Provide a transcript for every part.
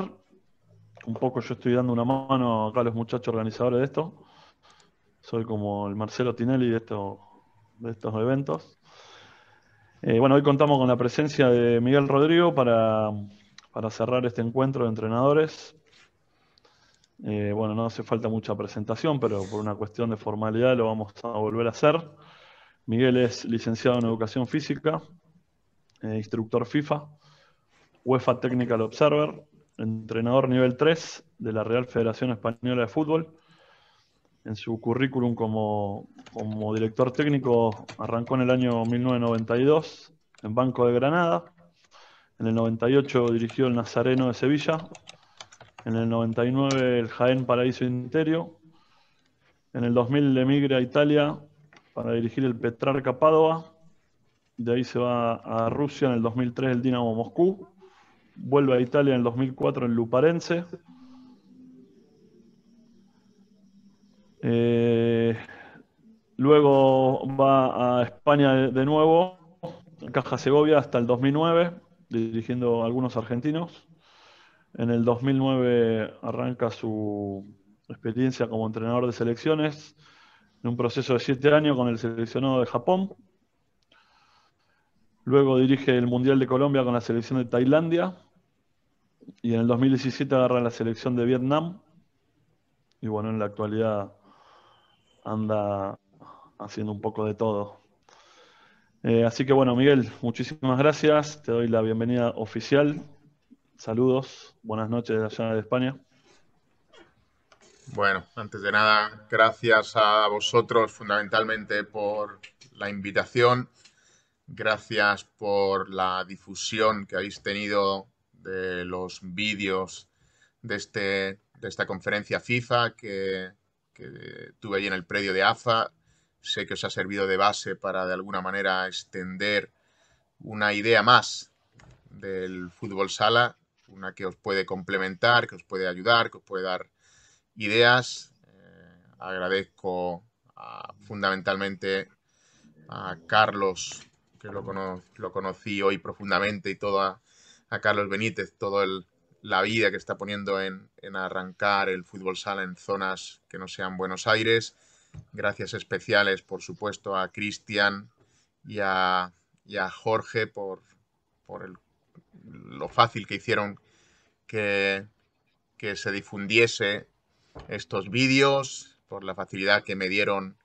Un poco yo estoy dando una mano acá a los muchachos organizadores de esto. Soy como el Marcelo Tinelli de, de estos eventos. Eh, bueno, hoy contamos con la presencia de Miguel Rodrigo para, cerrar este encuentro de entrenadores. Eh, bueno, no hace falta mucha presentación, pero por una cuestión de formalidad lo vamos a volver a hacer. Miguel es licenciado en Educación Física, eh, instructor FIFA, UEFA Technical Observer, entrenador nivel 3 de la Real Federación Española de Fútbol. En su currículum como, como director técnico arrancó en el año 1992 en Banco de Granada. En el 98 dirigió el Nazareno de Sevilla. En el 99 el Jaén Paraíso Interior. En el 2000 emigra a Italia para dirigir el Petrarca Padova. De ahí se va a Rusia en el 2003 el Dinamo Moscú vuelve a Italia en el 2004 en Luparense. Eh, luego va a España de nuevo, Caja Segovia hasta el 2009, dirigiendo a algunos argentinos. En el 2009 arranca su experiencia como entrenador de selecciones en un proceso de siete años con el seleccionado de Japón. Luego dirige el Mundial de Colombia con la selección de Tailandia. Y en el 2017 agarra la selección de Vietnam. Y bueno, en la actualidad anda haciendo un poco de todo. Eh, así que bueno, Miguel, muchísimas gracias. Te doy la bienvenida oficial. Saludos. Buenas noches allá de España. Bueno, antes de nada, gracias a vosotros fundamentalmente por la invitación. Gracias por la difusión que habéis tenido de los vídeos de, este, de esta conferencia FIFA que, tuve allí en el predio de AFA. Sé que os ha servido de base para de alguna manera extender una idea más del fútbol sala, una que os puede complementar, que os puede ayudar, que os puede dar ideas. Eh, agradezco ah, fundamentalmente a Carlos que lo, conocí hoy profundamente y todo a, Carlos Benítez, toda la vida que está poniendo en, en arrancar el fútbol sala en zonas que no sean Buenos Aires. Gracias especiales, por supuesto, a Cristian y a, Jorge por, por el, lo fácil que hicieron que, que se difundiese estos vídeos, por la facilidad que me dieron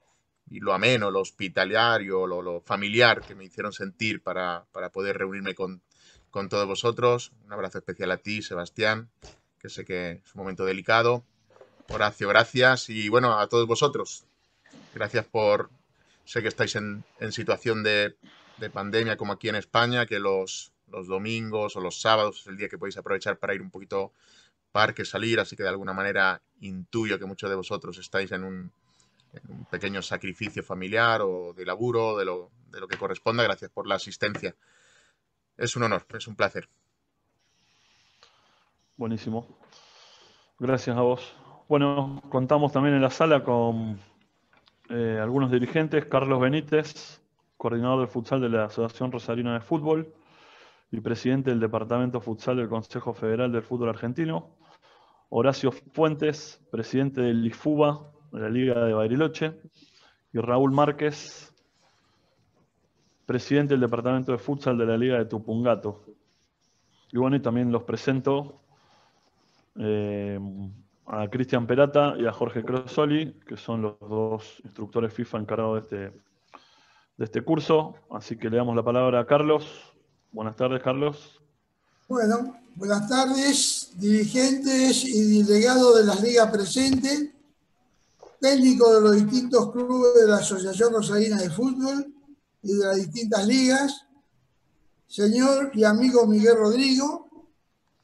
y lo ameno, lo hospitalario, lo, familiar que me hicieron sentir para, poder reunirme con, todos vosotros. Un abrazo especial a ti, Sebastián, que sé que es un momento delicado. Horacio, gracias. Y bueno, a todos vosotros, gracias por... Sé que estáis en, situación de, pandemia como aquí en España, que los, los domingos o los sábados es el día que podéis aprovechar para ir un poquito parque, salir, así que de alguna manera intuyo que muchos de vosotros estáis en un, un pequeño sacrificio familiar o de laburo, de lo, de lo que corresponda. Gracias por la asistencia. Es un honor, es un placer. Buenísimo. Gracias a vos. Bueno, contamos también en la sala con eh, algunos dirigentes, Carlos Benítez, coordinador del futsal de la Asociación Rosarina de Fútbol y presidente del Departamento Futsal del Consejo Federal del Fútbol Argentino, Horacio Fuentes, presidente del IFUBA, de la Liga de Bariloche, y Raúl Márquez, presidente del Departamento de Futsal de la Liga de Tupungato. Y bueno, y también los presento eh, a Cristian Perata y a Jorge Crosoli, que son los dos instructores FIFA encargados de este, de este curso. Así que le damos la palabra a Carlos. Buenas tardes, Carlos. Bueno, buenas tardes, dirigentes y delegados de las ligas presentes técnico de los distintos clubes de la Asociación Rosarina de Fútbol y de las distintas ligas, señor y amigo Miguel Rodrigo,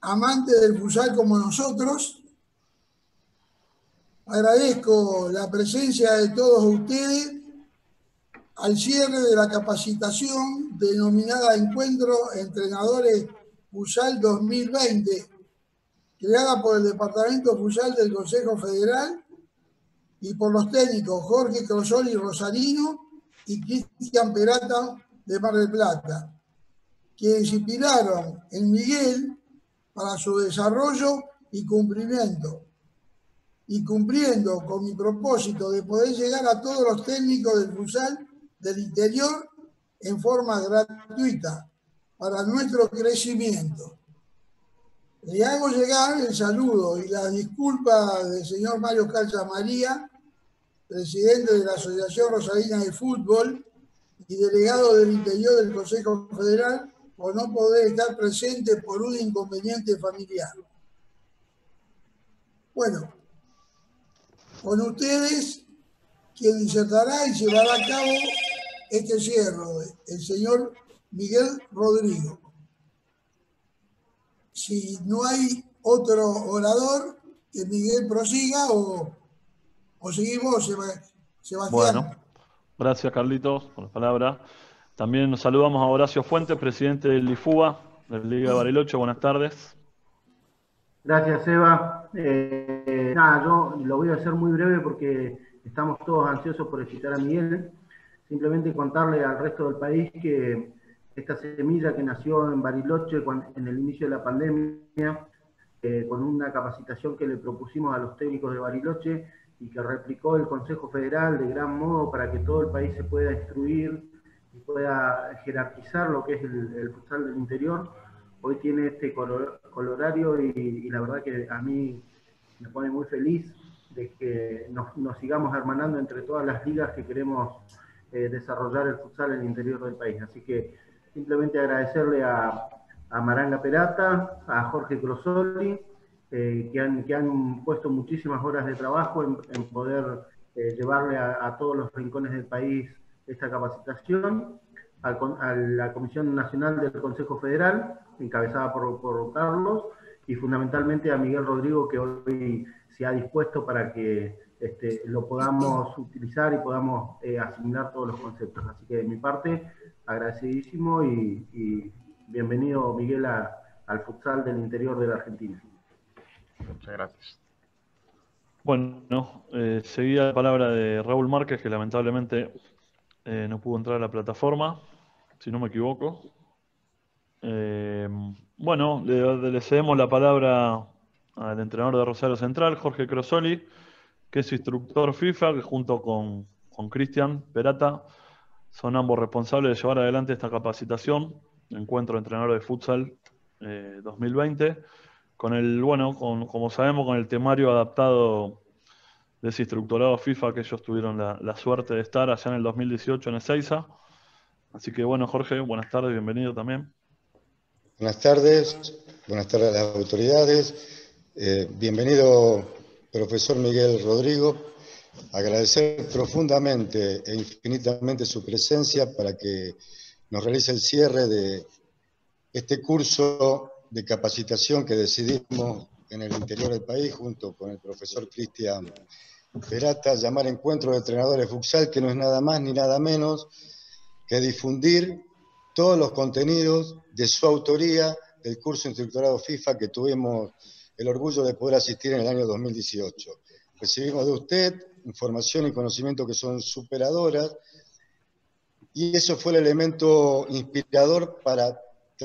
amante del FUSAL como nosotros. Agradezco la presencia de todos ustedes al cierre de la capacitación denominada Encuentro Entrenadores Futsal 2020, creada por el Departamento FUSAL del Consejo Federal y por los técnicos Jorge Crosoli Rosarino y Cristian Perata de Mar del Plata, quienes inspiraron en Miguel para su desarrollo y cumplimiento. Y cumpliendo con mi propósito de poder llegar a todos los técnicos del cruzal del interior en forma gratuita para nuestro crecimiento. Le hago llegar el saludo y la disculpa del señor Mario Calza María presidente de la Asociación Rosarina de Fútbol y delegado del interior del Consejo Federal, por no poder estar presente por un inconveniente familiar. Bueno, con ustedes, quien disertará y llevará a cabo este cierre, el señor Miguel Rodrigo. Si no hay otro orador, que Miguel prosiga o o Sebastián. Bueno, gracias Carlitos por la palabra. También nos saludamos a Horacio Fuentes, presidente del IFUBA, de la Liga de Bariloche. Buenas tardes. Gracias, Eva. Eh, nada, yo lo voy a hacer muy breve porque estamos todos ansiosos por visitar a Miguel. Simplemente contarle al resto del país que esta semilla que nació en Bariloche en el inicio de la pandemia, eh, con una capacitación que le propusimos a los técnicos de Bariloche, y que replicó el Consejo Federal de gran modo para que todo el país se pueda instruir y pueda jerarquizar lo que es el, futsal del interior, hoy tiene este color, colorario y, la verdad que a mí me pone muy feliz de que nos, sigamos hermanando entre todas las ligas que queremos eh, desarrollar el futsal en el interior del país. Así que simplemente agradecerle a, a Maranga Perata, a Jorge Crosoli, este, que, han, que han puesto muchísimas horas de trabajo en, poder eh, llevarle a, todos los rincones del país esta capacitación, a la Comisión Nacional del Consejo Federal, encabezada por, Carlos, y fundamentalmente a Miguel Rodrigo, que hoy se ha dispuesto para que este, lo podamos utilizar y podamos eh, asimilar todos los conceptos. Así que de mi parte, agradecidísimo y, bienvenido Miguel a, al futsal del interior de la Argentina. Muchas gracias. Bueno, eh, seguida la palabra de Raúl Márquez, que lamentablemente eh, no pudo entrar a la plataforma, si no me equivoco. Eh, bueno, le, cedemos la palabra al entrenador de Rosario Central, Jorge Crosoli, que es instructor FIFA, que junto con Cristian Perata son ambos responsables de llevar adelante esta capacitación, encuentro entrenador de futsal 2020 eh, con el, bueno, con, como sabemos, con el temario adaptado de ese instructorado FIFA que ellos tuvieron la, suerte de estar allá en el 2018 en Ezeiza. Así que bueno, Jorge, buenas tardes, bienvenido también. Buenas tardes, buenas tardes a las autoridades. Eh, bienvenido, profesor Miguel Rodrigo. Agradecer profundamente e infinitamente su presencia para que nos realice el cierre de este curso de capacitación que decidimos en el interior del país, junto con el profesor Cristian Perata, llamar Encuentro de Entrenadores Futsal, que no es nada más ni nada menos que difundir todos los contenidos de su autoría del curso instructorado FIFA que tuvimos el orgullo de poder asistir en el año 2018. Recibimos de usted información y conocimiento que son superadoras y eso fue el elemento inspirador para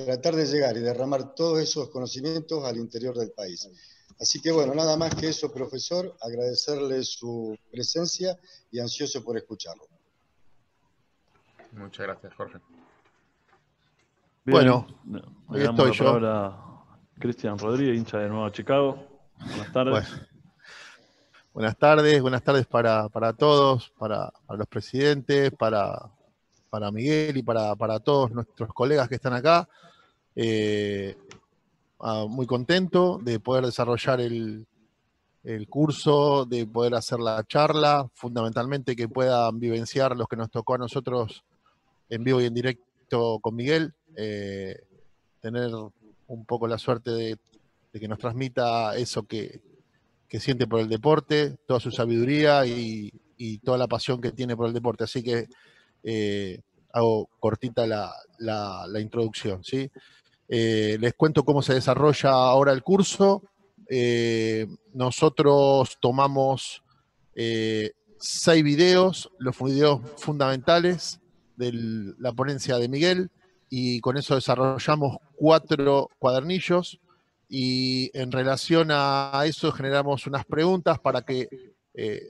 tratar de llegar y derramar todos esos conocimientos al interior del país. Así que bueno, nada más que eso, profesor, agradecerle su presencia y ansioso por escucharlo. Muchas gracias, Jorge. bueno, le estoy yo, Cristian Rodríguez, hincha de Nueva Chicago. Buenas tardes. buenas tardes, buenas tardes para, todos, para, los presidentes, para, para Miguel y para, para todos nuestros colegas que están acá. Eh, ah, muy contento de poder desarrollar el, curso, de poder hacer la charla, fundamentalmente que puedan vivenciar los que nos tocó a nosotros en vivo y en directo con Miguel, eh, tener un poco la suerte de, que nos transmita eso que, siente por el deporte, toda su sabiduría y, toda la pasión que tiene por el deporte. Así que eh, hago cortita la, la, la introducción, ¿sí? Eh, les cuento cómo se desarrolla ahora el curso. Eh, nosotros tomamos eh, seis videos, los videos fundamentales de la ponencia de Miguel, y con eso desarrollamos cuatro cuadernillos. Y en relación a eso generamos unas preguntas para que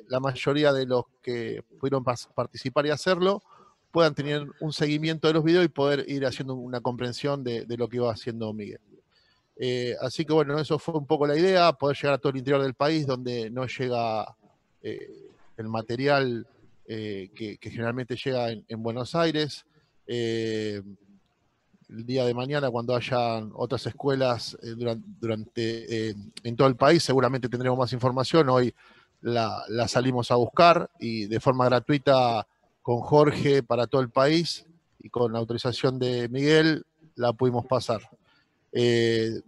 la mayoría de los que pudieron participar y hacerlo puedan tener un seguimiento de los videos y poder ir haciendo una comprensión de, lo que iba haciendo Miguel. Eh, así que bueno, eso fue un poco la idea, poder llegar a todo el interior del país donde no llega eh, el material eh, que, generalmente llega en, Buenos Aires. el día de mañana, cuando hayan otras escuelas durante, en todo el país, seguramente tendremos más información. Hoy la, la salimos a buscar y de forma gratuita con Jorge para todo el país y con la autorización de Miguel la pudimos pasar. Eh,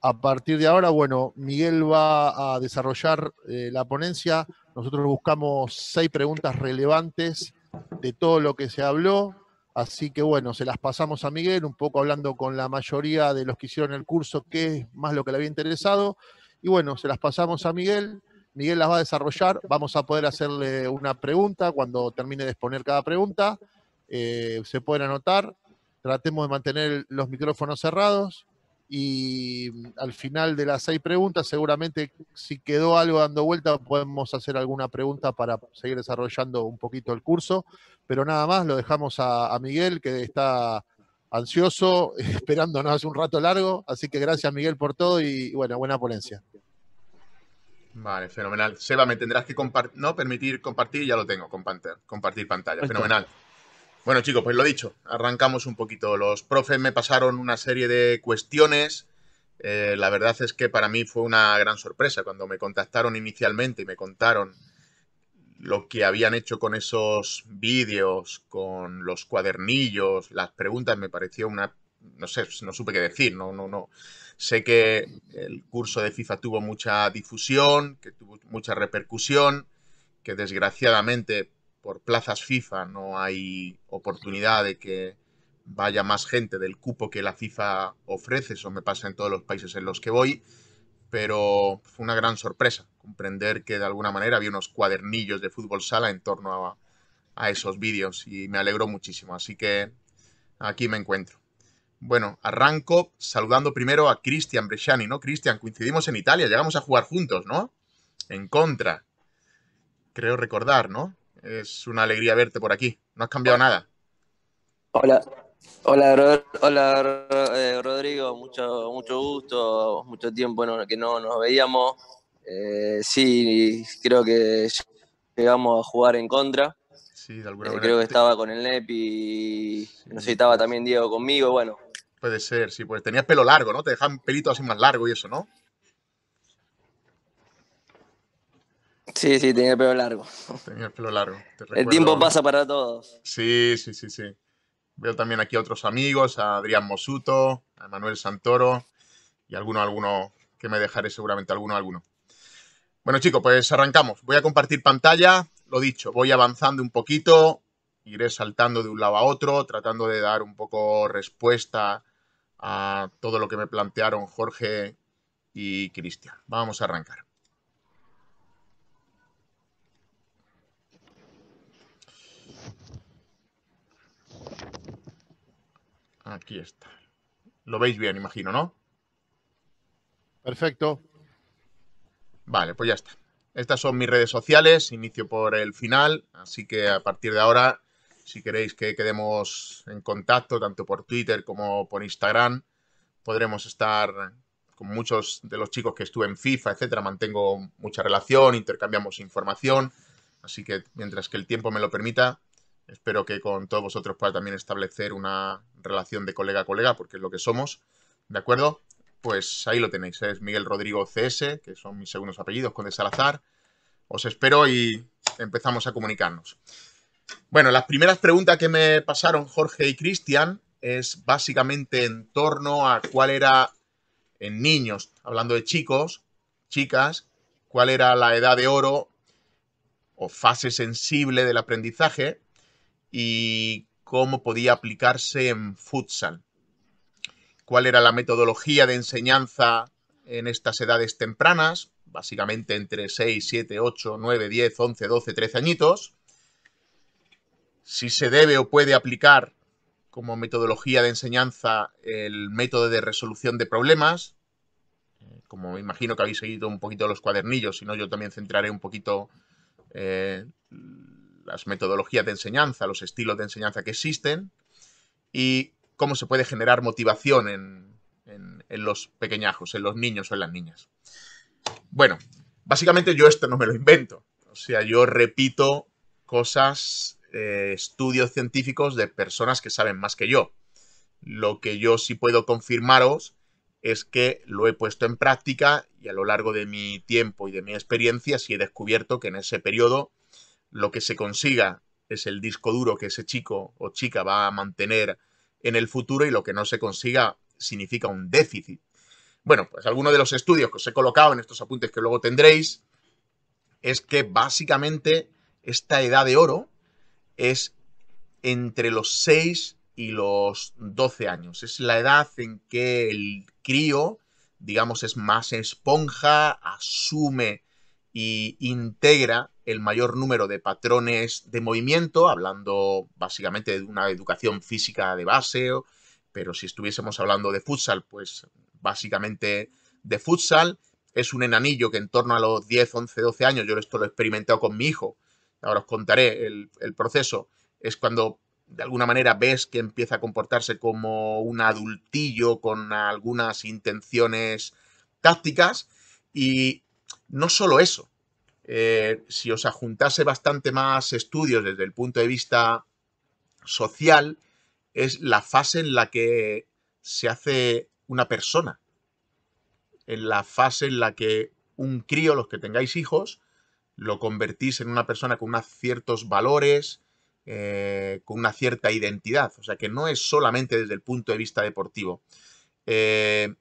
a partir de ahora, bueno, Miguel va a desarrollar eh, la ponencia. Nosotros buscamos seis preguntas relevantes de todo lo que se habló. Así que bueno, se las pasamos a Miguel, un poco hablando con la mayoría de los que hicieron el curso, qué es más lo que le había interesado. Y bueno, se las pasamos a Miguel Miguel las va a desarrollar. Vamos a poder hacerle una pregunta cuando termine de exponer cada pregunta. Eh, se pueden anotar. Tratemos de mantener los micrófonos cerrados. Y al final de las seis preguntas, seguramente si quedó algo dando vuelta, podemos hacer alguna pregunta para seguir desarrollando un poquito el curso. Pero nada más, lo dejamos a, Miguel, que está ansioso, esperándonos un rato largo. Así que gracias, Miguel, por todo y buena ponencia. Vale, fenomenal. Seba, me tendrás que No, permitir compartir, ya lo tengo, compartir, pantalla. Fenomenal. Bueno, chicos, pues lo dicho, arrancamos un poquito. Los profes me pasaron una serie de cuestiones. Eh, la verdad es que para mí fue una gran sorpresa cuando me contactaron inicialmente y me contaron lo que habían hecho con esos vídeos, con los cuadernillos, las preguntas, me pareció una. No sé, no supe qué decir, no, no, no. Sé que el curso de FIFA tuvo mucha difusión, que tuvo mucha repercusión, que desgraciadamente por plazas FIFA no hay oportunidad de que vaya más gente del cupo que la FIFA ofrece, eso me pasa en todos los países en los que voy, pero fue una gran sorpresa comprender que de alguna manera había unos cuadernillos de fútbol sala en torno a, esos vídeos y me alegró muchísimo, así que aquí me encuentro. Bueno, arranco saludando primero a Cristian Bresciani, ¿no? Cristian, coincidimos en Italia, llegamos a jugar juntos, ¿no? En contra. Creo recordar, ¿no? Es una alegría verte por aquí. No has cambiado nada. Hola, hola, hola eh, Rodrigo, mucho, mucho gusto, mucho tiempo que no nos veíamos. Eh, sí, creo que llegamos a jugar en contra. Sí, de alguna eh, manera. Creo que estaba con el NEP y no sé, estaba también Diego conmigo. Bueno, Puede ser, sí, pues tenías pelo largo, ¿no? Te dejaban pelito así más largo y eso, ¿no? Sí, sí, tenía pelo largo. Tenía el pelo largo. el tiempo pasa para todos. Sí, sí, sí, sí. Veo también aquí a otros amigos, a Adrián Mosuto, a Manuel Santoro y alguno, alguno que me dejaré seguramente, alguno, alguno. Bueno chicos, pues arrancamos. Voy a compartir pantalla, lo dicho, voy avanzando un poquito, iré saltando de un lado a otro, tratando de dar un poco respuesta a todo lo que me plantearon Jorge y Cristian. Vamos a arrancar. Aquí está. Lo veis bien, imagino, ¿no? Perfecto. Vale, pues ya está. Estas son mis redes sociales. Inicio por el final. Así que a partir de ahora si queréis que quedemos en contacto, tanto por Twitter como por Instagram, podremos estar con muchos de los chicos que estuve en FIFA, etcétera. Mantengo mucha relación, intercambiamos información. Así que mientras que el tiempo me lo permita, espero que con todos vosotros pueda también establecer una relación de colega a colega, porque es lo que somos. ¿De acuerdo? Pues ahí lo tenéis. Es Miguel Rodrigo CS, que son mis segundos apellidos, con desalazar. Salazar. Os espero y empezamos a comunicarnos. Bueno, las primeras preguntas que me pasaron Jorge y Cristian es básicamente en torno a cuál era en niños, hablando de chicos, chicas, cuál era la edad de oro o fase sensible del aprendizaje y cómo podía aplicarse en futsal. ¿Cuál era la metodología de enseñanza en estas edades tempranas? Básicamente entre 6, 7, 8, 9, 10, 11, 12, 13 añitos si se debe o puede aplicar como metodología de enseñanza el método de resolución de problemas. Eh, como me imagino que habéis seguido un poquito los cuadernillos, si no, yo también centraré un poquito eh, las metodologías de enseñanza, los estilos de enseñanza que existen y cómo se puede generar motivación en, en los pequeñajos, en los niños o en las niñas. Bueno, básicamente yo esto no me lo invento. O sea, yo repito cosas eh, estudios científicos de personas que saben más que yo. Lo que yo sí puedo confirmaros es que lo he puesto en práctica y a lo largo de mi tiempo y de mi experiencia sí he descubierto que en ese periodo lo que se consiga es el disco duro que ese chico o chica va a mantener en el futuro y lo que no se consiga significa un déficit. Bueno, pues alguno de los estudios que os he colocado en estos apuntes que luego tendréis es que básicamente esta edad de oro es entre los 6 y los 12 años. Es la edad en que el crío, digamos, es más esponja, asume y integra el mayor número de patrones de movimiento, hablando básicamente de una educación física de base, pero si estuviésemos hablando de futsal, pues básicamente de futsal. Es un enanillo que en torno a los 10, 11, 12 años, yo esto lo he experimentado con mi hijo, ahora os contaré el, proceso, es cuando de alguna manera ves que empieza a comportarse como un adultillo con algunas intenciones tácticas y no solo eso, eh, si os ajuntase bastante más estudios desde el punto de vista social, es la fase en la que se hace una persona, en la fase en la que un crío, los que tengáis hijos, lo convertís en una persona con ciertos valores, eh, con una cierta identidad. O sea que no es solamente desde el punto de vista deportivo. Eh,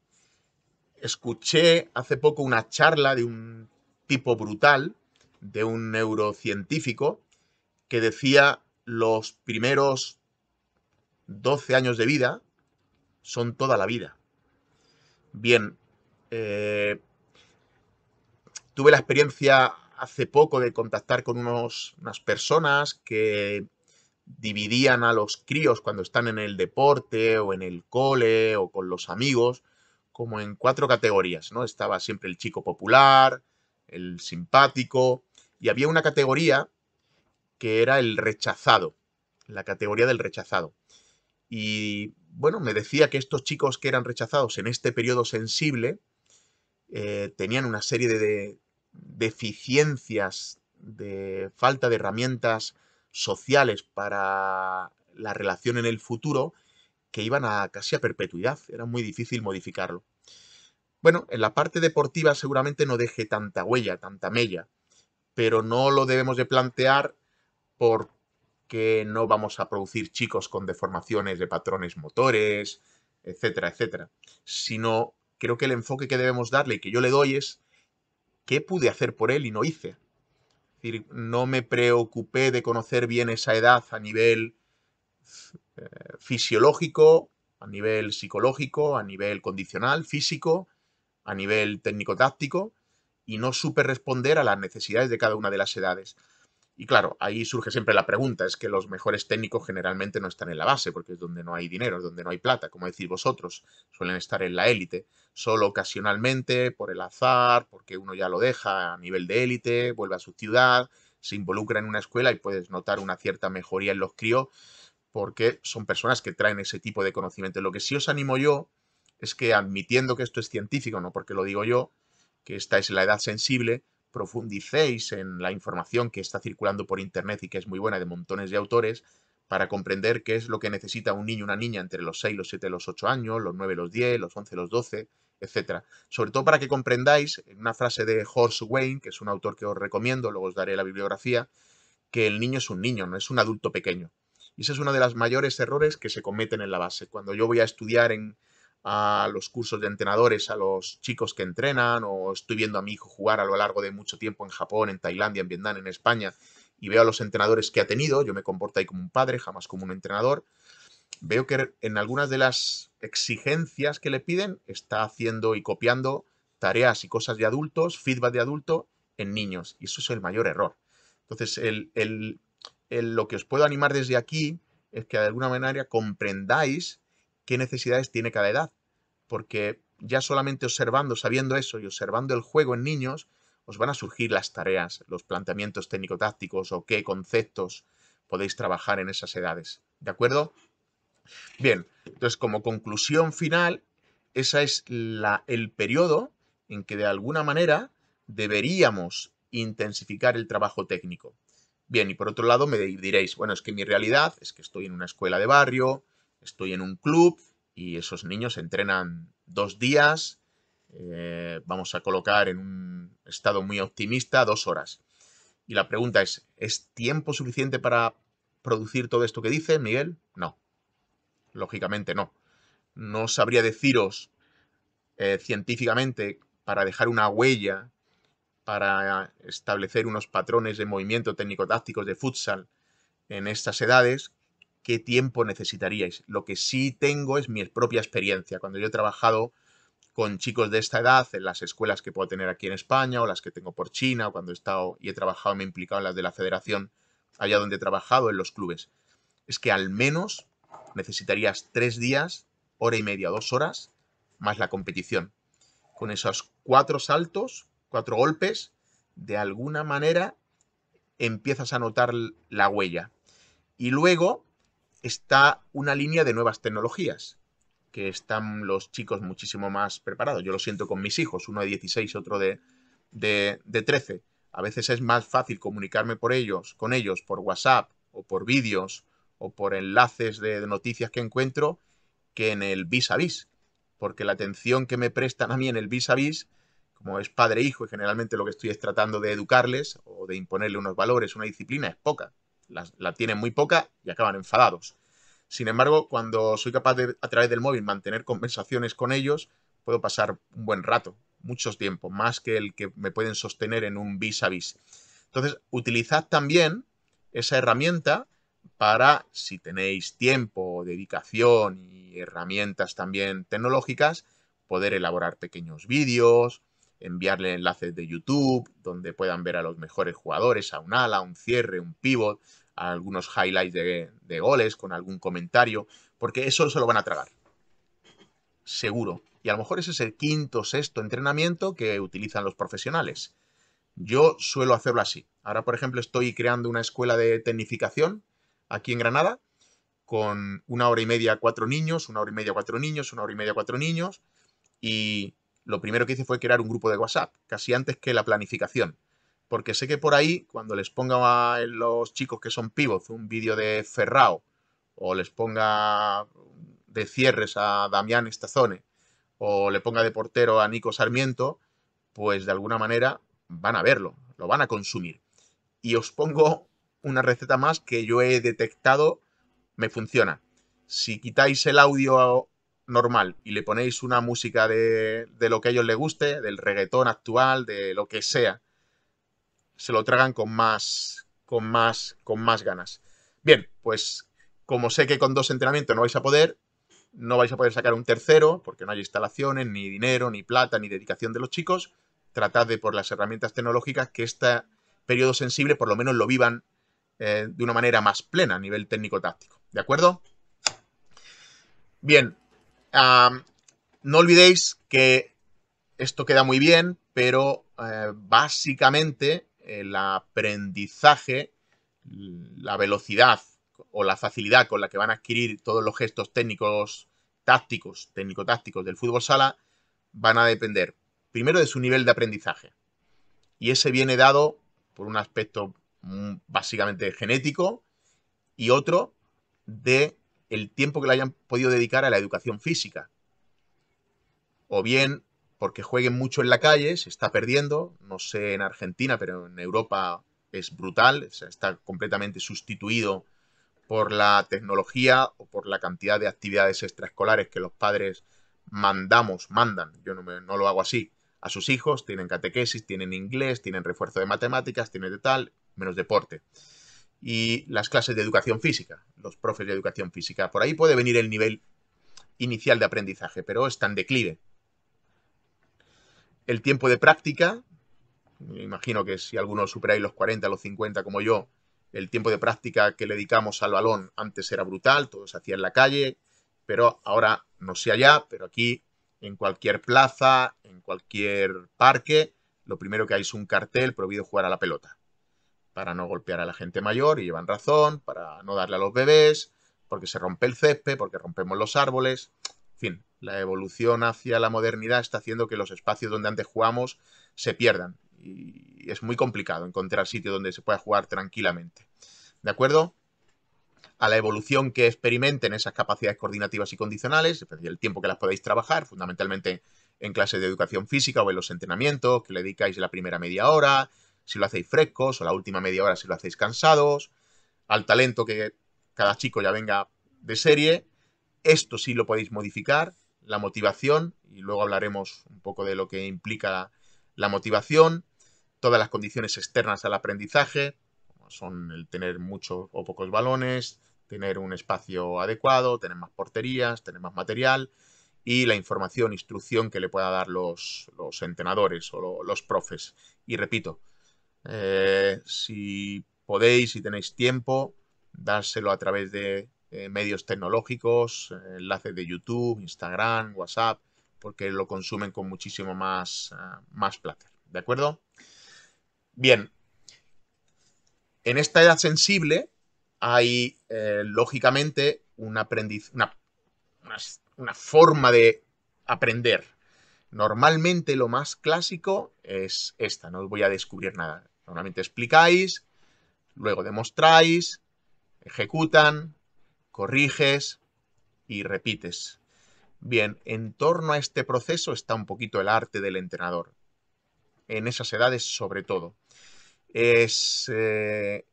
escuché hace poco una charla de un tipo brutal, de un neurocientífico, que decía los primeros 12 años de vida son toda la vida. Bien, eh, tuve la experiencia hace poco de contactar con unos, unas personas que dividían a los críos cuando están en el deporte o en el cole o con los amigos, como en cuatro categorías, ¿no? Estaba siempre el chico popular, el simpático, y había una categoría que era el rechazado, la categoría del rechazado. Y bueno, me decía que estos chicos que eran rechazados en este periodo sensible eh, tenían una serie de, deficiencias, de falta de herramientas sociales para la relación en el futuro que iban a casi a perpetuidad. Era muy difícil modificarlo. Bueno, en la parte deportiva seguramente no deje tanta huella, tanta mella, pero no lo debemos de plantear porque no vamos a producir chicos con deformaciones de patrones motores, etcétera, etcétera, sino creo que el enfoque que debemos darle y que yo le doy es ¿qué pude hacer por él y no hice? Es decir, no me preocupé de conocer bien esa edad a nivel eh, fisiológico, a nivel psicológico, a nivel condicional, físico, a nivel técnico-táctico, y no supe responder a las necesidades de cada una de las edades. Y claro, ahí surge siempre la pregunta, es que los mejores técnicos generalmente no están en la base, porque es donde no hay dinero, es donde no hay plata, como decís vosotros, suelen estar en la élite, solo ocasionalmente, por el azar, porque uno ya lo deja a nivel de élite, vuelve a su ciudad, se involucra en una escuela y puedes notar una cierta mejoría en los críos, porque son personas que traen ese tipo de conocimiento. Lo que sí os animo yo es que admitiendo que esto es científico, no porque lo digo yo, que esta es la edad sensible, profundicéis en la información que está circulando por Internet y que es muy buena de montones de autores para comprender qué es lo que necesita un niño, una niña entre los 6, los 7, los 8 años, los 9, los 10, los 11, los 12, etcétera. Sobre todo para que comprendáis una frase de Horst Wayne, que es un autor que os recomiendo, luego os daré la bibliografía, que el niño es un niño, no es un adulto pequeño. Y ese es uno de los mayores errores que se cometen en la base. Cuando yo voy a estudiar en, a los cursos de entrenadores, a los chicos que entrenan, o estoy viendo a mi hijo jugar a lo largo de mucho tiempo en Japón, en Tailandia, en Vietnam, en España, y veo a los entrenadores que ha tenido, yo me comporto ahí como un padre, jamás como un entrenador, veo que en algunas de las exigencias que le piden está haciendo y copiando tareas y cosas de adultos, feedback de adulto en niños, y eso es el mayor error. Entonces, lo que os puedo animar desde aquí es que de alguna manera comprendáis qué necesidades tiene cada edad, porque ya solamente observando, sabiendo eso y observando el juego en niños, os van a surgir las tareas, los planteamientos técnico-tácticos o qué conceptos podéis trabajar en esas edades. ¿De acuerdo? Bien, entonces como conclusión final, ese es la, el periodo en que de alguna manera deberíamos intensificar el trabajo técnico. Bien, y por otro lado me diréis, bueno, es que mi realidad es que estoy en una escuela de barrio, estoy en un club y esos niños entrenan dos días, eh, vamos a colocar en un estado muy optimista dos horas. Y la pregunta es, ¿es tiempo suficiente para producir todo esto que dice Miguel? No, lógicamente no. No sabría deciros eh, científicamente para dejar una huella, para establecer unos patrones de movimiento técnico-tácticos de futsal en estas edades qué tiempo necesitaríais. Lo que sí tengo es mi propia experiencia. Cuando yo he trabajado con chicos de esta edad en las escuelas que puedo tener aquí en España o las que tengo por China, o cuando he estado y he trabajado, me he implicado en las de la federación, allá donde he trabajado, en los clubes, es que al menos necesitarías tres días, hora y media, dos horas, más la competición. Con esos cuatro saltos, cuatro golpes, de alguna manera empiezas a notar la huella. Y luego está una línea de nuevas tecnologías, que están los chicos muchísimo más preparados. Yo lo siento con mis hijos, uno de 16, otro de, de, 13. A veces es más fácil comunicarme por ellos, con ellos, por WhatsApp o por vídeos o por enlaces de, de noticias que encuentro que en el vis a vis, porque la atención que me prestan a mí en el vis a vis, como es padre-hijo e y generalmente lo que estoy es tratando de educarles o de imponerle unos valores, una disciplina, es poca la, tienen muy poca y acaban enfadados. Sin embargo, cuando soy capaz de, a través del móvil, mantener conversaciones con ellos, puedo pasar un buen rato, muchos tiempos, más que el que me pueden sostener en un vis a vis. Entonces, utilizad también esa herramienta para, si tenéis tiempo, dedicación y herramientas también tecnológicas, poder elaborar pequeños vídeos, enviarle enlaces de YouTube, donde puedan ver a los mejores jugadores, a un ala, un cierre, un pivot, algunos highlights de, goles, con algún comentario, porque eso se lo van a tragar. Seguro. Y a lo mejor ese es el quinto, sexto entrenamiento que utilizan los profesionales. Yo suelo hacerlo así. Ahora, por ejemplo, estoy creando una escuela de tecnificación aquí en Granada, con una hora y media, cuatro niños, una hora y media, cuatro niños, una hora y media, cuatro niños. Y lo primero que hice fue crear un grupo de WhatsApp, casi antes que la planificación porque sé que por ahí, cuando les ponga a los chicos que son pivots un vídeo de Ferrao, o les ponga de cierres a Damián Estazone, o le ponga de portero a Nico Sarmiento, pues de alguna manera van a verlo, lo van a consumir. Y os pongo una receta más que yo he detectado me funciona. Si quitáis el audio normal y le ponéis una música de, de lo que a ellos les guste, del reggaetón actual, de lo que sea, se lo tragan con más, con más, con más ganas. Bien, pues como sé que con dos entrenamientos no vais a poder, no vais a poder sacar un tercero, porque no hay instalaciones, ni dinero, ni plata, ni dedicación de los chicos, tratad de por las herramientas tecnológicas que este periodo sensible por lo menos lo vivan eh, de una manera más plena a nivel técnico-táctico. ¿De acuerdo? Bien, no olvidéis que esto queda muy bien, pero eh, básicamente el aprendizaje, la velocidad o la facilidad con la que van a adquirir todos los gestos técnicos tácticos, técnico-tácticos del fútbol sala, van a depender primero de su nivel de aprendizaje. Y ese viene dado por un aspecto mm, básicamente genético y otro de el tiempo que le hayan podido dedicar a la educación física. O bien porque jueguen mucho en la calle, se está perdiendo, no sé en Argentina, pero en Europa es brutal, está completamente sustituido por la tecnología o por la cantidad de actividades extraescolares que los padres mandamos, mandan, yo no, no lo hago así, a sus hijos, tienen catequesis, tienen inglés, tienen refuerzo de matemáticas, tienen de tal, menos deporte. Y las clases de educación física, los profes de educación física, por ahí puede venir el nivel inicial de aprendizaje, pero está en declive el tiempo de práctica, me imagino que si alguno superáis los 40, los 50 como yo, el tiempo de práctica que le dedicamos al balón antes era brutal, todo se hacía en la calle, pero ahora no sea allá, pero aquí en cualquier plaza, en cualquier parque, lo primero que hay es un cartel prohibido jugar a la pelota, para no golpear a la gente mayor, y llevan razón, para no darle a los bebés, porque se rompe el césped, porque rompemos los árboles, en fin, la evolución hacia la modernidad está haciendo que los espacios donde antes jugamos se pierdan. Y es muy complicado encontrar sitio donde se pueda jugar tranquilamente. ¿De acuerdo? A la evolución que experimenten esas capacidades coordinativas y condicionales, el tiempo que las podéis trabajar, fundamentalmente en clases de educación física o en los entrenamientos, que le dedicáis la primera media hora, si lo hacéis frescos o la última media hora si lo hacéis cansados, al talento que cada chico ya venga de serie, esto sí lo podéis modificar la motivación, y luego hablaremos un poco de lo que implica la motivación, todas las condiciones externas al aprendizaje, como son el tener muchos o pocos balones, tener un espacio adecuado, tener más porterías, tener más material y la información, instrucción que le pueda dar los, entrenadores o los profes. Y repito, eh, si podéis, si tenéis tiempo, dárselo a través de eh, medios tecnológicos, eh, enlaces de YouTube, Instagram, WhatsApp, porque lo consumen con muchísimo más, ah, más placer. ¿De acuerdo? Bien. En esta edad sensible hay, eh, lógicamente, un aprendiz una forma de aprender. Normalmente lo más clásico es esta, no os voy a descubrir nada. Normalmente explicáis, luego demostráis, ejecutan, corriges y repites. Bien, en torno a este proceso está un poquito el arte del entrenador, en esas edades sobre todo. Es eh,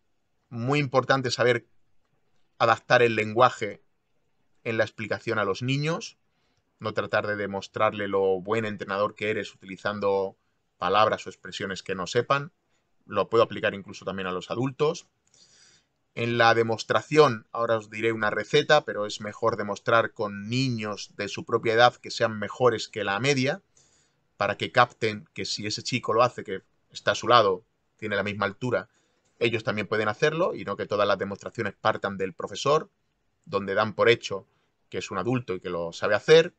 muy importante saber adaptar el lenguaje en la explicación a los niños, no tratar de demostrarle lo buen entrenador que eres utilizando palabras o expresiones que no sepan. Lo puedo aplicar incluso también a los adultos. En la demostración, ahora os diré una receta, pero es mejor demostrar con niños de su propia edad que sean mejores que la media, para que capten que si ese chico lo hace, que está a su lado, tiene la misma altura, ellos también pueden hacerlo y no que todas las demostraciones partan del profesor, donde dan por hecho que es un adulto y que lo sabe hacer.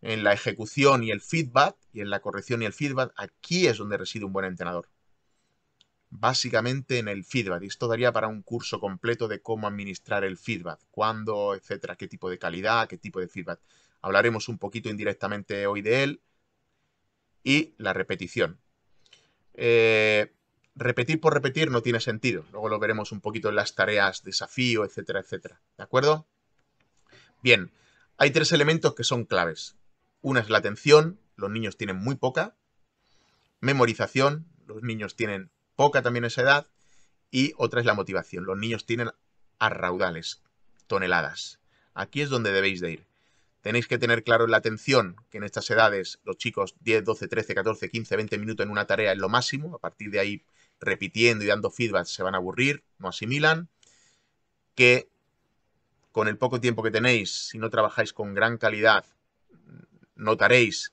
En la ejecución y el feedback, y en la corrección y el feedback, aquí es donde reside un buen entrenador básicamente en el feedback. Esto daría para un curso completo de cómo administrar el feedback, cuándo, etcétera, qué tipo de calidad, qué tipo de feedback. Hablaremos un poquito indirectamente hoy de él. Y la repetición. Eh, repetir por repetir no tiene sentido. Luego lo veremos un poquito en las tareas, desafío, etcétera, etcétera. ¿De acuerdo? Bien, hay tres elementos que son claves. Una es la atención, los niños tienen muy poca. Memorización, los niños tienen poca también esa edad, y otra es la motivación. Los niños tienen a toneladas. Aquí es donde debéis de ir. Tenéis que tener claro en la atención que en estas edades los chicos 10, 12, 13, 14, 15, 20 minutos en una tarea es lo máximo. A partir de ahí, repitiendo y dando feedback, se van a aburrir, no asimilan. Que con el poco tiempo que tenéis, si no trabajáis con gran calidad, notaréis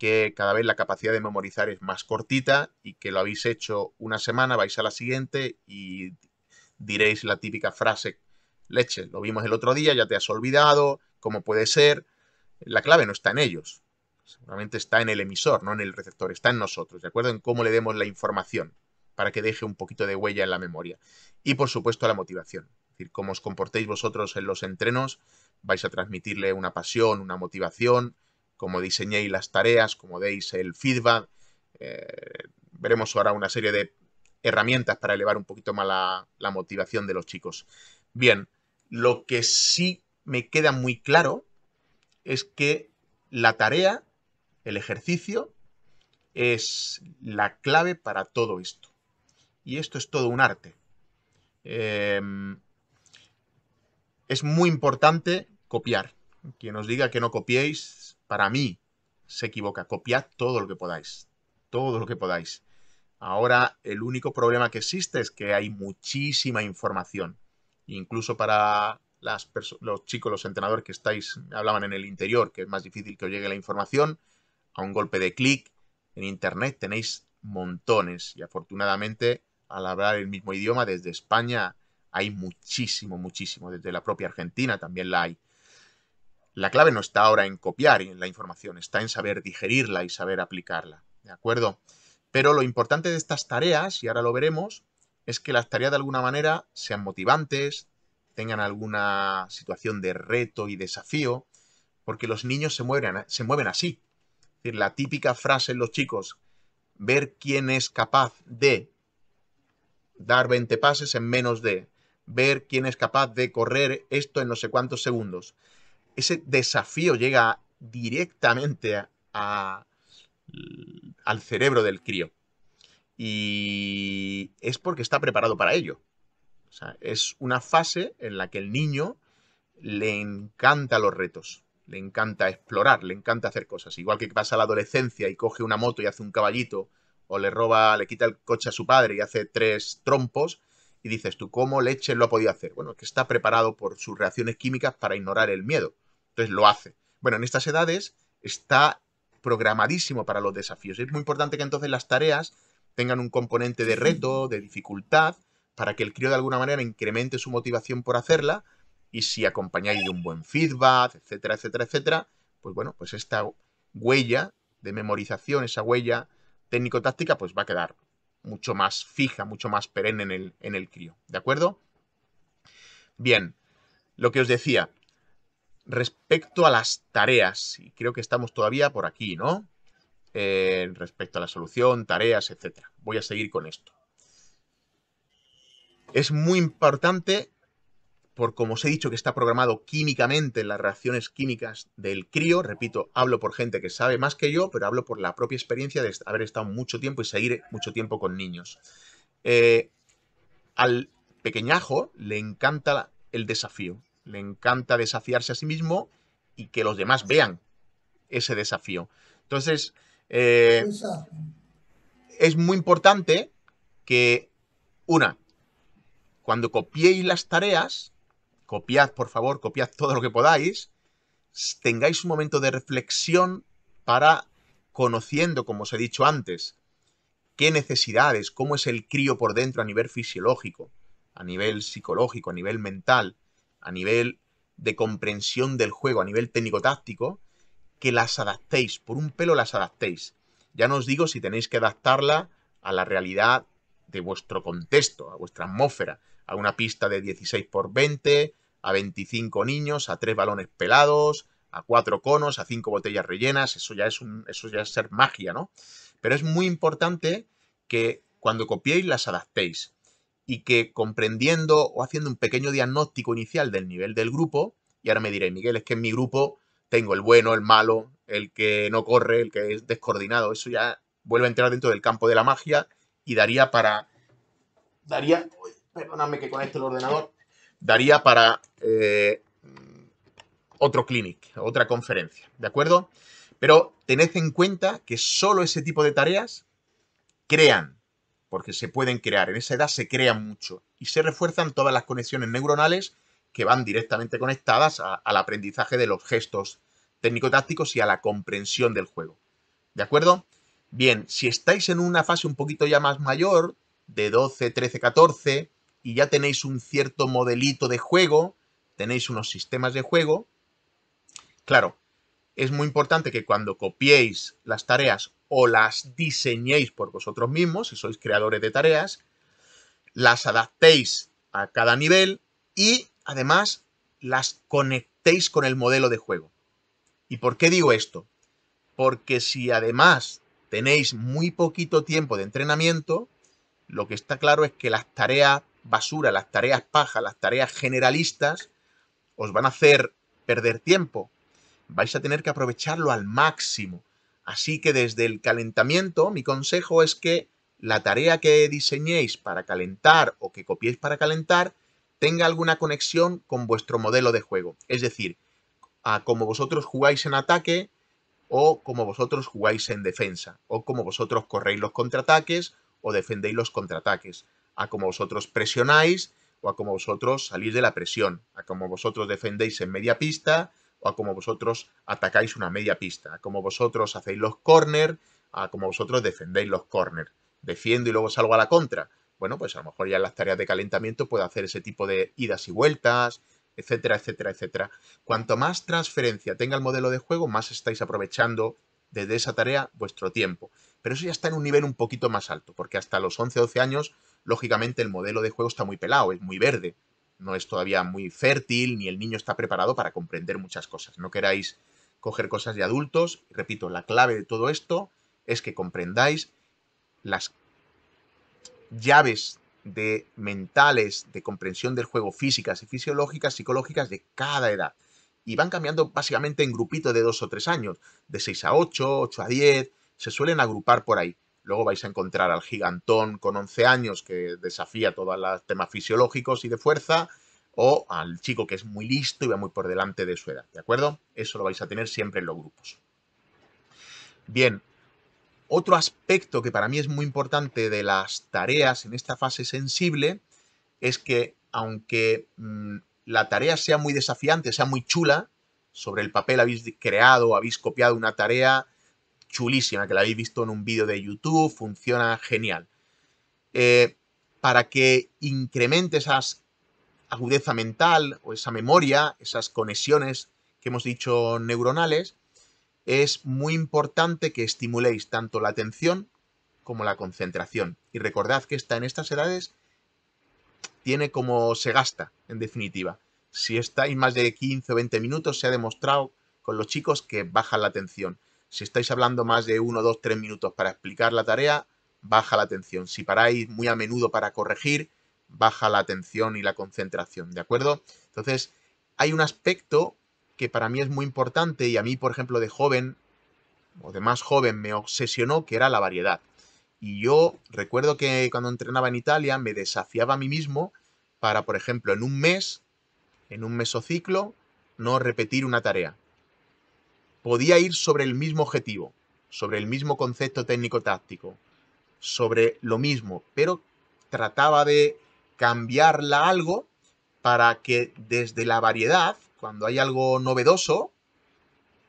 que cada vez la capacidad de memorizar es más cortita y que lo habéis hecho una semana, vais a la siguiente y diréis la típica frase, leche, lo vimos el otro día, ya te has olvidado, ¿cómo puede ser? La clave no está en ellos, seguramente está en el emisor, no en el receptor, está en nosotros, ¿de acuerdo? En cómo le demos la información para que deje un poquito de huella en la memoria. Y por supuesto la motivación, es decir, cómo os comportéis vosotros en los entrenos, vais a transmitirle una pasión, una motivación, cómo diseñéis las tareas, cómo deis el feedback. Eh, veremos ahora una serie de herramientas para elevar un poquito más la, motivación de los chicos. Bien, lo que sí me queda muy claro es que la tarea, el ejercicio, es la clave para todo esto. Y esto es todo un arte. Em, es muy importante copiar. Quien os diga que no copiéis para mí, se equivoca. Copiad todo lo que podáis. Todo lo que podáis. Ahora, el único problema que existe es que hay muchísima información. Incluso para los chicos, los entrenadores que estáis, hablaban en el interior, que es más difícil que os llegue la información, a un golpe de clic en Internet tenéis montones. Y afortunadamente, al hablar el mismo idioma desde España, hay muchísimo, muchísimo. Desde la propia Argentina también la hay. La clave no está ahora en copiar la información, está en saber digerirla y saber aplicarla. ¿De acuerdo? Pero lo importante de estas tareas, y ahora lo veremos, es que las tareas de alguna manera sean motivantes, tengan alguna situación de reto y desafío, porque los niños se mueven, se mueven así. Es decir, la típica frase en los chicos, ver quién es capaz de dar 20 pases en menos de, ver quién es capaz de correr esto en no sé cuántos segundos, ese desafío llega directamente al cerebro del crío. Y es porque está preparado para ello. O sea, es una fase en la que el niño le encanta los retos, le encanta explorar, le encanta hacer cosas. Igual que pasa la adolescencia y coge una moto y hace un caballito, o le roba, le quita el coche a su padre y hace tres trompos, y dices tú, ¿cómo leche lo ha podido hacer? Bueno, que está preparado por sus reacciones químicas para ignorar el miedo. Entonces lo hace. Bueno, en estas edades está programadísimo para los desafíos. Es muy importante que entonces las tareas tengan un componente de reto, de dificultad, para que el crío de alguna manera incremente su motivación por hacerla y si acompañáis de un buen feedback, etcétera, etcétera, etcétera, pues bueno, pues esta huella de memorización, esa huella técnico-táctica, pues va a quedar mucho más fija, mucho más perenne en el, en crío. ¿De acuerdo? Bien, lo que os decía, respecto a las tareas, y creo que estamos todavía por aquí, ¿no? Eh, respecto a la solución, tareas, etcétera. Voy a seguir con esto. Es muy importante por como os he dicho que está programado químicamente las reacciones químicas del crío, repito, hablo por gente que sabe más que yo, pero hablo por la propia experiencia de haber estado mucho tiempo y seguir mucho tiempo con niños. Eh, al pequeñajo le encanta el desafío, le encanta desafiarse a sí mismo y que los demás vean ese desafío. Entonces, eh, es muy importante que, una, cuando copiéis las tareas, copiad, por favor, copiad todo lo que podáis, tengáis un momento de reflexión para, conociendo, como os he dicho antes, qué necesidades, cómo es el crío por dentro a nivel fisiológico, a nivel psicológico, a nivel mental, a nivel de comprensión del juego, a nivel técnico-táctico, que las adaptéis, por un pelo las adaptéis. Ya no os digo si tenéis que adaptarla a la realidad de vuestro contexto, a vuestra atmósfera, a una pista de 16 por 20, a 25 niños, a tres balones pelados, a cuatro conos, a cinco botellas rellenas, eso ya es un, eso ya es ser magia, ¿no? Pero es muy importante que cuando copiéis las adaptéis y que comprendiendo o haciendo un pequeño diagnóstico inicial del nivel del grupo, y ahora me diréis, Miguel, es que en mi grupo tengo el bueno, el malo, el que no corre, el que es descoordinado, eso ya vuelve a entrar dentro del campo de la magia y daría para daría perdóname que esto el ordenador, daría para eh, otro clinic, otra conferencia, ¿de acuerdo? Pero tened en cuenta que solo ese tipo de tareas crean, porque se pueden crear, en esa edad se crean mucho y se refuerzan todas las conexiones neuronales que van directamente conectadas al aprendizaje de los gestos técnico-tácticos y a la comprensión del juego. ¿De acuerdo? Bien, si estáis en una fase un poquito ya más mayor, de 12, 13, 14, y ya tenéis un cierto modelito de juego, tenéis unos sistemas de juego, claro, es muy importante que cuando copiéis las tareas o las diseñéis por vosotros mismos, si sois creadores de tareas, las adaptéis a cada nivel y además las conectéis con el modelo de juego. ¿Y por qué digo esto? Porque si además tenéis muy poquito tiempo de entrenamiento, lo que está claro es que las tareas basura, las tareas paja, las tareas generalistas, os van a hacer perder tiempo. Vais a tener que aprovecharlo al máximo. Así que desde el calentamiento, mi consejo es que la tarea que diseñéis para calentar o que copiéis para calentar tenga alguna conexión con vuestro modelo de juego. Es decir, a como vosotros jugáis en ataque o como vosotros jugáis en defensa o como vosotros corréis los contraataques o defendéis los contraataques a como vosotros presionáis o a como vosotros salís de la presión, a como vosotros defendéis en media pista o a como vosotros atacáis una media pista, a como vosotros hacéis los córner, a como vosotros defendéis los córner. Defiendo y luego salgo a la contra. Bueno, pues a lo mejor ya en las tareas de calentamiento puedo hacer ese tipo de idas y vueltas, etcétera, etcétera, etcétera. Cuanto más transferencia tenga el modelo de juego, más estáis aprovechando desde esa tarea vuestro tiempo. Pero eso ya está en un nivel un poquito más alto, porque hasta los 11-12 años lógicamente el modelo de juego está muy pelado, es muy verde, no es todavía muy fértil, ni el niño está preparado para comprender muchas cosas. No queráis coger cosas de adultos. Repito, la clave de todo esto es que comprendáis las llaves de mentales de comprensión del juego físicas y fisiológicas, psicológicas de cada edad. Y van cambiando básicamente en grupito de dos o tres años, de 6 a 8, 8 a 10, se suelen agrupar por ahí. Luego vais a encontrar al gigantón con 11 años que desafía todos los temas fisiológicos y de fuerza, o al chico que es muy listo y va muy por delante de su edad, ¿de acuerdo? Eso lo vais a tener siempre en los grupos. Bien, otro aspecto que para mí es muy importante de las tareas en esta fase sensible es que aunque mm, la tarea sea muy desafiante, sea muy chula, sobre el papel habéis creado, habéis copiado una tarea chulísima, que la habéis visto en un vídeo de YouTube, funciona genial. Eh, para que incremente esa agudeza mental o esa memoria, esas conexiones que hemos dicho neuronales, es muy importante que estimuléis tanto la atención como la concentración. Y recordad que está en estas edades tiene como se gasta, en definitiva. Si estáis más de 15 o 20 minutos, se ha demostrado con los chicos que baja la atención. Si estáis hablando más de uno, dos, tres minutos para explicar la tarea, baja la atención. Si paráis muy a menudo para corregir, baja la atención y la concentración, ¿de acuerdo? Entonces, hay un aspecto que para mí es muy importante y a mí, por ejemplo, de joven o de más joven me obsesionó, que era la variedad. Y yo recuerdo que cuando entrenaba en Italia me desafiaba a mí mismo para, por ejemplo, en un mes, en un mesociclo, no repetir una tarea podía ir sobre el mismo objetivo, sobre el mismo concepto técnico-táctico, sobre lo mismo, pero trataba de cambiarla algo para que desde la variedad, cuando hay algo novedoso,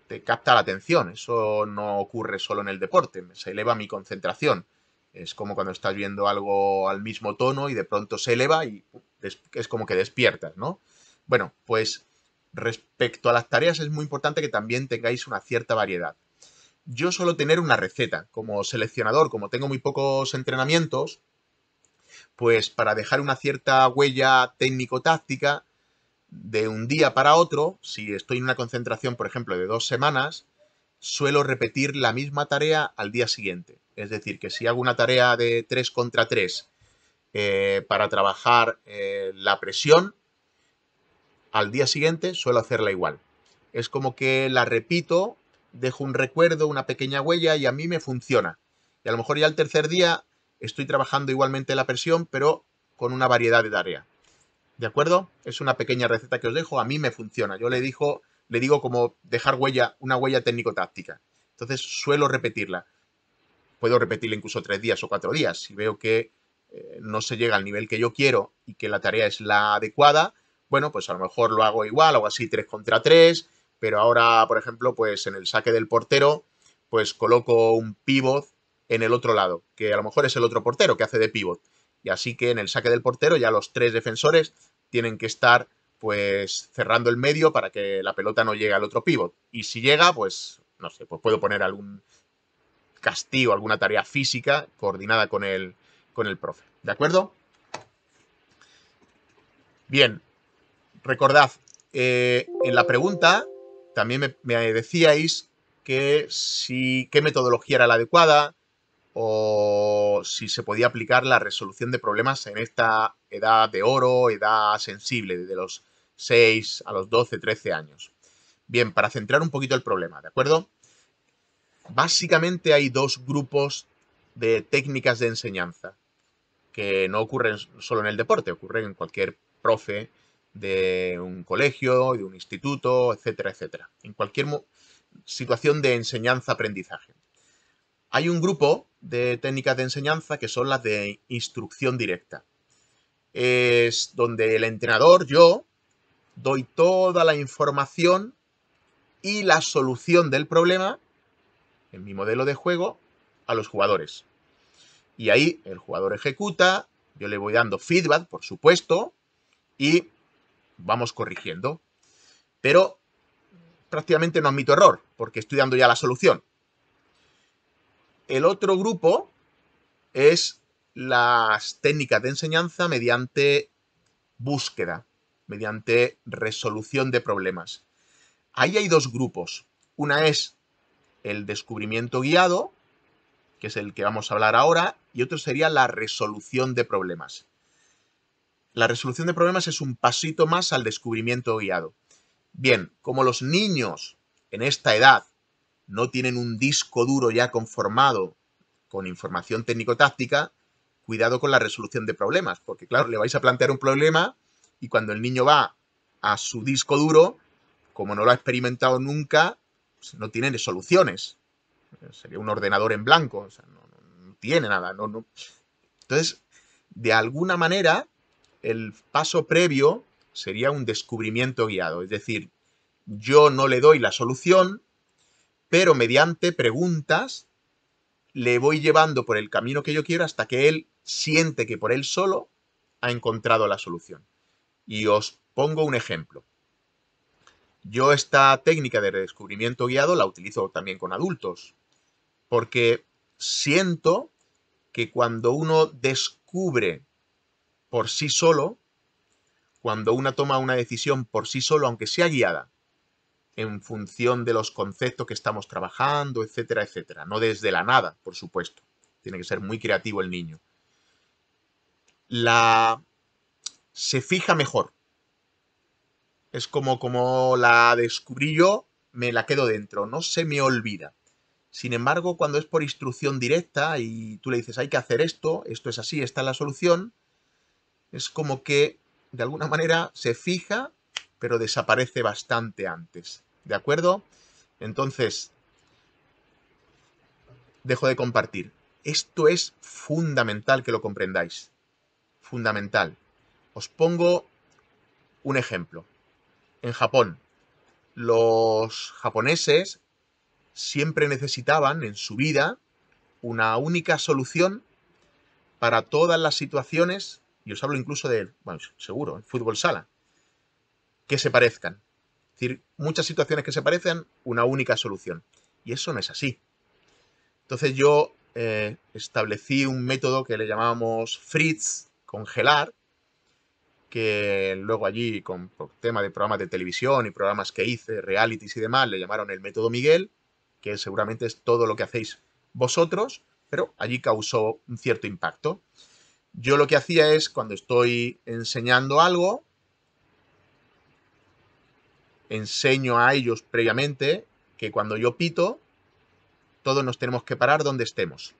te capta la atención. Eso no ocurre solo en el deporte, se eleva mi concentración. Es como cuando estás viendo algo al mismo tono y de pronto se eleva y uh, es como que despiertas, ¿no? Bueno, pues Respecto a las tareas es muy importante que también tengáis una cierta variedad. Yo suelo tener una receta. Como seleccionador, como tengo muy pocos entrenamientos, pues para dejar una cierta huella técnico-táctica, de un día para otro, si estoy en una concentración, por ejemplo, de dos semanas, suelo repetir la misma tarea al día siguiente. Es decir, que si hago una tarea de 3 contra 3 eh, para trabajar eh, la presión, al día siguiente suelo hacerla igual. Es como que la repito, dejo un recuerdo, una pequeña huella y a mí me funciona. Y a lo mejor ya el tercer día estoy trabajando igualmente la presión, pero con una variedad de tarea. ¿De acuerdo? Es una pequeña receta que os dejo, a mí me funciona. Yo le, digo, le digo como dejar huella, una huella técnico-táctica. Entonces suelo repetirla. Puedo repetirla incluso tres días o cuatro días. Si veo que eh, no se llega al nivel que yo quiero y que la tarea es la adecuada, bueno, pues a lo mejor lo hago igual, hago así 3 contra 3, pero ahora, por ejemplo, pues en el saque del portero, pues coloco un pívot en el otro lado, que a lo mejor es el otro portero que hace de pívot. Y así que en el saque del portero ya los tres defensores tienen que estar pues cerrando el medio para que la pelota no llegue al otro pívot. Y si llega, pues no sé, pues puedo poner algún castigo, alguna tarea física coordinada con el, con el profe. ¿De acuerdo? Bien, Recordad, eh, en la pregunta también me, decíais que si qué metodología era la adecuada o si se podía aplicar la resolución de problemas en esta edad de oro, edad sensible, de los 6 a los 12, 13 años. Bien, para centrar un poquito el problema, ¿de acuerdo? Básicamente hay dos grupos de técnicas de enseñanza que no ocurren solo en el deporte, ocurren en cualquier profe de un colegio, de un instituto, etcétera, etcétera. En cualquier situación de enseñanza-aprendizaje. Hay un grupo de técnicas de enseñanza que son las de instrucción directa. Es donde el entrenador, yo, doy toda la información y la solución del problema en mi modelo de juego a los jugadores. Y ahí el jugador ejecuta, yo le voy dando feedback, por supuesto, y vamos corrigiendo. Pero prácticamente no admito error, porque estoy dando ya la solución. El otro grupo es las técnicas de enseñanza mediante búsqueda, mediante resolución de problemas. Ahí hay dos grupos. Una es el descubrimiento guiado, que es el que vamos a hablar ahora, y otro sería la resolución de problemas. La resolución de problemas es un pasito más al descubrimiento guiado. Bien, como los niños en esta edad no tienen un disco duro ya conformado con información técnico-táctica, cuidado con la resolución de problemas, porque claro, le vais a plantear un problema y cuando el niño va a su disco duro, como no lo ha experimentado nunca, pues no tiene soluciones. Sería un ordenador en blanco, o sea, no, tiene nada. Entonces, de alguna manera, el paso previo sería un descubrimiento guiado, es decir, yo no le doy la solución, pero mediante preguntas le voy llevando por el camino que yo quiero hasta que él siente que por él solo ha encontrado la solución. Y os pongo un ejemplo. Yo esta técnica de descubrimiento guiado la utilizo también con adultos, porque siento que cuando uno descubre por sí solo, cuando una toma una decisión por sí solo, aunque sea guiada, en función de los conceptos que estamos trabajando, etcétera, etcétera. No desde la nada, por supuesto. Tiene que ser muy creativo el niño. La... se fija mejor. Es como, como la descubrí yo, me la quedo dentro, no se me olvida. Sin embargo, cuando es por instrucción directa y tú le dices hay que hacer esto, esto es así, esta es la solución, es como que de alguna manera se fija, pero desaparece bastante antes. ¿De acuerdo? Entonces, dejo de compartir. Esto es fundamental que lo comprendáis. Fundamental. Os pongo un ejemplo. En Japón, los japoneses siempre necesitaban en su vida una única solución para todas las situaciones y os hablo incluso de, bueno, seguro, el fútbol sala, que se parezcan. Es decir, muchas situaciones que se parecen, una única solución. Y eso no es así. Entonces yo eh, establecí un método que le llamamos Fritz, congelar, que luego allí, con por tema de programas de televisión y programas que hice, realities y demás, le llamaron el método Miguel, que seguramente es todo lo que hacéis vosotros, pero allí causó un cierto impacto. Yo lo que hacía es, cuando estoy enseñando algo, enseño a ellos previamente que cuando yo pito, todos nos tenemos que parar donde estemos.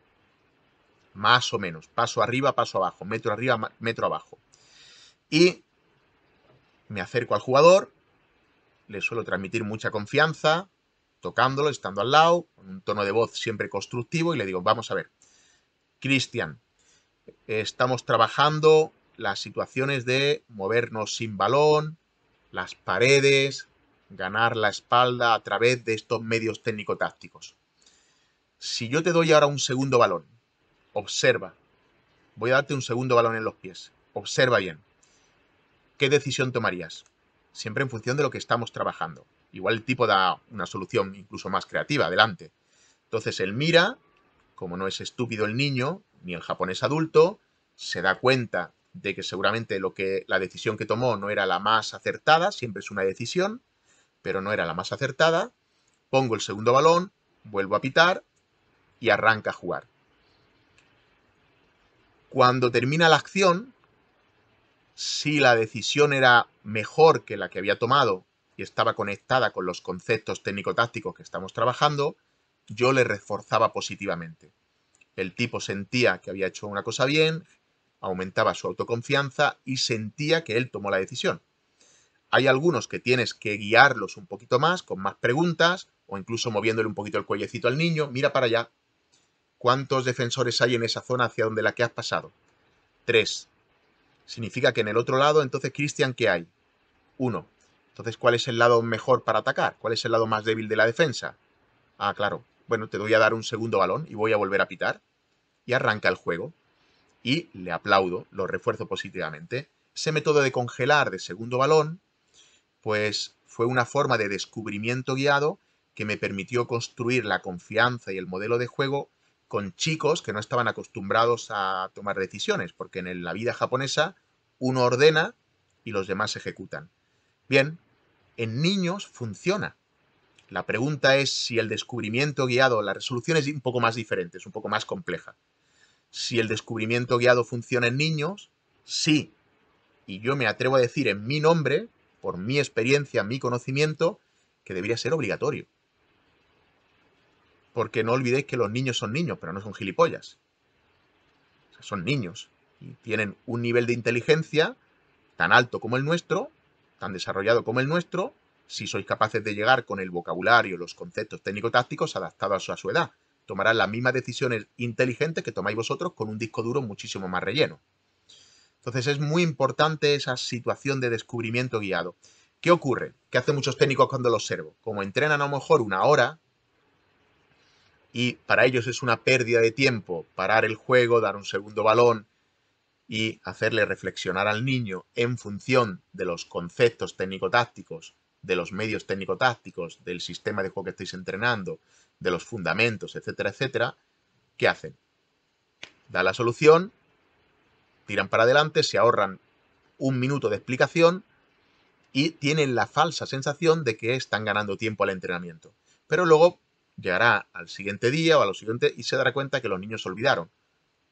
Más o menos. Paso arriba, paso abajo. Metro arriba, metro abajo. Y me acerco al jugador. Le suelo transmitir mucha confianza, tocándolo, estando al lado, con un tono de voz siempre constructivo, y le digo, vamos a ver, Cristian, estamos trabajando las situaciones de movernos sin balón, las paredes, ganar la espalda a través de estos medios técnico-tácticos. Si yo te doy ahora un segundo balón, observa. Voy a darte un segundo balón en los pies. Observa bien. ¿Qué decisión tomarías? Siempre en función de lo que estamos trabajando. Igual el tipo da una solución incluso más creativa adelante. Entonces él mira, como no es estúpido el niño, ni el japonés adulto, se da cuenta de que seguramente lo que, la decisión que tomó no era la más acertada, siempre es una decisión, pero no era la más acertada, pongo el segundo balón, vuelvo a pitar y arranca a jugar. Cuando termina la acción, si la decisión era mejor que la que había tomado y estaba conectada con los conceptos técnico-tácticos que estamos trabajando, yo le reforzaba positivamente. El tipo sentía que había hecho una cosa bien, aumentaba su autoconfianza y sentía que él tomó la decisión. Hay algunos que tienes que guiarlos un poquito más, con más preguntas, o incluso moviéndole un poquito el cuellecito al niño, mira para allá. ¿Cuántos defensores hay en esa zona hacia donde la que has pasado? Tres. Significa que en el otro lado, entonces, Cristian, ¿qué hay? Uno. Entonces, ¿cuál es el lado mejor para atacar? ¿Cuál es el lado más débil de la defensa? Ah, claro, bueno, te voy a dar un segundo balón y voy a volver a pitar. Y arranca el juego. Y le aplaudo, lo refuerzo positivamente. Ese método de congelar de segundo balón, pues fue una forma de descubrimiento guiado que me permitió construir la confianza y el modelo de juego con chicos que no estaban acostumbrados a tomar decisiones, porque en la vida japonesa uno ordena y los demás ejecutan. Bien, en niños funciona. La pregunta es si el descubrimiento guiado, la resolución es un poco más diferente, es un poco más compleja. Si el descubrimiento guiado funciona en niños, sí. Y yo me atrevo a decir en mi nombre, por mi experiencia, mi conocimiento, que debería ser obligatorio. Porque no olvidéis que los niños son niños, pero no son gilipollas. O sea, son niños. Y tienen un nivel de inteligencia tan alto como el nuestro, tan desarrollado como el nuestro, si sois capaces de llegar con el vocabulario, los conceptos técnico-tácticos adaptados a su edad. Tomarán las mismas decisiones inteligentes que tomáis vosotros con un disco duro muchísimo más relleno. Entonces es muy importante esa situación de descubrimiento guiado. ¿Qué ocurre? ¿Qué hacen muchos técnicos cuando lo observo? Como entrenan a lo mejor una hora y para ellos es una pérdida de tiempo parar el juego, dar un segundo balón, y hacerle reflexionar al niño en función de los conceptos técnico-tácticos de los medios técnico-tácticos, del sistema de juego que estáis entrenando, de los fundamentos, etcétera, etcétera, ¿qué hacen? Da la solución, tiran para adelante, se ahorran un minuto de explicación y tienen la falsa sensación de que están ganando tiempo al entrenamiento. Pero luego llegará al siguiente día o a lo siguiente y se dará cuenta que los niños se olvidaron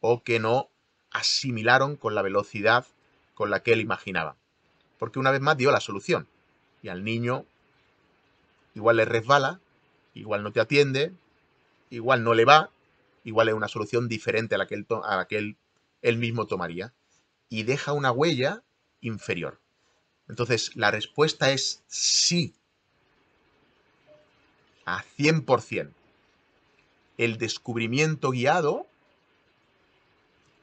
o que no asimilaron con la velocidad con la que él imaginaba. Porque una vez más dio la solución. Y al niño igual le resbala, igual no te atiende, igual no le va, igual es una solución diferente a la que él, a mismo tomaría. Y deja una huella inferior. Entonces, la respuesta es sí. A 100%. El descubrimiento guiado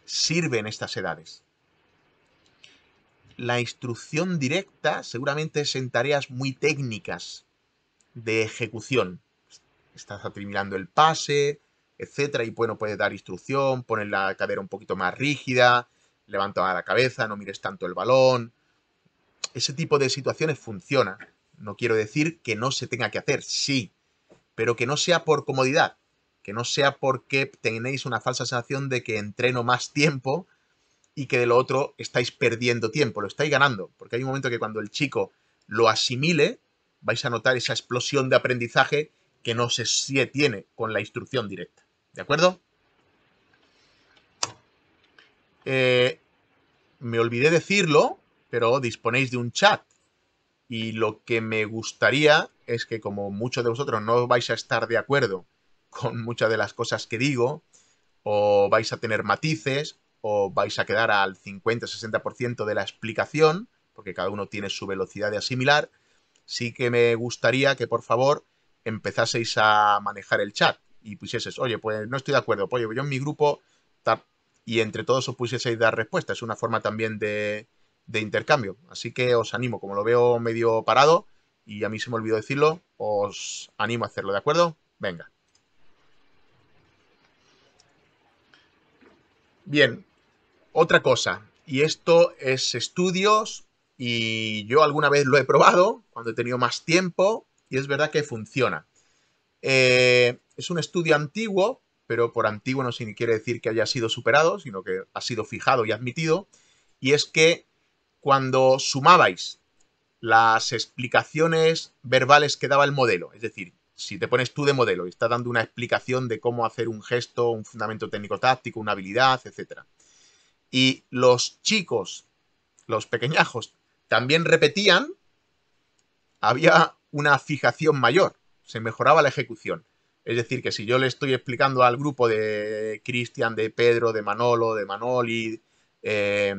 sirve en estas edades la instrucción directa seguramente es en tareas muy técnicas de ejecución. Estás atribuyendo el pase, etcétera, y bueno, puedes dar instrucción, poner la cadera un poquito más rígida, levanta la cabeza, no mires tanto el balón. Ese tipo de situaciones funciona. No quiero decir que no se tenga que hacer, sí, pero que no sea por comodidad, que no sea porque tenéis una falsa sensación de que entreno más tiempo y que de lo otro estáis perdiendo tiempo, lo estáis ganando, porque hay un momento que cuando el chico lo asimile, vais a notar esa explosión de aprendizaje que no se tiene con la instrucción directa. ¿De acuerdo? Eh, me olvidé decirlo, pero disponéis de un chat. Y lo que me gustaría es que como muchos de vosotros no vais a estar de acuerdo con muchas de las cosas que digo, o vais a tener matices, o vais a quedar al 50-60% de la explicación, porque cada uno tiene su velocidad de asimilar, sí que me gustaría que por favor empezaseis a manejar el chat y pusieses, oye, pues no estoy de acuerdo, pues yo en mi grupo, y entre todos os pusieseis dar respuesta. Es una forma también de, de intercambio. Así que os animo, como lo veo medio parado, y a mí se me olvidó decirlo, os animo a hacerlo, ¿de acuerdo? Venga. Bien, otra cosa, y esto es estudios, y yo alguna vez lo he probado cuando he tenido más tiempo, y es verdad que funciona. Eh, es un estudio antiguo, pero por antiguo no quiere decir que haya sido superado, sino que ha sido fijado y admitido, y es que cuando sumabais las explicaciones verbales que daba el modelo, es decir, si te pones tú de modelo y está dando una explicación de cómo hacer un gesto, un fundamento técnico-táctico, una habilidad, etc., y los chicos, los pequeñajos, también repetían, había una fijación mayor, se mejoraba la ejecución. Es decir, que si yo le estoy explicando al grupo de Cristian, de Pedro, de Manolo, de Manoli, eh,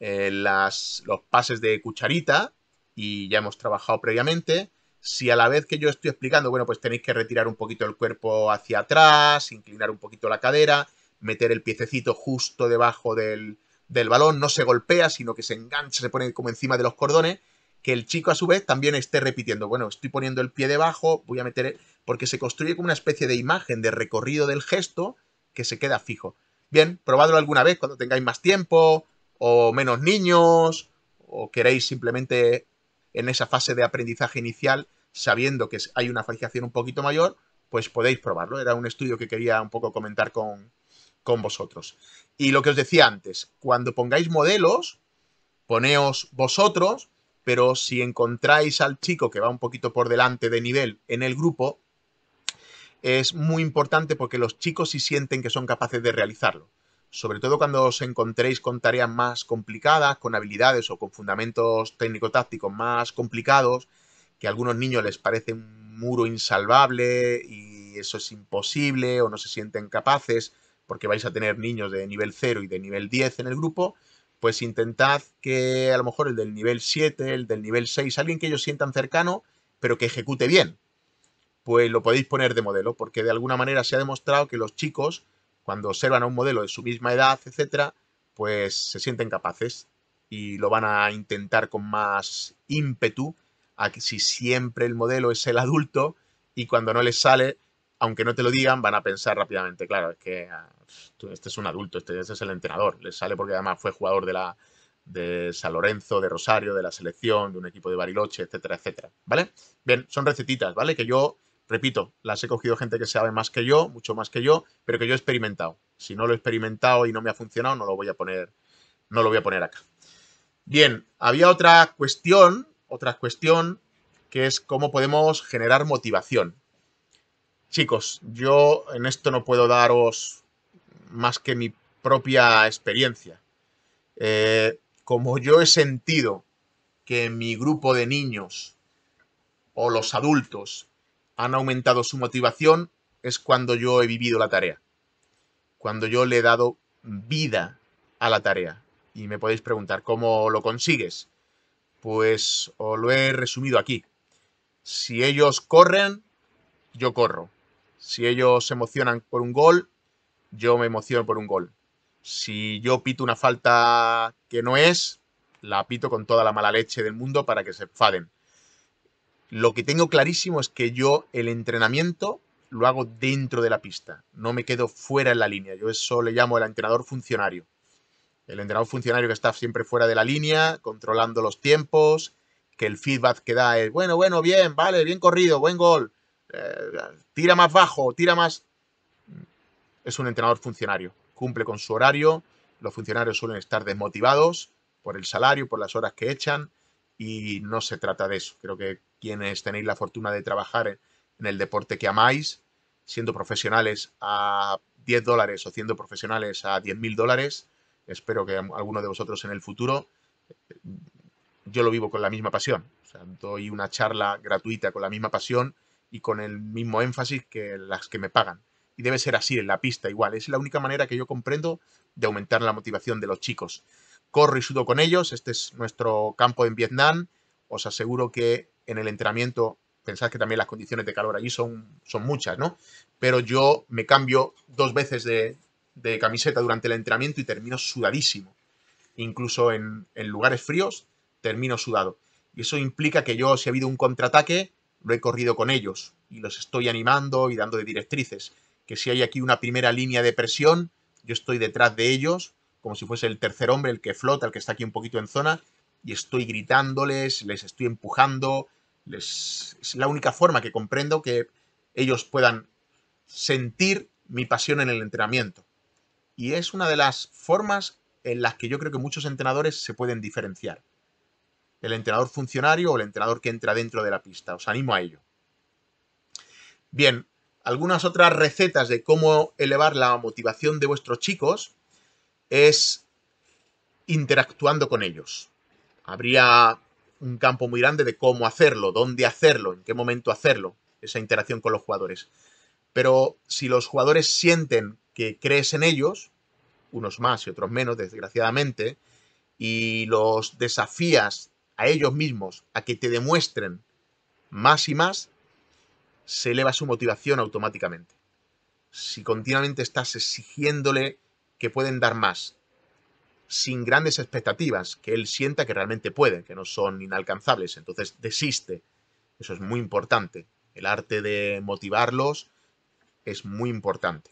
eh, las, los pases de cucharita, y ya hemos trabajado previamente, si a la vez que yo estoy explicando, bueno, pues tenéis que retirar un poquito el cuerpo hacia atrás, inclinar un poquito la cadera, meter el piececito justo debajo del, balón, no se golpea, sino que se engancha, se pone como encima de los cordones, que el chico a su vez también esté repitiendo, bueno, estoy poniendo el pie debajo, voy a meter, porque se construye como una especie de imagen de recorrido del gesto que se queda fijo. Bien, probadlo alguna vez cuando tengáis más tiempo, o menos niños, o queréis simplemente en esa fase de aprendizaje inicial, sabiendo que hay una fijación un poquito mayor, pues podéis probarlo. Era un estudio que quería un poco comentar con, con vosotros. Y lo que os decía antes, cuando pongáis modelos, poneos vosotros, pero si encontráis al chico que va un poquito por delante de nivel en el grupo, es muy importante porque los chicos sí sienten que son capaces de realizarlo. Sobre todo cuando os encontréis con tareas más complicadas, con habilidades o con fundamentos técnico-tácticos más complicados, que a algunos niños les parece un muro insalvable y eso es imposible o no se sienten capaces porque vais a tener niños de nivel 0 y de nivel 10 en el grupo, pues intentad que a lo mejor el del nivel 7, el del nivel 6, alguien que ellos sientan cercano, pero que ejecute bien, pues lo podéis poner de modelo, porque de alguna manera se ha demostrado que los chicos, cuando observan a un modelo de su misma edad, etcétera, pues se sienten capaces y lo van a intentar con más ímpetu a que si siempre el modelo es el adulto y cuando no les sale, aunque no te lo digan, van a pensar rápidamente, claro, es que pues, este es un adulto, este, este, es el entrenador. Le sale porque además fue jugador de la de San Lorenzo, de Rosario, de la selección, de un equipo de Bariloche, etcétera, etcétera. ¿Vale? Bien, son recetitas, ¿vale? Que yo, repito, las he cogido gente que sabe más que yo, mucho más que yo, pero que yo he experimentado. Si no lo he experimentado y no me ha funcionado, no lo voy a poner, no lo voy a poner acá. Bien, había otra cuestión, otra cuestión que es cómo podemos generar motivación. Chicos, yo en esto no puedo daros más que mi propia experiencia. Eh, como yo he sentido que mi grupo de niños o los adultos han aumentado su motivación, es cuando yo he vivido la tarea, cuando yo le he dado vida a la tarea. Y me podéis preguntar, ¿cómo lo consigues? Pues os lo he resumido aquí. Si ellos corren, yo corro. Si ellos se emocionan por un gol, yo me emociono por un gol. Si yo pito una falta que no es, la pito con toda la mala leche del mundo para que se enfaden. Lo que tengo clarísimo es que yo el entrenamiento lo hago dentro de la pista, no me quedo fuera en la línea. Yo eso le llamo el entrenador funcionario. El entrenador funcionario que está siempre fuera de la línea, controlando los tiempos, que el feedback que da es, bueno, bueno, bien, vale, bien corrido, buen gol, eh, tira más bajo, tira más es un entrenador funcionario. Cumple con su horario, los funcionarios suelen estar desmotivados por el salario, por las horas que echan, y no se trata de eso. Creo que quienes tenéis la fortuna de trabajar en el deporte que amáis, siendo profesionales a 10 dólares o siendo profesionales a 10 mil dólares, espero que alguno de vosotros en el futuro, yo lo vivo con la misma pasión. doy una charla gratuita con la misma pasión y con el mismo énfasis que las que me pagan. Y debe ser así en la pista igual. Es la única manera que yo comprendo de aumentar la motivación de los chicos. Corro y sudo con ellos. Este es nuestro campo en Vietnam. Os aseguro que en el entrenamiento, pensad que también las condiciones de calor allí son, son muchas, ¿no? Pero yo me cambio dos veces de, camiseta durante el entrenamiento y termino sudadísimo. Incluso en, en lugares fríos termino sudado. Y eso implica que yo, si ha habido un contraataque, lo he corrido con ellos y los estoy animando y dando de directrices que si hay aquí una primera línea de presión, yo estoy detrás de ellos, como si fuese el tercer hombre, el que flota, el que está aquí un poquito en zona, y estoy gritándoles, les estoy empujando, les... es la única forma que comprendo que ellos puedan sentir mi pasión en el entrenamiento. Y es una de las formas en las que yo creo que muchos entrenadores se pueden diferenciar. El entrenador funcionario o el entrenador que entra dentro de la pista. Os animo a ello. Bien, algunas otras recetas de cómo elevar la motivación de vuestros chicos es interactuando con ellos. Habría un campo muy grande de cómo hacerlo, dónde hacerlo, en qué momento hacerlo, esa interacción con los jugadores. Pero si los jugadores sienten que crees en ellos, unos más y otros menos, desgraciadamente, y los desafías a ellos mismos a que te demuestren más y más, se eleva su motivación automáticamente. Si continuamente estás exigiéndole que pueden dar más, sin grandes expectativas, que él sienta que realmente puede, que no son inalcanzables, entonces desiste. Eso es muy importante. El arte de motivarlos es muy importante.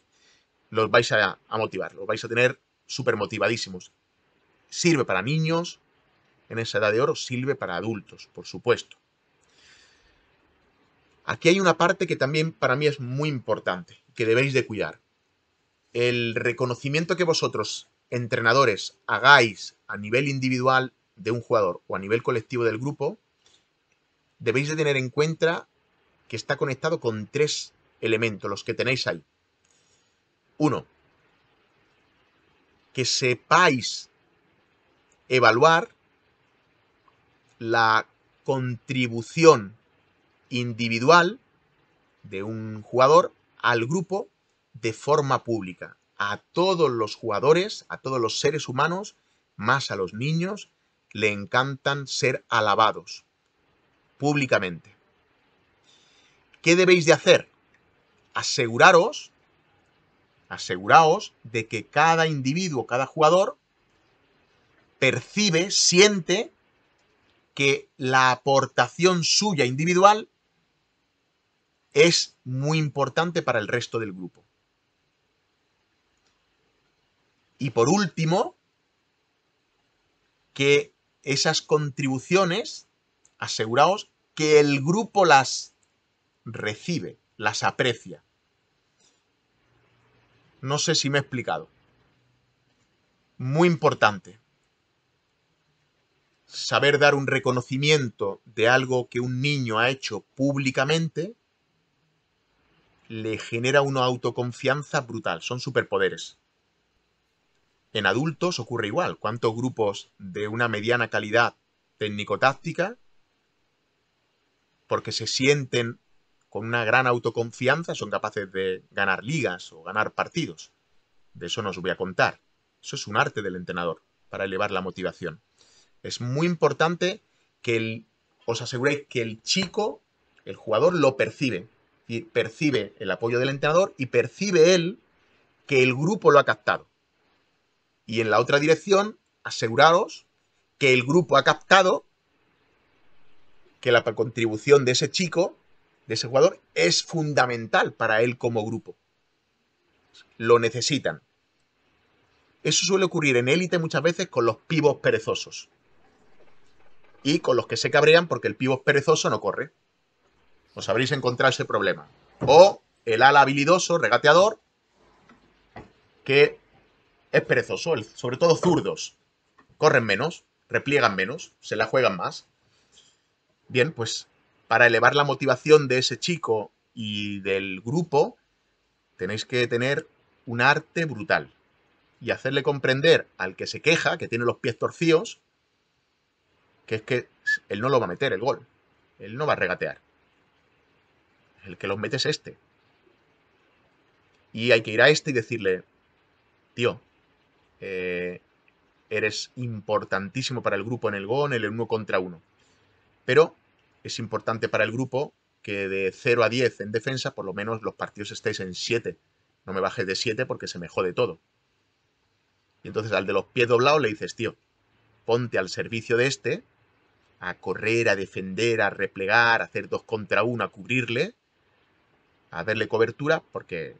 Los vais a, a motivar, los vais a tener súper motivadísimos. Sirve para niños en esa edad de oro, sirve para adultos, por supuesto. Aquí hay una parte que también para mí es muy importante, que debéis de cuidar. El reconocimiento que vosotros, entrenadores, hagáis a nivel individual de un jugador o a nivel colectivo del grupo, debéis de tener en cuenta que está conectado con tres elementos, los que tenéis ahí. Uno, que sepáis evaluar la contribución individual de un jugador al grupo de forma pública, a todos los jugadores, a todos los seres humanos, más a los niños, le encantan ser alabados públicamente. ¿Qué debéis de hacer? Aseguraros, aseguraos de que cada individuo, cada jugador, percibe, siente que la aportación suya individual es muy importante para el resto del grupo. Y por último, que esas contribuciones, aseguraos que el grupo las recibe, las aprecia. No sé si me he explicado. Muy importante. Saber dar un reconocimiento de algo que un niño ha hecho públicamente le genera una autoconfianza brutal, son superpoderes. En adultos ocurre igual, cuántos grupos de una mediana calidad técnico-táctica, porque se sienten con una gran autoconfianza, son capaces de ganar ligas o ganar partidos. De eso no os voy a contar. Eso es un arte del entrenador, para elevar la motivación. Es muy importante que os aseguréis que el chico, el jugador, lo percibe percibe el apoyo del entrenador y percibe él que el grupo lo ha captado. Y en la otra dirección, aseguraros que el grupo ha captado que la contribución de ese chico, de ese jugador, es fundamental para él como grupo. Lo necesitan. Eso suele ocurrir en élite muchas veces con los pibos perezosos. Y con los que se cabrean porque el es perezoso no corre os habréis encontrado ese problema. O el ala habilidoso, regateador, que es perezoso, sobre todo zurdos. Corren menos, repliegan menos, se la juegan más. Bien, pues para elevar la motivación de ese chico y del grupo, tenéis que tener un arte brutal y hacerle comprender al que se queja, que tiene los pies torcidos, que es que él no lo va a meter el gol, él no va a regatear el que los mete es este. Y hay que ir a este y decirle, tío, eh, eres importantísimo para el grupo en el gol, en el uno contra uno. Pero es importante para el grupo que de 0 a 10 en defensa, por lo menos los partidos estéis en 7. No me bajes de 7 porque se me jode todo. Y entonces al de los pies doblados le dices, tío, ponte al servicio de este, a correr, a defender, a replegar, a hacer dos contra uno, a cubrirle, a darle cobertura porque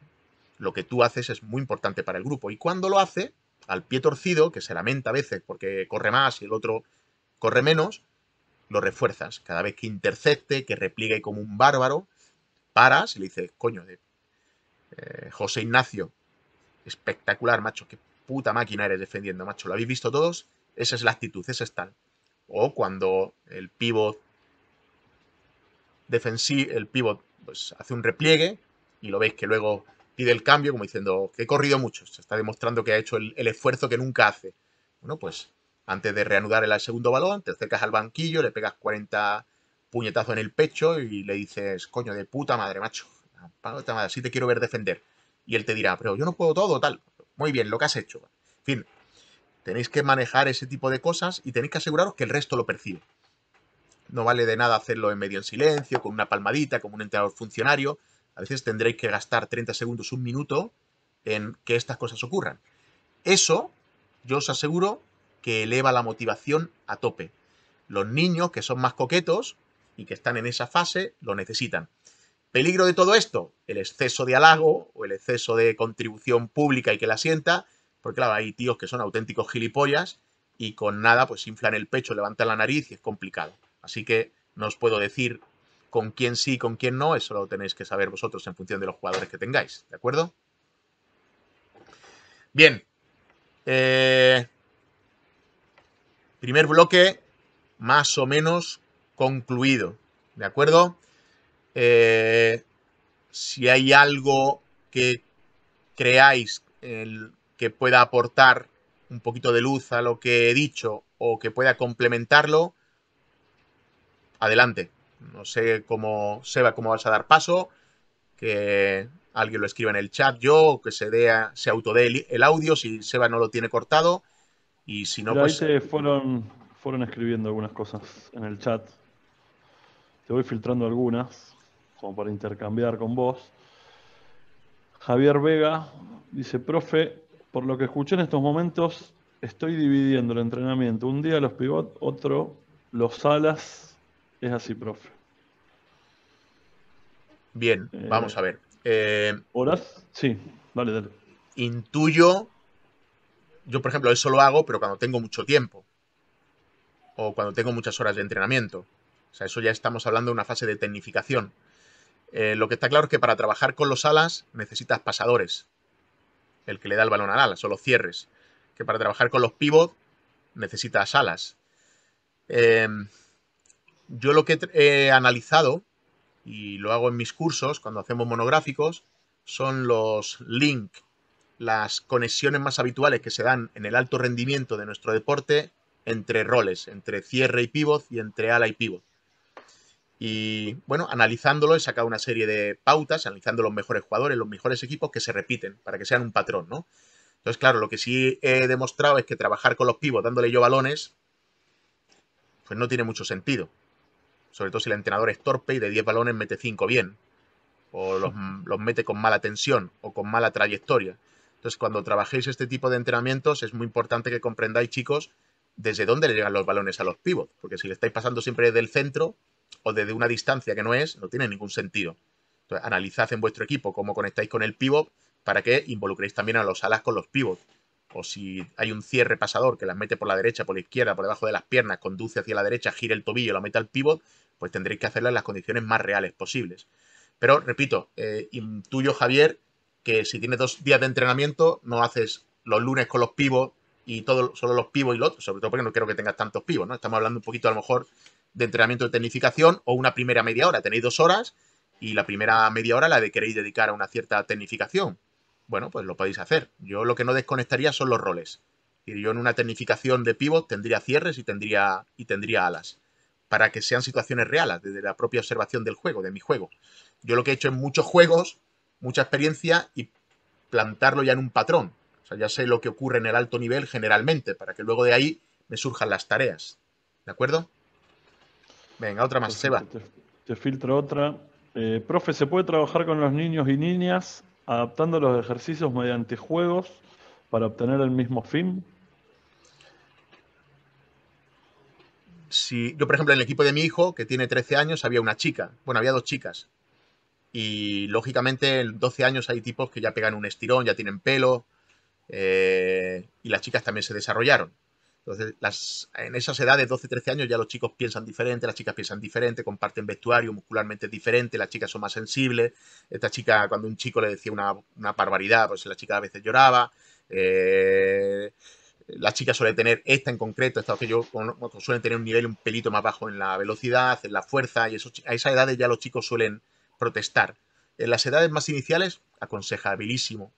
lo que tú haces es muy importante para el grupo. Y cuando lo hace, al pie torcido, que se lamenta a veces porque corre más y el otro corre menos, lo refuerzas. Cada vez que intercepte, que repliegue como un bárbaro, paras y le dices, coño, de, eh, José Ignacio, espectacular, macho, qué puta máquina eres defendiendo, macho. ¿Lo habéis visto todos? Esa es la actitud, esa es tal. O cuando el pívot defensivo, el pivot pues hace un repliegue y lo veis que luego pide el cambio como diciendo que he corrido mucho, se está demostrando que ha hecho el, esfuerzo que nunca hace. Bueno, pues antes de reanudar el segundo balón, te acercas al banquillo, le pegas 40 puñetazos en el pecho y le dices, coño, de puta madre, macho, si así te quiero ver defender. Y él te dirá, pero yo no puedo todo, tal. Muy bien, lo que has hecho. En fin, tenéis que manejar ese tipo de cosas y tenéis que aseguraros que el resto lo percibe. No vale de nada hacerlo en medio en silencio, con una palmadita, como un entrenador funcionario. A veces tendréis que gastar 30 segundos, un minuto, en que estas cosas ocurran. Eso, yo os aseguro, que eleva la motivación a tope. Los niños que son más coquetos y que están en esa fase, lo necesitan. ¿Peligro de todo esto? El exceso de halago o el exceso de contribución pública y que la sienta, porque claro, hay tíos que son auténticos gilipollas y con nada pues inflan el pecho, levantan la nariz y es complicado. Así que no os puedo decir con quién sí y con quién no, eso lo tenéis que saber vosotros en función de los jugadores que tengáis, ¿de acuerdo? Bien. Eh, primer bloque, más o menos concluido, ¿de acuerdo? Eh, si hay algo que creáis que pueda aportar un poquito de luz a lo que he dicho o que pueda complementarlo, adelante. No sé cómo, Seba, cómo vas a dar paso, que alguien lo escriba en el chat yo, que se, dé se el, audio si Seba no lo tiene cortado. Y si no, pues... fueron, fueron escribiendo algunas cosas en el chat. Te voy filtrando algunas, como para intercambiar con vos. Javier Vega dice, profe, por lo que escuché en estos momentos, estoy dividiendo el entrenamiento. Un día los pivot, otro los alas es así, profe. Bien, eh, vamos a ver. Eh, ¿Horas? Sí, Vale, dale. Intuyo. Yo, por ejemplo, eso lo hago, pero cuando tengo mucho tiempo. O cuando tengo muchas horas de entrenamiento. O sea, eso ya estamos hablando de una fase de tecnificación. Eh, lo que está claro es que para trabajar con los alas necesitas pasadores. El que le da el balón al ala, o los cierres. Que para trabajar con los pivots necesitas alas yo lo que he analizado, y lo hago en mis cursos cuando hacemos monográficos, son los links, las conexiones más habituales que se dan en el alto rendimiento de nuestro deporte entre roles, entre cierre y pívot y entre ala y pívot. Y bueno, analizándolo he sacado una serie de pautas, analizando los mejores jugadores, los mejores equipos que se repiten para que sean un patrón, ¿no? Entonces, claro, lo que sí he demostrado es que trabajar con los pivots dándole yo balones, pues no tiene mucho sentido sobre todo si el entrenador es torpe y de 10 balones mete 5 bien, o los, mete con mala tensión o con mala trayectoria. Entonces, cuando trabajéis este tipo de entrenamientos, es muy importante que comprendáis, chicos, desde dónde le llegan los balones a los pivots, porque si le estáis pasando siempre desde el centro o desde una distancia que no es, no tiene ningún sentido. Entonces, analizad en vuestro equipo cómo conectáis con el pívot para que involucréis también a los alas con los pivots. O si hay un cierre pasador que las mete por la derecha, por la izquierda, por debajo de las piernas, conduce hacia la derecha, gira el tobillo, la mete al pivot, pues tendréis que hacerla en las condiciones más reales posibles. Pero, repito, eh, intuyo, Javier, que si tienes dos días de entrenamiento, no haces los lunes con los pivos y todo, solo los pivos y los otros, sobre todo porque no quiero que tengas tantos pivos, ¿no? Estamos hablando un poquito, a lo mejor, de entrenamiento de tecnificación o una primera media hora. Tenéis dos horas y la primera media hora la de queréis dedicar a una cierta tecnificación. Bueno, pues lo podéis hacer. Yo lo que no desconectaría son los roles. Y yo en una tecnificación de pivos tendría cierres y tendría, y tendría alas para que sean situaciones reales, desde la propia observación del juego, de mi juego. Yo lo que he hecho en muchos juegos, mucha experiencia y plantarlo ya en un patrón. O sea, ya sé lo que ocurre en el alto nivel generalmente, para que luego de ahí me surjan las tareas. ¿De acuerdo? Venga, otra más, pues Seba. Te, filtro otra. Eh, profe, ¿se puede trabajar con los niños y niñas adaptando los ejercicios mediante juegos para obtener el mismo fin? yo, por ejemplo, en el equipo de mi hijo, que tiene 13 años, había una chica, bueno, había dos chicas. Y lógicamente en 12 años hay tipos que ya pegan un estirón, ya tienen pelo, eh, y las chicas también se desarrollaron. Entonces, en esas edades, 12, 13 años, ya los chicos piensan diferente, las chicas piensan diferente, comparten vestuario, muscularmente diferente, las chicas son más sensibles. Esta chica, cuando un chico le decía una, barbaridad, pues la chica a veces lloraba. Eh, las chicas suelen tener esta en concreto, estado que yo suelen tener un nivel un pelito más bajo en la velocidad, en la fuerza, y eso, a esas edades ya los chicos suelen protestar. En las edades más iniciales, aconsejabilísimo,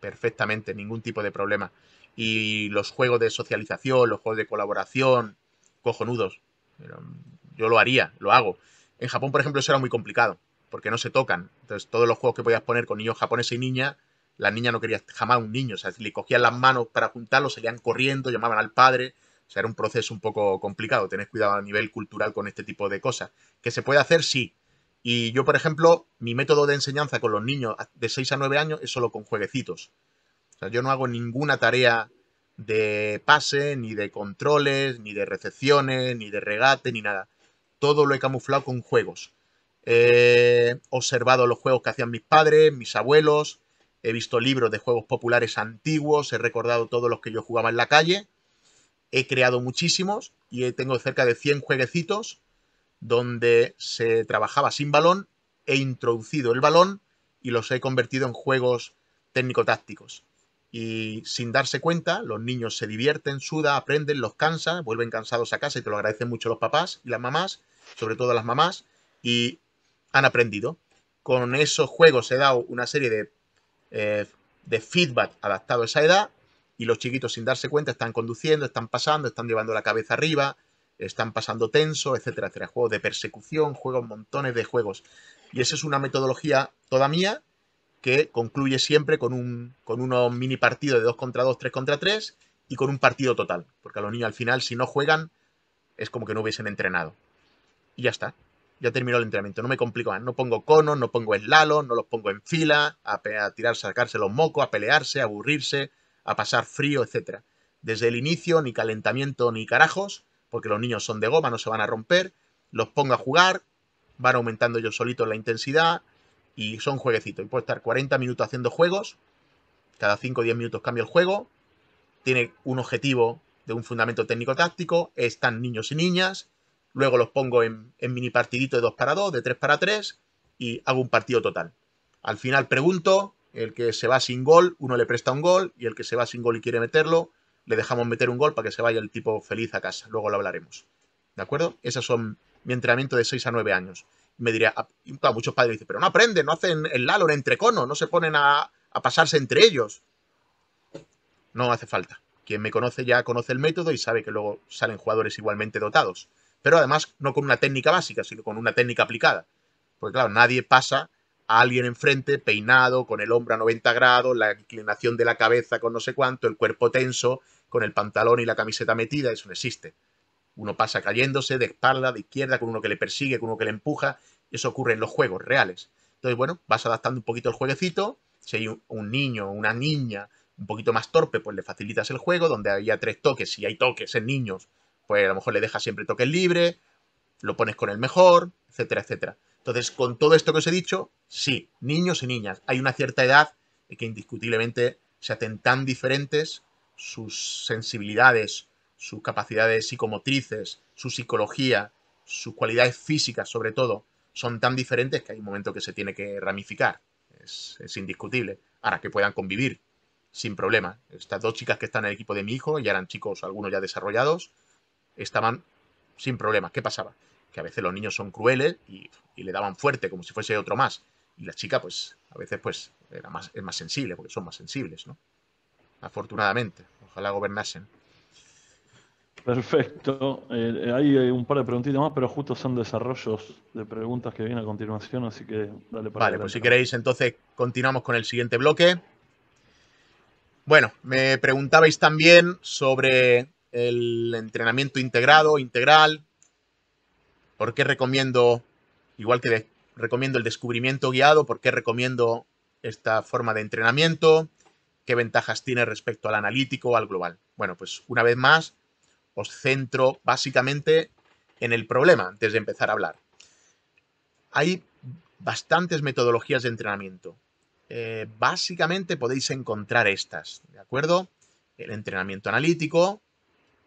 perfectamente, ningún tipo de problema. Y los juegos de socialización, los juegos de colaboración, cojonudos. Mm, yo lo haría, lo hago. En Japón, por ejemplo, eso era muy complicado, porque no se tocan. Entonces, todos los juegos que podías poner con niños japoneses y niñas la niña no quería jamás un niño, o sea, le cogían las manos para juntarlo, salían corriendo, llamaban al padre, o sea, era un proceso un poco complicado, tenés cuidado a nivel cultural con este tipo de cosas. ¿Que se puede hacer? Sí. Y yo, por ejemplo, mi método de enseñanza con los niños de 6 a 9 años es solo con jueguecitos. O sea, yo no hago ninguna tarea de pase, ni de controles, ni de recepciones, ni de regate, ni nada. Todo lo he camuflado con juegos. He observado los juegos que hacían mis padres, mis abuelos, he visto libros de juegos populares antiguos, he recordado todos los que yo jugaba en la calle, he creado muchísimos y tengo cerca de 100 jueguecitos donde se trabajaba sin balón, he introducido el balón y los he convertido en juegos técnico-tácticos. Y sin darse cuenta, los niños se divierten, sudan, aprenden, los cansan, vuelven cansados a casa y te lo agradecen mucho los papás y las mamás, sobre todo las mamás, y han aprendido. Con esos juegos he dado una serie de eh, de feedback adaptado a esa edad y los chiquitos sin darse cuenta están conduciendo, están pasando, están llevando la cabeza arriba, están pasando tenso, etcétera, etcétera. Juegos de persecución, juegos, montones de juegos. Y esa es una metodología toda mía que concluye siempre con, un, con unos mini partidos de 2 contra 2, 3 contra 3 y con un partido total. Porque a los niños al final, si no juegan, es como que no hubiesen entrenado. Y ya está ya terminó el entrenamiento, no me complico más, no pongo conos, no pongo eslalos, no los pongo en fila, a, tirar, sacarse los mocos, a pelearse, a aburrirse, a pasar frío, etc. Desde el inicio, ni calentamiento ni carajos, porque los niños son de goma, no se van a romper, los pongo a jugar, van aumentando ellos solito la intensidad y son jueguecitos. Y puedo estar 40 minutos haciendo juegos, cada 5 o 10 minutos cambio el juego, tiene un objetivo de un fundamento técnico-táctico, están niños y niñas, luego los pongo en, mini partidito de 2 para 2, de 3 para 3 y hago un partido total. Al final pregunto, el que se va sin gol, uno le presta un gol y el que se va sin gol y quiere meterlo, le dejamos meter un gol para que se vaya el tipo feliz a casa. Luego lo hablaremos. ¿De acuerdo? Esos son mi entrenamiento de 6 a 9 años. Me diría, a ah, muchos padres dicen, pero no aprenden, no hacen el lalo, entre conos, no se ponen a pasarse entre ellos. No hace falta. Quien me conoce ya conoce el método y sabe que luego salen jugadores igualmente dotados pero además no con una técnica básica, sino con una técnica aplicada. Porque claro, nadie pasa a alguien enfrente peinado, con el hombro a 90 grados, la inclinación de la cabeza con no sé cuánto, el cuerpo tenso, con el pantalón y la camiseta metida, eso no existe. Uno pasa cayéndose de espalda, de izquierda, con uno que le persigue, con uno que le empuja, eso ocurre en los juegos reales. Entonces, bueno, vas adaptando un poquito el jueguecito, si hay un, niño o una niña un poquito más torpe, pues le facilitas el juego, donde había tres toques, si hay toques en niños, pues a lo mejor le dejas siempre toques libre, lo pones con el mejor, etcétera, etcétera. Entonces, con todo esto que os he dicho, sí, niños y niñas, hay una cierta edad en que indiscutiblemente se hacen tan diferentes sus sensibilidades, sus capacidades psicomotrices, su psicología, sus cualidades físicas sobre todo, son tan diferentes que hay un momento que se tiene que ramificar. Es, indiscutible. para que puedan convivir sin problema. Estas dos chicas que están en el equipo de mi hijo ya eran chicos, algunos ya desarrollados, estaban sin problemas. ¿Qué pasaba? Que a veces los niños son crueles y, le daban fuerte, como si fuese otro más. Y la chica, pues, a veces, pues, era más, es más sensible, porque son más sensibles, ¿no? Afortunadamente. Ojalá gobernasen. Perfecto. Eh, hay un par de preguntitas más, pero justo son desarrollos de preguntas que vienen a continuación, así que dale para Vale, pues si queréis, entonces continuamos con el siguiente bloque. Bueno, me preguntabais también sobre el entrenamiento integrado, integral. ¿Por qué recomiendo, igual que recomiendo el descubrimiento guiado, por qué recomiendo esta forma de entrenamiento? ¿Qué ventajas tiene respecto al analítico o al global? Bueno, pues una vez más, os centro básicamente en el problema antes de empezar a hablar. Hay bastantes metodologías de entrenamiento. Eh, básicamente podéis encontrar estas, ¿de acuerdo? El entrenamiento analítico,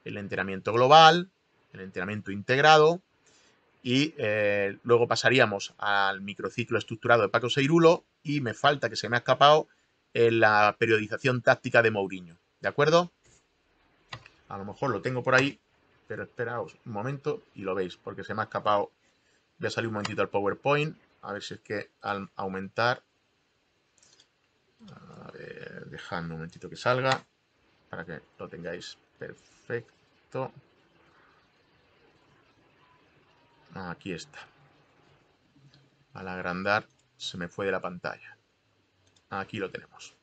el entrenamiento global, el entrenamiento integrado, y eh, luego pasaríamos al microciclo estructurado de Paco Seirulo y me falta que se me ha escapado en eh, la periodización táctica de Mourinho. ¿De acuerdo? A lo mejor lo tengo por ahí, pero esperaos un momento y lo veis, porque se me ha escapado. Voy a salir un momentito al PowerPoint, a ver si es que al aumentar... A un momentito que salga, para que lo tengáis Perfecto. Ah, aquí está. Al agrandar se me fue de la pantalla. Aquí lo tenemos.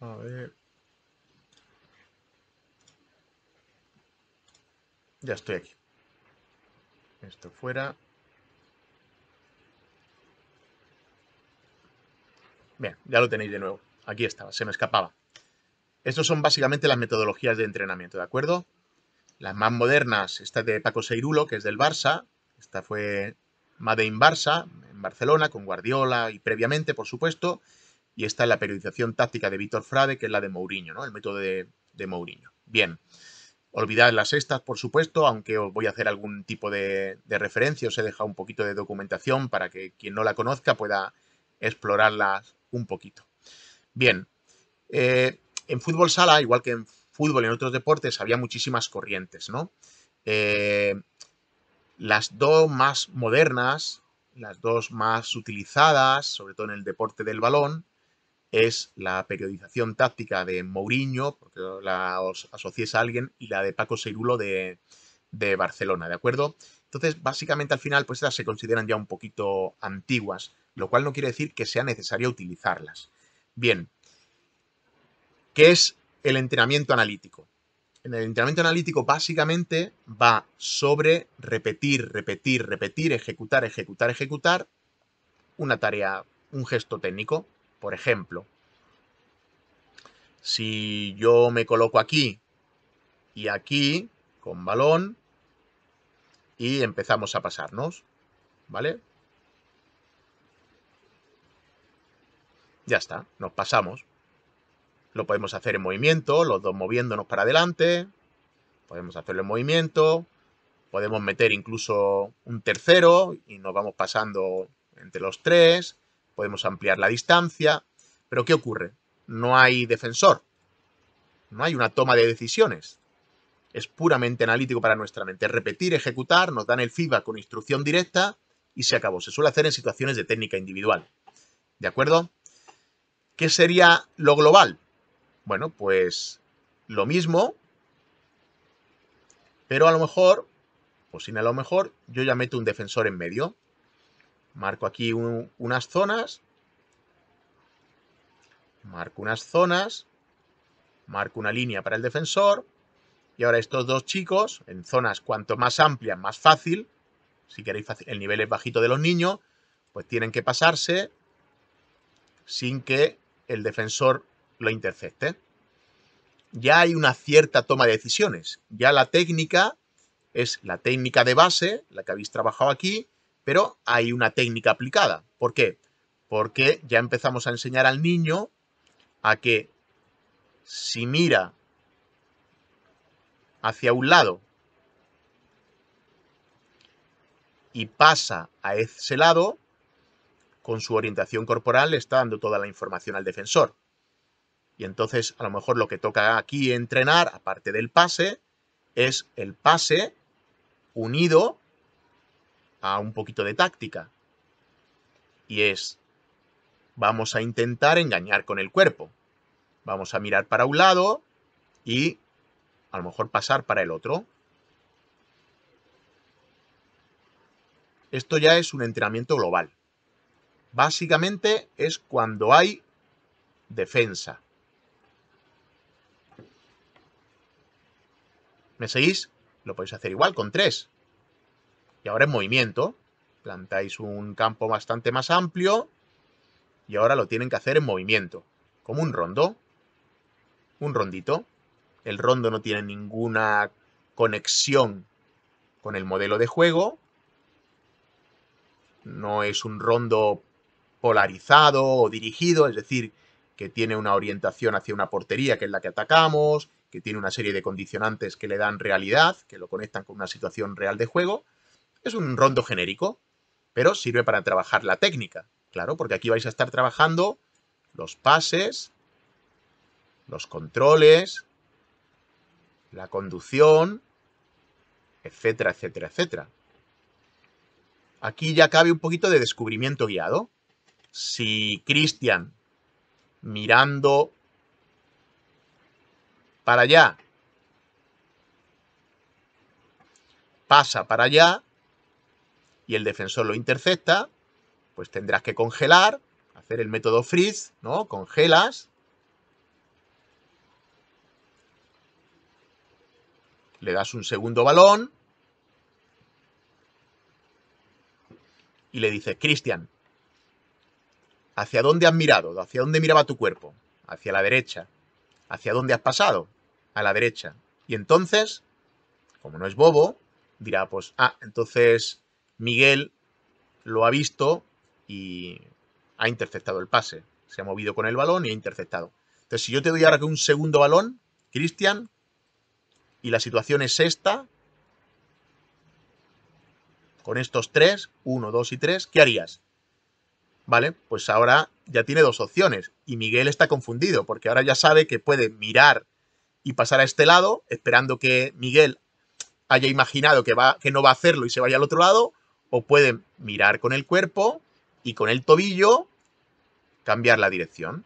A Ya estoy aquí. Esto fuera. Bien, ya lo tenéis de nuevo. Aquí estaba, se me escapaba. Estas son básicamente las metodologías de entrenamiento, ¿de acuerdo? Las más modernas, esta de Paco Seirulo, que es del Barça. Esta fue Made in Barça, en Barcelona, con Guardiola y previamente, por supuesto y esta es la periodización táctica de Víctor Frade, que es la de Mourinho, ¿no? El método de, de Mourinho. Bien. Olvidad las sextas, por supuesto, aunque os voy a hacer algún tipo de, referencia, os he dejado un poquito de documentación para que quien no la conozca pueda explorarlas un poquito. Bien, eh, en fútbol sala, igual que en fútbol y en otros deportes, había muchísimas corrientes, ¿no? Eh, las dos más modernas, las dos más utilizadas, sobre todo en el deporte del balón, es la periodización táctica de Mourinho, porque la os asociéis a alguien, y la de Paco Seirulo de, de Barcelona, ¿de acuerdo? Entonces, básicamente al final, pues estas se consideran ya un poquito antiguas, lo cual no quiere decir que sea necesario utilizarlas. Bien, ¿qué es el entrenamiento analítico? En el entrenamiento analítico básicamente va sobre repetir, repetir, repetir, ejecutar, ejecutar, ejecutar una tarea, un gesto técnico. Por ejemplo, si yo me coloco aquí y aquí con balón y empezamos a pasarnos, ¿vale? Ya está, nos pasamos. Lo podemos hacer en movimiento, los dos moviéndonos para adelante. Podemos hacerlo en movimiento. Podemos meter incluso un tercero y nos vamos pasando entre los tres podemos ampliar la distancia, pero ¿qué ocurre? No hay defensor, no hay una toma de decisiones. Es puramente analítico para nuestra mente. Repetir, ejecutar, nos dan el feedback con instrucción directa y se acabó. Se suele hacer en situaciones de técnica individual. ¿De acuerdo? ¿Qué sería lo global? Bueno, pues lo mismo, pero a lo mejor, o sin a lo mejor, yo ya meto un defensor en medio. Marco aquí unas zonas. Marco unas zonas. Marco una línea para el defensor. Y ahora estos dos chicos, en zonas cuanto más amplias, más fácil. Si queréis, el nivel es bajito de los niños. Pues tienen que pasarse sin que el defensor lo intercepte. Ya hay una cierta toma de decisiones. Ya la técnica es la técnica de base, la que habéis trabajado aquí, pero hay una técnica aplicada. ¿Por qué? Porque ya empezamos a enseñar al niño a que si mira hacia un lado y pasa a ese lado, con su orientación corporal le está dando toda la información al defensor. Y entonces, a lo mejor lo que toca aquí entrenar, aparte del pase, es el pase unido a un poquito de táctica. Y es, vamos a intentar engañar con el cuerpo. Vamos a mirar para un lado y a lo mejor pasar para el otro. Esto ya es un entrenamiento global. Básicamente es cuando hay defensa. ¿Me seguís? Lo podéis hacer igual con tres y ahora en movimiento. Plantáis un campo bastante más amplio y ahora lo tienen que hacer en movimiento, como un rondo, un rondito. El rondo no tiene ninguna conexión con el modelo de juego, no es un rondo polarizado o dirigido, es decir, que tiene una orientación hacia una portería que es la que atacamos, que tiene una serie de condicionantes que le dan realidad, que lo conectan con una situación real de juego, es un rondo genérico, pero sirve para trabajar la técnica. Claro, porque aquí vais a estar trabajando los pases, los controles, la conducción, etcétera, etcétera, etcétera. Aquí ya cabe un poquito de descubrimiento guiado. Si Cristian, mirando para allá, pasa para allá, y el defensor lo intercepta, pues tendrás que congelar, hacer el método freeze, ¿no? Congelas. Le das un segundo balón. Y le dices, Cristian, ¿hacia dónde has mirado? ¿Hacia dónde miraba tu cuerpo? Hacia la derecha. ¿Hacia dónde has pasado? A la derecha. Y entonces, como no es bobo, dirá, pues, ah, entonces Miguel lo ha visto y ha interceptado el pase. Se ha movido con el balón y ha interceptado. Entonces, si yo te doy ahora un segundo balón, Cristian, y la situación es esta, con estos tres, uno, dos y tres, ¿qué harías? Vale, pues ahora ya tiene dos opciones y Miguel está confundido porque ahora ya sabe que puede mirar y pasar a este lado esperando que Miguel haya imaginado que, va, que no va a hacerlo y se vaya al otro lado o pueden mirar con el cuerpo y con el tobillo cambiar la dirección.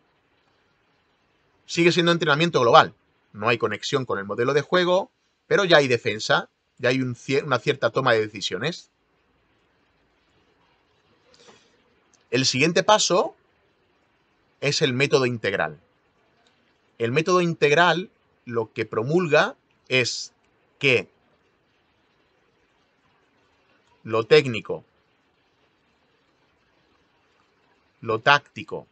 Sigue siendo entrenamiento global. No hay conexión con el modelo de juego, pero ya hay defensa, ya hay una cierta toma de decisiones. El siguiente paso es el método integral. El método integral lo que promulga es que lo técnico, lo táctico,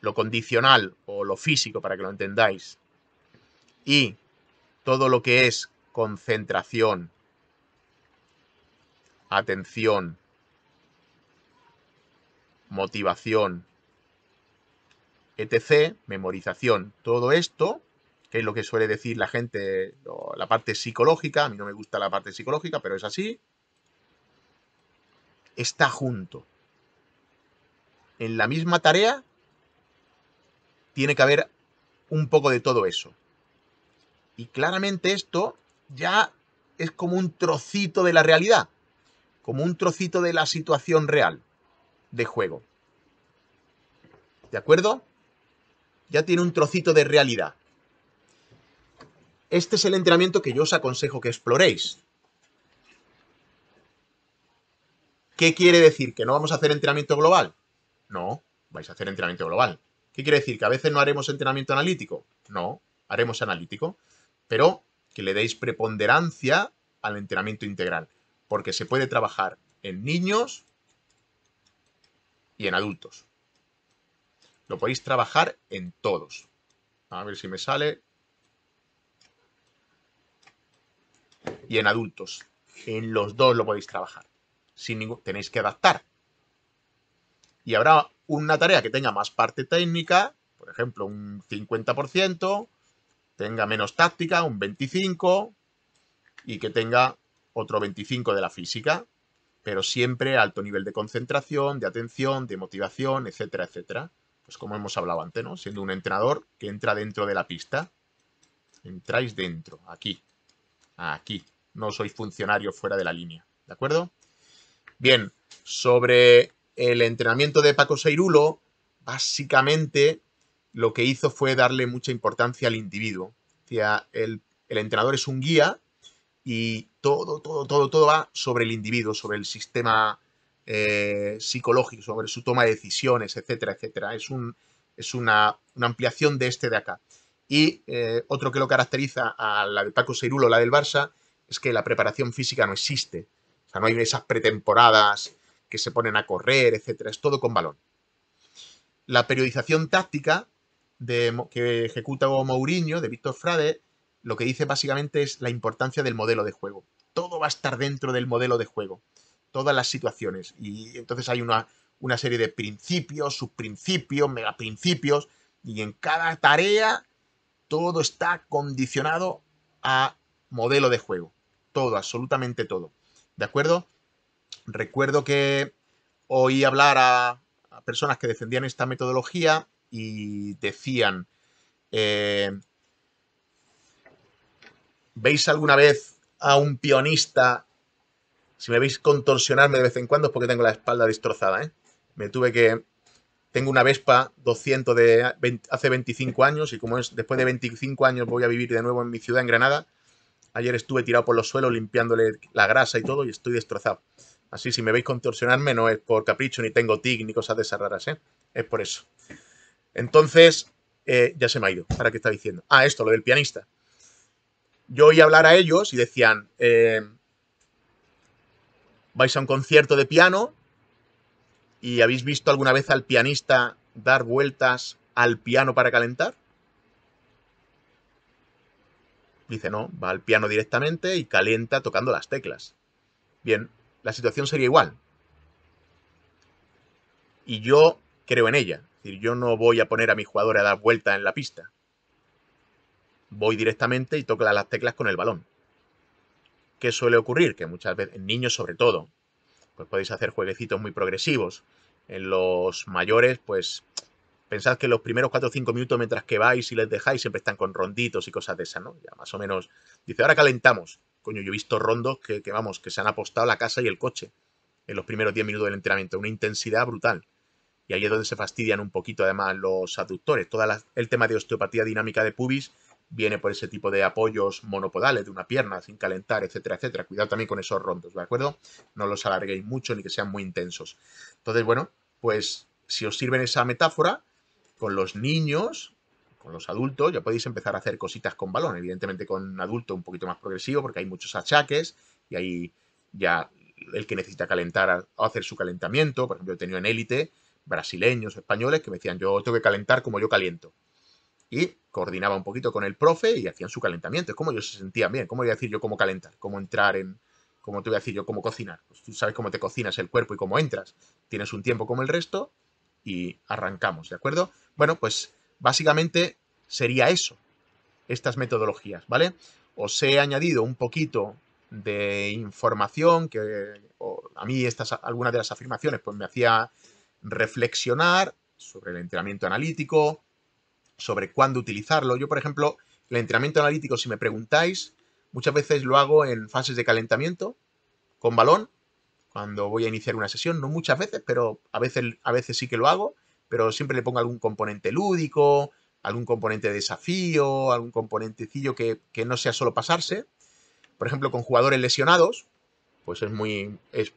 lo condicional o lo físico, para que lo entendáis, y todo lo que es concentración, atención, motivación, etc., memorización, todo esto que es lo que suele decir la gente, la parte psicológica, a mí no me gusta la parte psicológica, pero es así, está junto. En la misma tarea tiene que haber un poco de todo eso. Y claramente esto ya es como un trocito de la realidad, como un trocito de la situación real de juego. ¿De acuerdo? Ya tiene un trocito de realidad este es el entrenamiento que yo os aconsejo que exploréis. ¿Qué quiere decir? ¿Que no vamos a hacer entrenamiento global? No, vais a hacer entrenamiento global. ¿Qué quiere decir? ¿Que a veces no haremos entrenamiento analítico? No, haremos analítico. Pero que le deis preponderancia al entrenamiento integral. Porque se puede trabajar en niños y en adultos. Lo podéis trabajar en todos. A ver si me sale y en adultos. En los dos lo podéis trabajar. Sin ningún, tenéis que adaptar. Y habrá una tarea que tenga más parte técnica, por ejemplo, un 50%, tenga menos táctica, un 25%, y que tenga otro 25% de la física, pero siempre alto nivel de concentración, de atención, de motivación, etcétera, etcétera. Pues como hemos hablado antes, ¿no? Siendo un entrenador que entra dentro de la pista. Entráis dentro, aquí, aquí no soy funcionario fuera de la línea, ¿de acuerdo? Bien, sobre el entrenamiento de Paco Seirulo, básicamente lo que hizo fue darle mucha importancia al individuo. O sea, el, entrenador es un guía y todo, todo, todo, todo va sobre el individuo, sobre el sistema eh, psicológico, sobre su toma de decisiones, etcétera, etcétera. Es, un, es una, ampliación de este de acá. Y eh, otro que lo caracteriza a la de Paco Seirulo, la del Barça, es que la preparación física no existe. O sea, no hay esas pretemporadas que se ponen a correr, etcétera. Es todo con balón. La periodización táctica de, que ejecuta Mourinho, de Víctor Frade, lo que dice básicamente es la importancia del modelo de juego. Todo va a estar dentro del modelo de juego. Todas las situaciones. Y entonces hay una, una serie de principios, subprincipios, megaprincipios. Y en cada tarea todo está condicionado a modelo de juego todo, absolutamente todo. ¿De acuerdo? Recuerdo que oí hablar a, personas que defendían esta metodología y decían, eh, ¿veis alguna vez a un pionista? Si me veis contorsionarme de vez en cuando es porque tengo la espalda destrozada, ¿eh? Me tuve que... Tengo una Vespa 200 de hace 25 años y como es después de 25 años voy a vivir de nuevo en mi ciudad, en Granada, Ayer estuve tirado por los suelos limpiándole la grasa y todo y estoy destrozado. Así, si me veis contorsionarme, no es por capricho, ni tengo tic, ni cosas de esas raras, ¿eh? Es por eso. Entonces, eh, ya se me ha ido. ¿Para qué está diciendo? Ah, esto, lo del pianista. Yo oí hablar a ellos y decían, eh, vais a un concierto de piano y habéis visto alguna vez al pianista dar vueltas al piano para calentar. Dice no, va al piano directamente y calienta tocando las teclas. Bien, la situación sería igual. Y yo creo en ella. Es decir, yo no voy a poner a mi jugador a dar vuelta en la pista. Voy directamente y toco las teclas con el balón. ¿Qué suele ocurrir? Que muchas veces, en niños sobre todo, pues podéis hacer jueguecitos muy progresivos. En los mayores, pues pensad que los primeros 4 o 5 minutos mientras que vais y les dejáis siempre están con ronditos y cosas de esas, ¿no? Ya más o menos. Dice, ahora calentamos. Coño, yo he visto rondos que, vamos, que se han apostado la casa y el coche en los primeros 10 minutos del entrenamiento. Una intensidad brutal. Y ahí es donde se fastidian un poquito además los aductores. Todo el tema de osteopatía dinámica de pubis viene por ese tipo de apoyos monopodales de una pierna sin calentar, etcétera, etcétera. Cuidado también con esos rondos, ¿de acuerdo? No los alarguéis mucho ni que sean muy intensos. Entonces, bueno, pues si os sirven esa metáfora, con los niños, con los adultos, ya podéis empezar a hacer cositas con balón. Evidentemente con adulto un poquito más progresivo porque hay muchos achaques y ahí ya el que necesita calentar o hacer su calentamiento. Por ejemplo, he tenido en élite brasileños, españoles, que me decían, yo tengo que calentar como yo caliento. Y coordinaba un poquito con el profe y hacían su calentamiento. Es como yo se sentía bien. ¿Cómo voy a decir yo cómo calentar? ¿Cómo entrar en...? ¿Cómo te voy a decir yo cómo cocinar? Pues tú sabes cómo te cocinas el cuerpo y cómo entras. Tienes un tiempo como el resto y arrancamos, ¿de acuerdo? Bueno, pues básicamente sería eso, estas metodologías, ¿vale? Os he añadido un poquito de información que a mí estas, algunas de las afirmaciones pues me hacía reflexionar sobre el entrenamiento analítico, sobre cuándo utilizarlo. Yo, por ejemplo, el entrenamiento analítico, si me preguntáis, muchas veces lo hago en fases de calentamiento con balón cuando voy a iniciar una sesión, no muchas veces, pero a veces, a veces sí que lo hago, pero siempre le pongo algún componente lúdico, algún componente de desafío, algún componentecillo que, que no sea solo pasarse. Por ejemplo, con jugadores lesionados, pues es muy. es,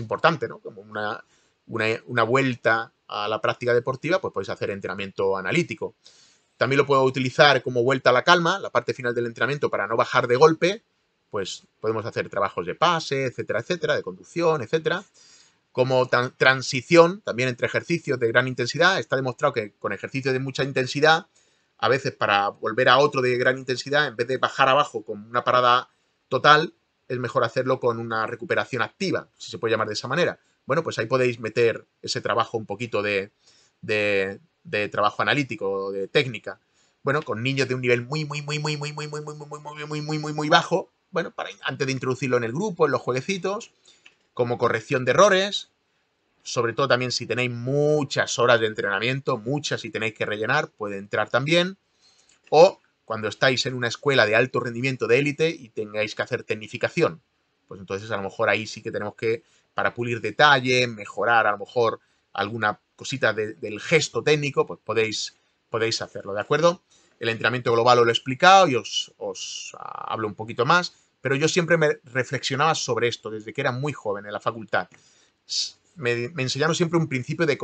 importante, ¿no? Como una, una, una, vuelta a la práctica deportiva, pues podéis hacer entrenamiento analítico. También lo puedo utilizar como vuelta a la calma, la parte final del entrenamiento, para no bajar de golpe pues podemos hacer trabajos de pase, etcétera, etcétera, de conducción, etcétera. Como transición, también entre ejercicios de gran intensidad, está demostrado que con ejercicios de mucha intensidad, a veces para volver a otro de gran intensidad, en vez de bajar abajo con una parada total, es mejor hacerlo con una recuperación activa, si se puede llamar de esa manera. Bueno, pues ahí podéis meter ese trabajo un poquito de, trabajo analítico, de técnica. Bueno, con niños de un nivel muy, muy, muy, muy, muy, muy, muy, muy, muy, muy, muy, muy, muy, muy bajo, bueno, antes de introducirlo en el grupo, en los jueguecitos, como corrección de errores, sobre todo también si tenéis muchas horas de entrenamiento, muchas y tenéis que rellenar, puede entrar también, o cuando estáis en una escuela de alto rendimiento de élite y tengáis que hacer tecnificación, pues entonces a lo mejor ahí sí que tenemos que, para pulir detalle, mejorar a lo mejor alguna cosita del gesto técnico, pues podéis, hacerlo, ¿de acuerdo? El entrenamiento global os lo he explicado y os ah, hablo un poquito más. Pero yo siempre me reflexionaba sobre esto desde que era muy joven en la facultad. Me, enseñaron siempre un principio de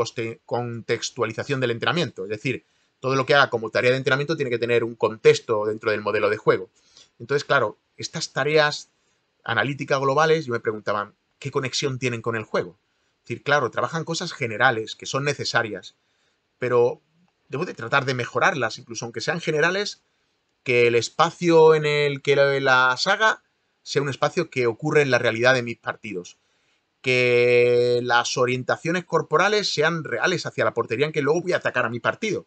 contextualización del entrenamiento, es decir, todo lo que haga como tarea de entrenamiento tiene que tener un contexto dentro del modelo de juego. Entonces, claro, estas tareas analíticas globales, yo me preguntaba, ¿qué conexión tienen con el juego? Es decir, claro, trabajan cosas generales que son necesarias, pero debo de tratar de mejorarlas, incluso aunque sean generales, que el espacio en el que la saga sea un espacio que ocurre en la realidad de mis partidos. Que las orientaciones corporales sean reales hacia la portería en que luego voy a atacar a mi partido.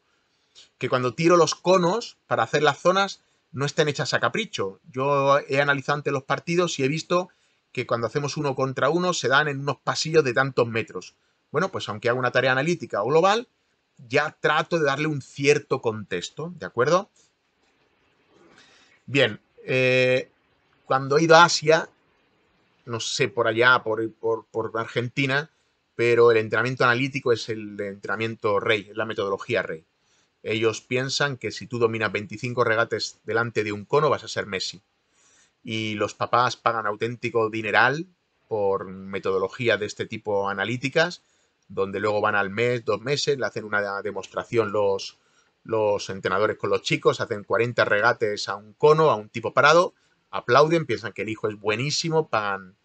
Que cuando tiro los conos para hacer las zonas no estén hechas a capricho. Yo he analizado antes los partidos y he visto que cuando hacemos uno contra uno se dan en unos pasillos de tantos metros. Bueno, pues aunque haga una tarea analítica o global, ya trato de darle un cierto contexto, ¿de acuerdo? Bien, eh, cuando he ido a Asia, no sé, por allá, por, Argentina, pero el entrenamiento analítico es el entrenamiento rey, es la metodología rey. Ellos piensan que si tú dominas 25 regates delante de un cono vas a ser Messi. Y los papás pagan auténtico dineral por metodología de este tipo analíticas, donde luego van al mes, dos meses, le hacen una demostración los, los entrenadores con los chicos, hacen 40 regates a un cono, a un tipo parado, aplauden, piensan que el hijo es buenísimo, pagan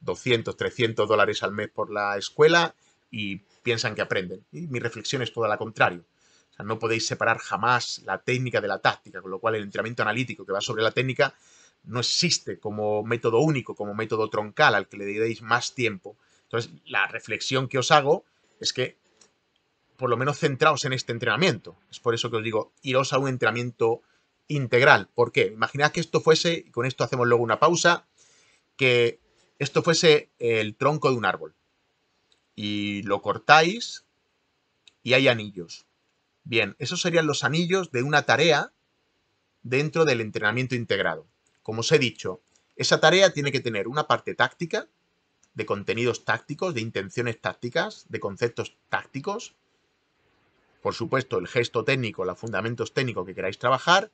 200, 300 dólares al mes por la escuela y piensan que aprenden. Y mi reflexión es toda la contraria. sea, no podéis separar jamás la técnica de la táctica, con lo cual el entrenamiento analítico que va sobre la técnica no existe como método único, como método troncal al que le deis más tiempo. Entonces, la reflexión que os hago es que por lo menos centraos en este entrenamiento. Es por eso que os digo, iros a un entrenamiento integral. ¿Por qué? Imaginad que esto fuese, y con esto hacemos luego una pausa, que esto fuese el tronco de un árbol. Y lo cortáis y hay anillos. Bien, esos serían los anillos de una tarea dentro del entrenamiento integrado. Como os he dicho, esa tarea tiene que tener una parte táctica, de contenidos tácticos, de intenciones tácticas, de conceptos tácticos, por supuesto, el gesto técnico, los fundamentos técnicos que queráis trabajar,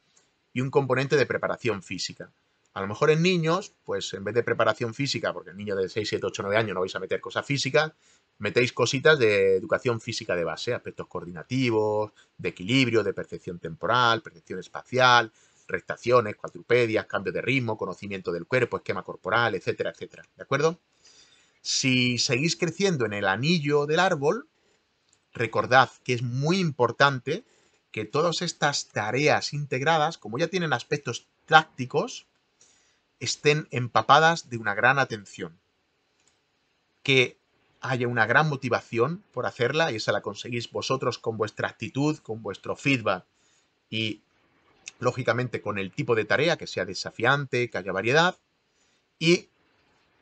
y un componente de preparación física. A lo mejor en niños, pues en vez de preparación física, porque el niño de 6, 7, 8, 9 años no vais a meter cosas físicas, metéis cositas de educación física de base, aspectos coordinativos, de equilibrio, de percepción temporal, percepción espacial, rectaciones, cuadrupedias, cambio de ritmo, conocimiento del cuerpo, esquema corporal, etcétera, etcétera. ¿De acuerdo? Si seguís creciendo en el anillo del árbol, recordad que es muy importante que todas estas tareas integradas, como ya tienen aspectos tácticos, estén empapadas de una gran atención. Que haya una gran motivación por hacerla y esa la conseguís vosotros con vuestra actitud, con vuestro feedback y lógicamente con el tipo de tarea que sea desafiante, que haya variedad y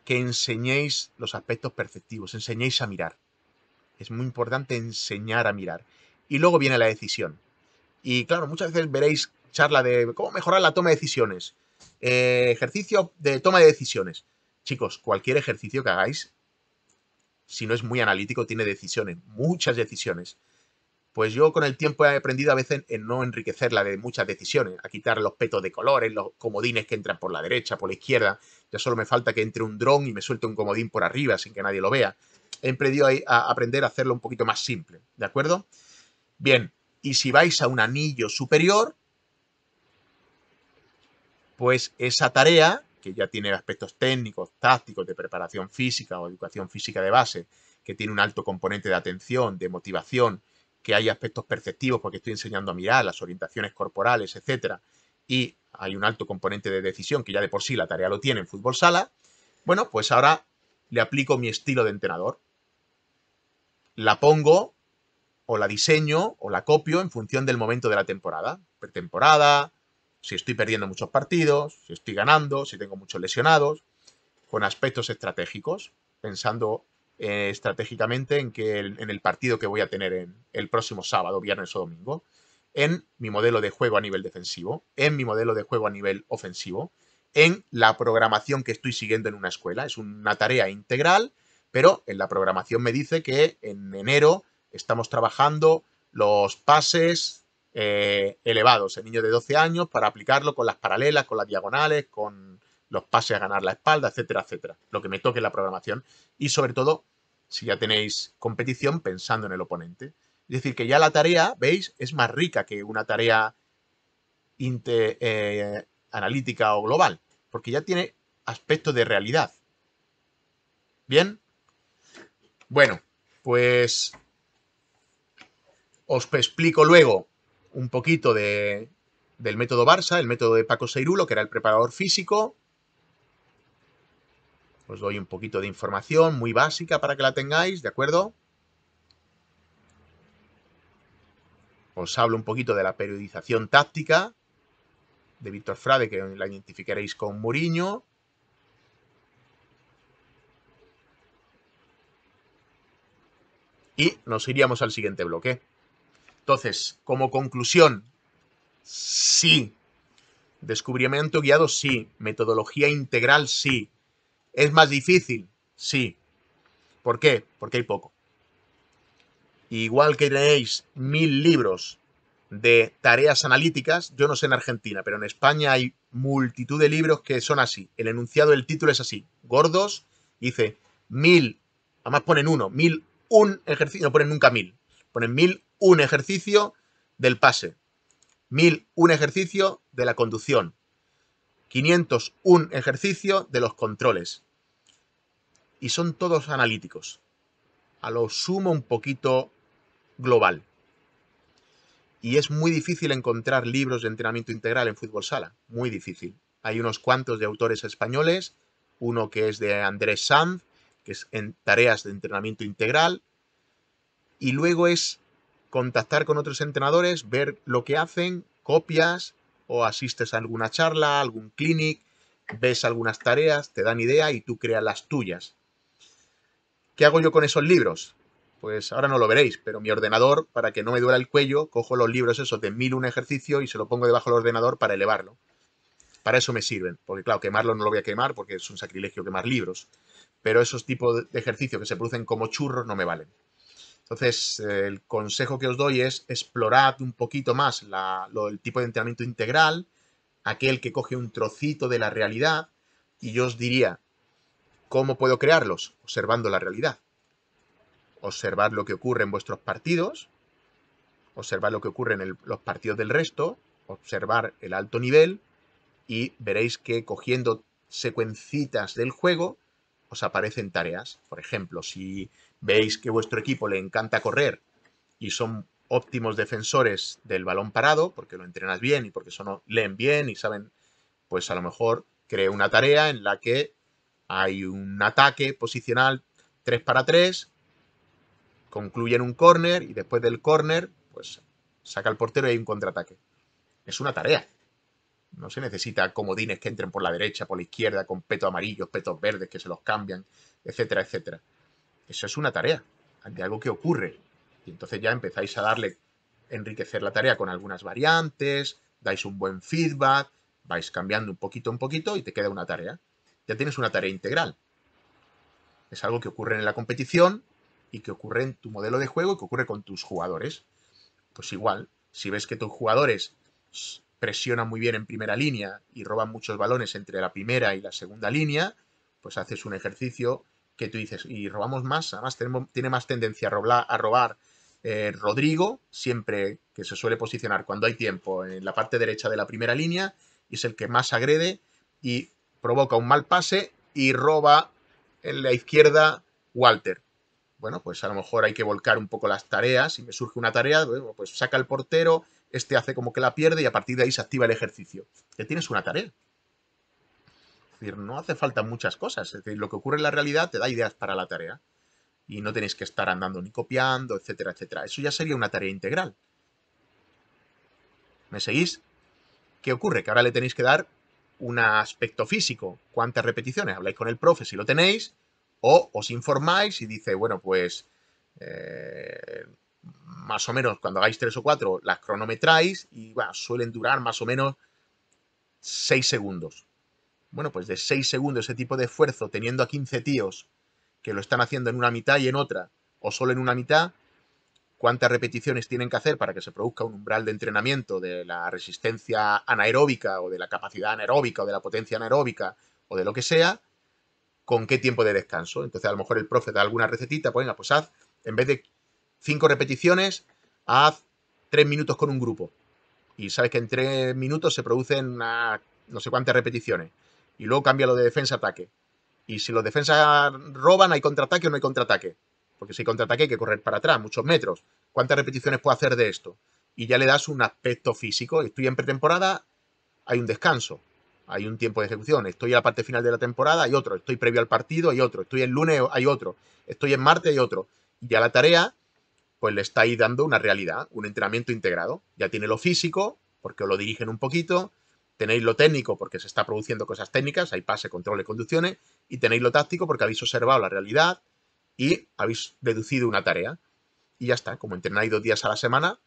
que enseñéis los aspectos perceptivos, enseñéis a mirar. Es muy importante enseñar a mirar. Y luego viene la decisión. Y claro, muchas veces veréis charla de cómo mejorar la toma de decisiones. Eh, ejercicio de toma de decisiones. Chicos, cualquier ejercicio que hagáis, si no es muy analítico, tiene decisiones, muchas decisiones. Pues yo con el tiempo he aprendido a veces en no enriquecerla de muchas decisiones, a quitar los petos de colores, los comodines que entran por la derecha, por la izquierda. Ya solo me falta que entre un dron y me suelte un comodín por arriba sin que nadie lo vea. He aprendido a aprender a hacerlo un poquito más simple, ¿de acuerdo? Bien, y si vais a un anillo superior, pues esa tarea, que ya tiene aspectos técnicos, tácticos, de preparación física o educación física de base, que tiene un alto componente de atención, de motivación, que hay aspectos perceptivos porque estoy enseñando a mirar las orientaciones corporales, etcétera, y hay un alto componente de decisión que ya de por sí la tarea lo tiene en fútbol sala, bueno, pues ahora le aplico mi estilo de entrenador. La pongo o la diseño o la copio en función del momento de la temporada. Pretemporada, si estoy perdiendo muchos partidos, si estoy ganando, si tengo muchos lesionados, con aspectos estratégicos, pensando eh, estratégicamente en, que el, en el partido que voy a tener el próximo sábado, viernes o domingo, en mi modelo de juego a nivel defensivo, en mi modelo de juego a nivel ofensivo, en la programación que estoy siguiendo en una escuela. Es una tarea integral, pero en la programación me dice que en enero estamos trabajando los pases eh, elevados en niños de 12 años para aplicarlo con las paralelas, con las diagonales, con los pases a ganar la espalda, etcétera, etcétera. Lo que me toque en la programación. Y sobre todo, si ya tenéis competición, pensando en el oponente. Es decir, que ya la tarea, ¿veis? Es más rica que una tarea eh, analítica o global, porque ya tiene aspecto de realidad. ¿Bien? Bueno, pues os explico luego un poquito del método Barça, el método de Paco Seirulo, que era el preparador físico. Os doy un poquito de información muy básica para que la tengáis, ¿de acuerdo? Os hablo un poquito de la periodización táctica de Víctor Frade, que la identificaréis con Muriño. Y nos iríamos al siguiente bloque. Entonces, como conclusión, sí. Descubrimiento guiado, sí. Metodología integral, sí. ¿Es más difícil? Sí. ¿Por qué? Porque hay poco. Igual que tenéis mil libros de tareas analíticas, yo no sé en Argentina, pero en España hay multitud de libros que son así. El enunciado del título es así. Gordos, dice mil, además ponen uno, mil, un ejercicio, no ponen nunca mil, ponen mil, un ejercicio del pase, Mil, un ejercicio de la conducción, Quinientos, un ejercicio de los controles. Y son todos analíticos. A lo sumo un poquito global. Y es muy difícil encontrar libros de entrenamiento integral en fútbol sala, muy difícil. Hay unos cuantos de autores españoles, uno que es de Andrés Sanz, que es en tareas de entrenamiento integral, y luego es contactar con otros entrenadores, ver lo que hacen, copias o asistes a alguna charla, algún clinic, ves algunas tareas, te dan idea y tú creas las tuyas. ¿Qué hago yo con esos libros? Pues ahora no lo veréis, pero mi ordenador, para que no me duela el cuello, cojo los libros esos de mil un ejercicio y se lo pongo debajo del ordenador para elevarlo. Para eso me sirven, porque claro, quemarlo no lo voy a quemar porque es un sacrilegio quemar libros, pero esos tipos de ejercicios que se producen como churros no me valen. Entonces, eh, el consejo que os doy es explorad un poquito más el tipo de entrenamiento integral, aquel que coge un trocito de la realidad, y yo os diría, ¿cómo puedo crearlos? Observando la realidad. Observad lo que ocurre en vuestros partidos, observad lo que ocurre en los partidos del resto, observar el alto nivel y veréis que cogiendo secuencitas del juego os aparecen tareas. Por ejemplo, si veis que vuestro equipo le encanta correr y son óptimos defensores del balón parado, porque lo entrenas bien y porque son, leen bien y saben, pues a lo mejor crea una tarea en la que hay un ataque posicional 3 para 3, concluyen un corner y después del corner, pues saca el portero y hay un contraataque. Es una tarea. No se necesita comodines que entren por la derecha, por la izquierda, con petos amarillos, petos verdes que se los cambian, etcétera, etcétera. Eso es una tarea, de algo que ocurre. Y entonces ya empezáis a darle, enriquecer la tarea con algunas variantes, dais un buen feedback, vais cambiando un poquito, un poquito y te queda una tarea. Ya tienes una tarea integral. Es algo que ocurre en la competición y que ocurre en tu modelo de juego y que ocurre con tus jugadores. Pues igual, si ves que tus jugadores presionan muy bien en primera línea y roban muchos balones entre la primera y la segunda línea, pues haces un ejercicio que tú dices, y robamos más, además tiene más tendencia a, robar a robar eh, Rodrigo, siempre que se suele posicionar cuando hay tiempo en la parte derecha de la primera línea, y es el que más agrede y provoca un mal pase y roba en la izquierda Walter. Bueno, pues a lo mejor hay que volcar un poco las tareas. Si me surge una tarea, pues saca el portero, este hace como que la pierde y a partir de ahí se activa el ejercicio. Que tienes una tarea, es decir, no hace falta muchas cosas. Es decir, lo que ocurre en la realidad te da ideas para la tarea. Y no tenéis que estar andando ni copiando, etcétera, etcétera. Eso ya sería una tarea integral. ¿Me seguís? ¿Qué ocurre? Que ahora le tenéis que dar un aspecto físico. ¿Cuántas repeticiones? Habláis con el profe si lo tenéis, o os informáis y dice, bueno, pues eh, más o menos cuando hagáis tres o cuatro las cronometráis y bueno, suelen durar más o menos seis segundos bueno, pues de 6 segundos ese tipo de esfuerzo, teniendo a 15 tíos que lo están haciendo en una mitad y en otra, o solo en una mitad, cuántas repeticiones tienen que hacer para que se produzca un umbral de entrenamiento de la resistencia anaeróbica o de la capacidad anaeróbica o de la potencia anaeróbica o de lo que sea, con qué tiempo de descanso. Entonces, a lo mejor el profe da alguna recetita, pues venga, pues haz, en vez de 5 repeticiones, haz 3 minutos con un grupo. Y sabes que en 3 minutos se producen no sé cuántas repeticiones. Y luego cambia lo de defensa-ataque. Y si los defensas roban, ¿hay contraataque o no hay contraataque? Porque si hay contraataque hay que correr para atrás, muchos metros. ¿Cuántas repeticiones puedo hacer de esto? Y ya le das un aspecto físico. Estoy en pretemporada, hay un descanso, hay un tiempo de ejecución. Estoy a la parte final de la temporada, hay otro. Estoy previo al partido, hay otro. Estoy en lunes, hay otro. Estoy en martes, hay otro. Y ya la tarea, pues le estáis dando una realidad, un entrenamiento integrado. Ya tiene lo físico, porque lo dirigen un poquito, Tenéis lo técnico porque se está produciendo cosas técnicas, hay pase, control y conducciones, y tenéis lo táctico porque habéis observado la realidad y habéis deducido una tarea. Y ya está, como entrenáis dos días a la semana,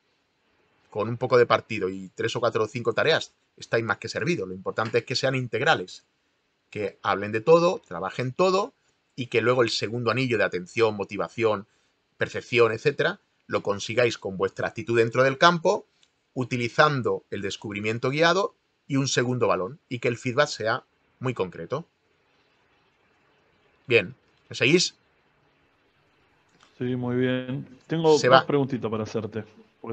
con un poco de partido y tres o cuatro o cinco tareas, estáis más que servidos. Lo importante es que sean integrales, que hablen de todo, trabajen todo y que luego el segundo anillo de atención, motivación, percepción, etcétera, lo consigáis con vuestra actitud dentro del campo, utilizando el descubrimiento guiado y un segundo balón y que el feedback sea muy concreto. Bien, ¿me seguís? Sí, muy bien. Tengo dos preguntitas para hacerte.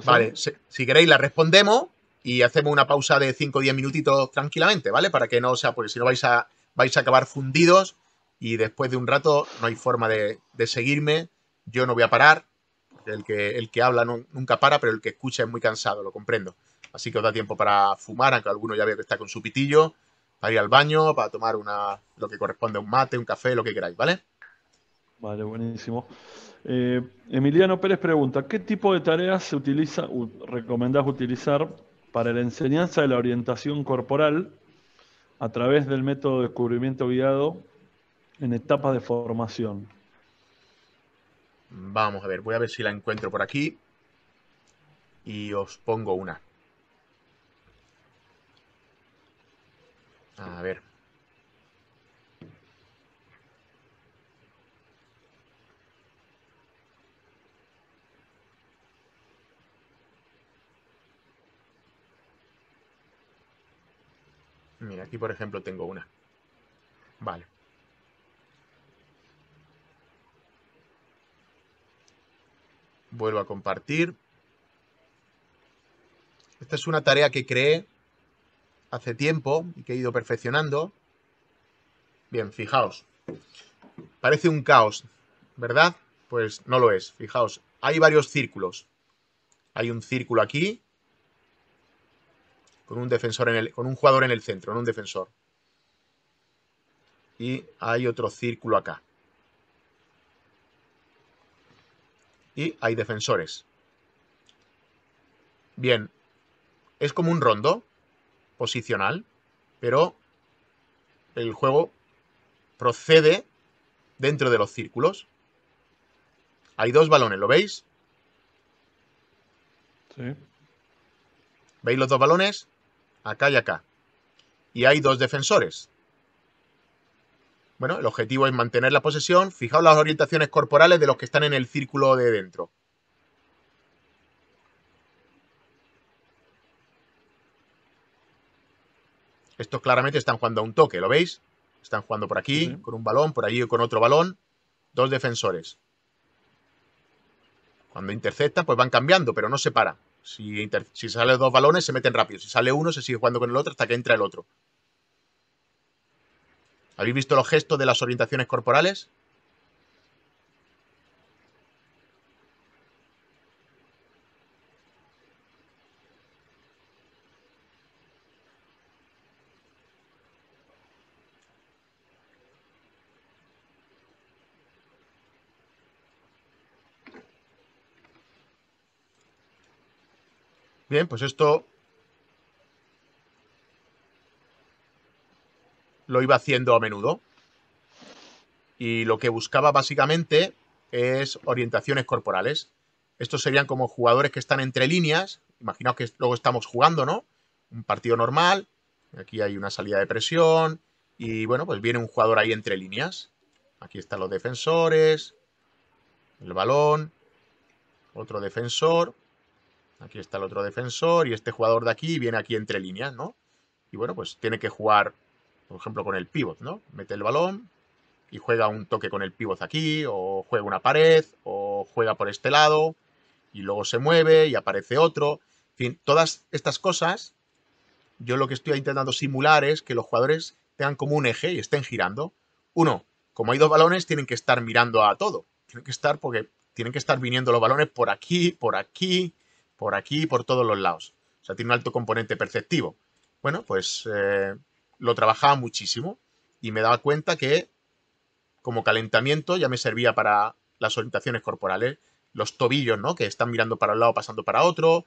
Vale, si queréis la respondemos y hacemos una pausa de 5 o 10 minutitos tranquilamente, ¿vale? Para que no sea, porque si no vais a, vais a acabar fundidos y después de un rato no hay forma de, seguirme. Yo no voy a parar, el que, el que habla nunca para, pero el que escucha es muy cansado, lo comprendo. Así que os da tiempo para fumar, aunque alguno ya vea que está con su pitillo, para ir al baño, para tomar una, lo que corresponde a un mate, un café, lo que queráis, ¿vale? Vale, buenísimo. Eh, Emiliano Pérez pregunta, ¿qué tipo de tareas se utiliza, u, recomendás utilizar para la enseñanza de la orientación corporal a través del método de descubrimiento guiado en etapas de formación? Vamos a ver, voy a ver si la encuentro por aquí y os pongo una. A ver. Mira, aquí por ejemplo tengo una. Vale. Vuelvo a compartir. Esta es una tarea que creé hace tiempo y que he ido perfeccionando. Bien, fijaos. Parece un caos, ¿verdad? Pues no lo es. Fijaos, hay varios círculos. Hay un círculo aquí con un defensor en el, con un jugador en el centro, no un defensor. Y hay otro círculo acá. Y hay defensores. Bien, es como un rondo, posicional, pero el juego procede dentro de los círculos. Hay dos balones, ¿lo veis? ¿Veis los dos balones? Acá y acá. Y hay dos defensores. Bueno, el objetivo es mantener la posesión. Fijaos las orientaciones corporales de los que están en el círculo de dentro. Estos claramente están jugando a un toque, ¿lo veis? Están jugando por aquí, con un balón, por ahí con otro balón. Dos defensores. Cuando interceptan, pues van cambiando, pero no se para. Si, si salen dos balones, se meten rápido. Si sale uno, se sigue jugando con el otro hasta que entra el otro. ¿Habéis visto los gestos de las orientaciones corporales? Bien, pues esto lo iba haciendo a menudo. Y lo que buscaba básicamente es orientaciones corporales. Estos serían como jugadores que están entre líneas. Imaginaos que luego estamos jugando, ¿no? Un partido normal. Aquí hay una salida de presión. Y bueno, pues viene un jugador ahí entre líneas. Aquí están los defensores. El balón. Otro defensor. Aquí está el otro defensor y este jugador de aquí viene aquí entre líneas, ¿no? Y bueno, pues tiene que jugar, por ejemplo, con el pívot, ¿no? Mete el balón y juega un toque con el pívot aquí, o juega una pared, o juega por este lado, y luego se mueve y aparece otro. En fin, todas estas cosas, yo lo que estoy intentando simular es que los jugadores tengan como un eje y estén girando. Uno, como hay dos balones, tienen que estar mirando a todo. Tienen que estar porque tienen que estar viniendo los balones por aquí, por aquí, por aquí y por todos los lados. O sea, tiene un alto componente perceptivo. Bueno, pues eh, lo trabajaba muchísimo y me daba cuenta que como calentamiento ya me servía para las orientaciones corporales, los tobillos, ¿no? Que están mirando para un lado, pasando para otro.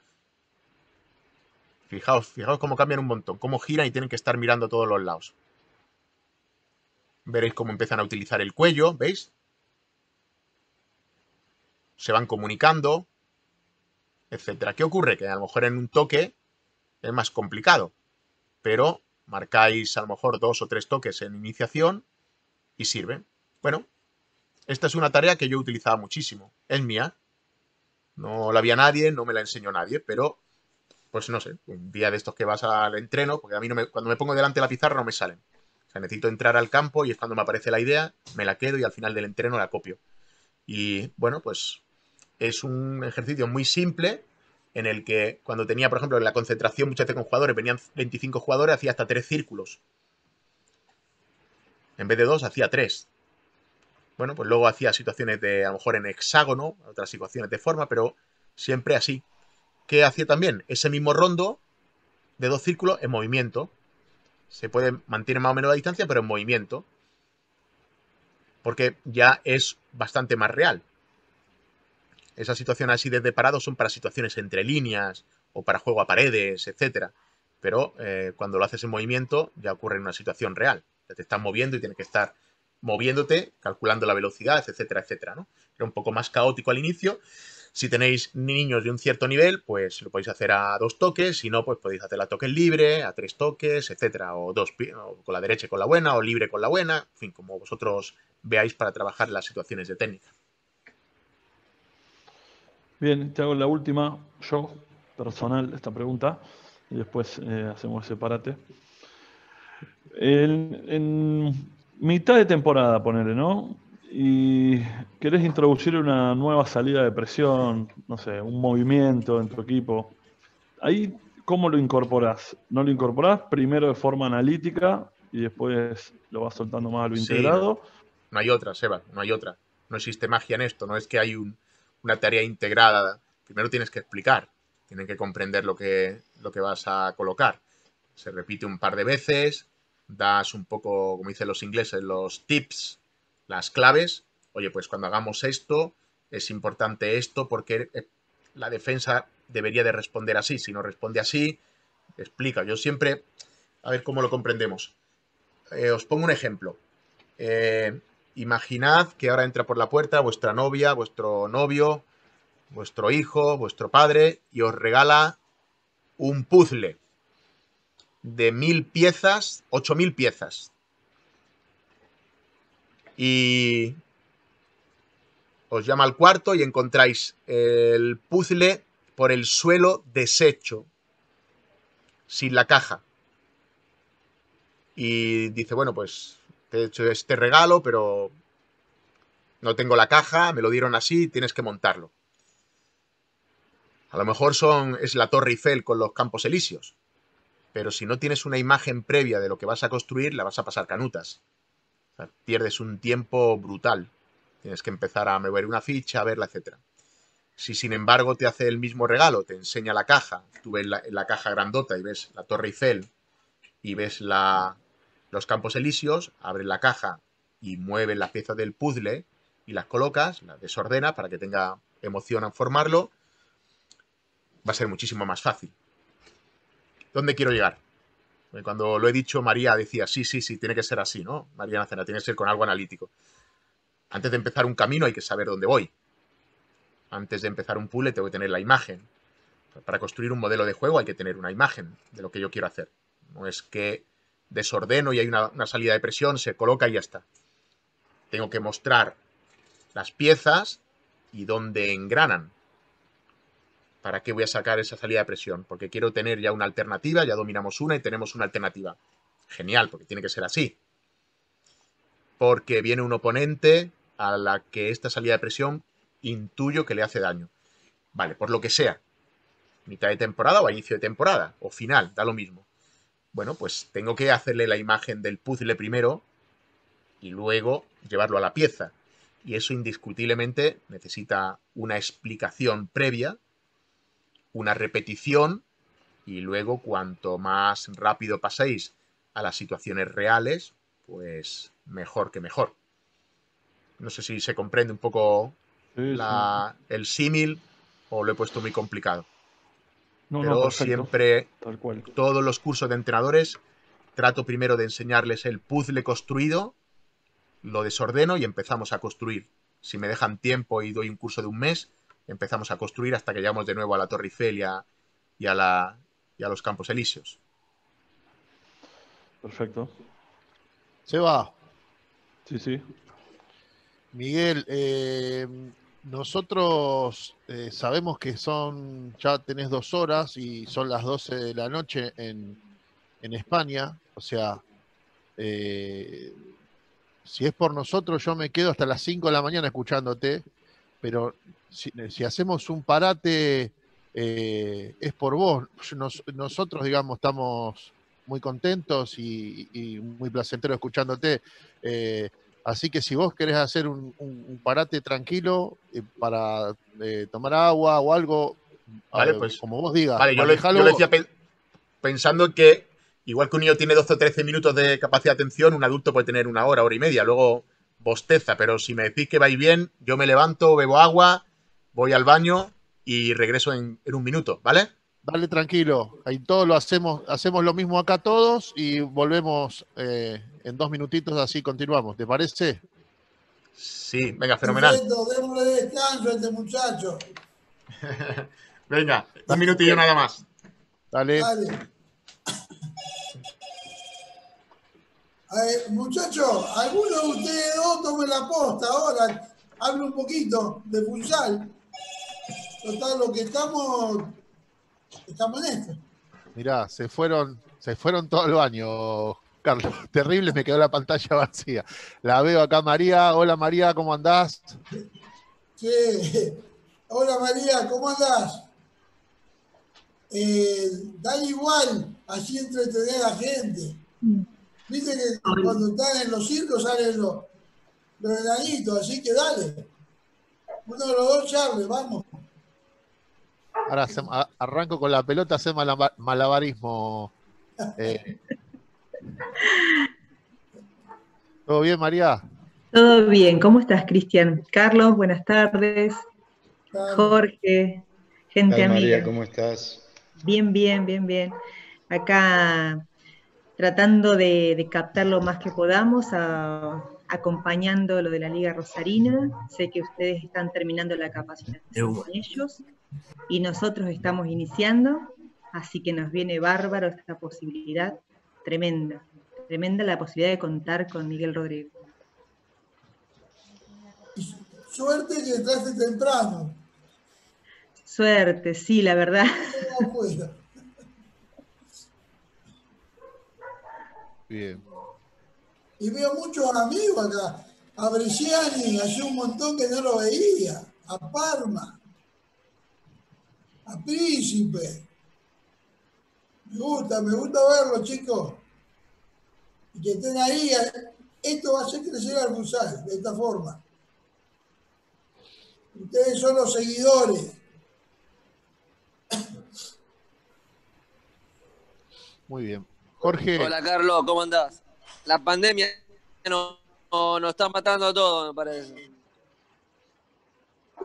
Fijaos, fijaos cómo cambian un montón, cómo giran y tienen que estar mirando todos los lados. Veréis cómo empiezan a utilizar el cuello, ¿veis? Se van comunicando, etcétera. ¿Qué ocurre? Que a lo mejor en un toque es más complicado, pero marcáis a lo mejor dos o tres toques en iniciación y sirve. Bueno, esta es una tarea que yo utilizaba muchísimo. Es mía. No la había nadie, no me la enseñó nadie, pero pues no sé, un día de estos que vas al entreno, porque a mí no cuando me pongo delante de la pizarra no me salen. O sea, necesito entrar al campo y es cuando me aparece la idea, me la quedo y al final del entreno la copio. Y bueno, pues es un ejercicio muy simple en el que cuando tenía, por ejemplo, en la concentración muchas veces con jugadores, venían 25 jugadores, hacía hasta tres círculos. En vez de dos, hacía tres. Bueno, pues luego hacía situaciones de, a lo mejor en hexágono, otras situaciones de forma, pero siempre así. ¿Qué hacía también? Ese mismo rondo de dos círculos en movimiento. Se puede mantener más o menos la distancia, pero en movimiento. Porque ya es bastante más real. Esas situaciones así desde parado son para situaciones entre líneas o para juego a paredes, etcétera, Pero eh, cuando lo haces en movimiento ya ocurre en una situación real. Ya te estás moviendo y tienes que estar moviéndote, calculando la velocidad, etcétera, etcétera. ¿no? Era un poco más caótico al inicio. Si tenéis niños de un cierto nivel, pues lo podéis hacer a dos toques, si no, pues podéis hacer a toques libre, a tres toques, etcétera, o dos o con la derecha y con la buena, o libre con la buena, en fin, como vosotros veáis para trabajar las situaciones de técnica. Bien, te hago la última, yo, personal, esta pregunta, y después eh, hacemos ese parate. En, mitad de temporada, ponele, ¿no? Y querés introducir una nueva salida de presión, no sé, un movimiento en tu equipo. Ahí, ¿cómo lo incorporás? ¿No lo incorporás primero de forma analítica y después lo vas soltando más a lo integrado? No hay otra, Seba, no hay otra. No existe magia en esto, no es que hay un, una tarea integrada, primero tienes que explicar, tienen que comprender lo que, lo que vas a colocar. Se repite un par de veces, das un poco, como dicen los ingleses, los tips, las claves. Oye, pues cuando hagamos esto, es importante esto porque eh, la defensa debería de responder así. Si no responde así, explica. Yo siempre, a ver cómo lo comprendemos. Eh, os pongo un ejemplo. Eh, Imaginad que ahora entra por la puerta vuestra novia, vuestro novio, vuestro hijo, vuestro padre, y os regala un puzzle de mil piezas, ocho mil piezas. Y os llama al cuarto y encontráis el puzzle por el suelo deshecho, sin la caja. Y dice, bueno, pues he hecho este regalo, pero no tengo la caja, me lo dieron así, tienes que montarlo. A lo mejor son, es la Torre Eiffel con los Campos Elíseos, pero si no tienes una imagen previa de lo que vas a construir, la vas a pasar canutas. pierdes un tiempo brutal. Tienes que empezar a mover una ficha, a verla, etc. Si sin embargo te hace el mismo regalo, te enseña la caja, tú ves la, la caja grandota y ves la Torre Eiffel y ves la, los campos elíseos, abres la caja y mueves las piezas del puzzle y las colocas, las desordenas para que tenga emoción al formarlo, va a ser muchísimo más fácil. ¿Dónde quiero llegar? Cuando lo he dicho, María decía, sí, sí, sí, tiene que ser así, ¿no? María Nacena, tiene que ser con algo analítico. Antes de empezar un camino hay que saber dónde voy. Antes de empezar un puzzle tengo que tener la imagen. Para construir un modelo de juego hay que tener una imagen de lo que yo quiero hacer. No es que desordeno y hay una, salida de presión, se coloca y ya está. Tengo que mostrar las piezas y dónde engranan. ¿Para qué voy a sacar esa salida de presión? Porque quiero tener ya una alternativa, ya dominamos una y tenemos una alternativa. Genial, porque tiene que ser así. Porque viene un oponente a la que esta salida de presión intuyo que le hace daño. Vale, por lo que sea. Mitad de temporada o inicio de temporada o final, da lo mismo. Bueno, pues tengo que hacerle la imagen del puzzle primero y luego llevarlo a la pieza. Y eso indiscutiblemente necesita una explicación previa, una repetición, y luego cuanto más rápido paséis a las situaciones reales, pues mejor que mejor. No sé si se comprende un poco el símil o lo he puesto muy complicado pero siempre, todos los cursos de entrenadores, trato primero de enseñarles el puzzle construido, lo desordeno y empezamos a construir. Si me dejan tiempo y doy un curso de un mes, empezamos a construir hasta que llegamos de nuevo a la Torre Eiffel y a, la, los Campos Elíseos. Perfecto. Se va. Sí, sí. Miguel, eh, nosotros eh, sabemos que son, ya tenés dos horas y son las 12 de la noche en, España, o sea, eh, si es por nosotros yo me quedo hasta las 5 de la mañana escuchándote, pero si, hacemos un parate eh, es por vos. nosotros, digamos, estamos muy contentos y, muy placenteros escuchándote. Así que si vos querés hacer un, parate tranquilo eh, para eh, tomar agua o algo, vale, pues, como vos digas. yo, lo decía pensando que igual que un niño tiene 12 o 13 minutos de capacidad de atención, un adulto puede tener una hora, hora y media, luego bosteza, pero si me decís que vais bien, yo me levanto, bebo agua, voy al baño y regreso en un minuto, ¿vale? Dale tranquilo, ahí todos lo hacemos, hacemos lo mismo acá todos y volvemos eh, en dos minutitos, así continuamos, ¿te parece? Sí, venga, fenomenal. démosle descanso a este muchacho. venga, un minutillo nada más. Dale. Dale. muchachos, algunos de ustedes dos tomen la posta ahora, Hable un poquito de futsal. Total, lo que estamos Estamos en esto. Mirá, se fueron, se fueron todo el baño, Carlos. Terrible, me quedó la pantalla vacía. La veo acá, María. Hola, María, ¿cómo andás? Sí. Hola, María, ¿cómo andás? Eh, da igual así entretener a la gente. Viste que cuando están en los circos salen los, los enanitos, así que dale. Uno de los dos charles, vamos. Ahora arranco con la pelota, hace malabarismo. Eh. ¿Todo bien, María? Todo bien. ¿Cómo estás, Cristian? Carlos, buenas tardes. Jorge, gente amiga. María, ¿cómo estás? Bien, bien, bien, bien. Acá tratando de, captar lo más que podamos, acompañando lo de la Liga Rosarina. Sé que ustedes están terminando la capacitación con ellos y nosotros estamos iniciando, así que nos viene bárbaro esta posibilidad, tremenda, tremenda la posibilidad de contar con Miguel Rodríguez. Suerte que entraste temprano. Suerte, sí, la verdad. Bien. Y veo muchos amigos acá. A Bresciani, hace un montón que no lo veía. A Parma a Príncipe. Me gusta, me gusta verlo, chicos. Y que estén ahí. Esto va a hacer crecer al Musal de esta forma. Ustedes son los seguidores. Muy bien. Jorge. Hola, Carlos, ¿cómo andás? La pandemia nos no, está matando a todos, me parece.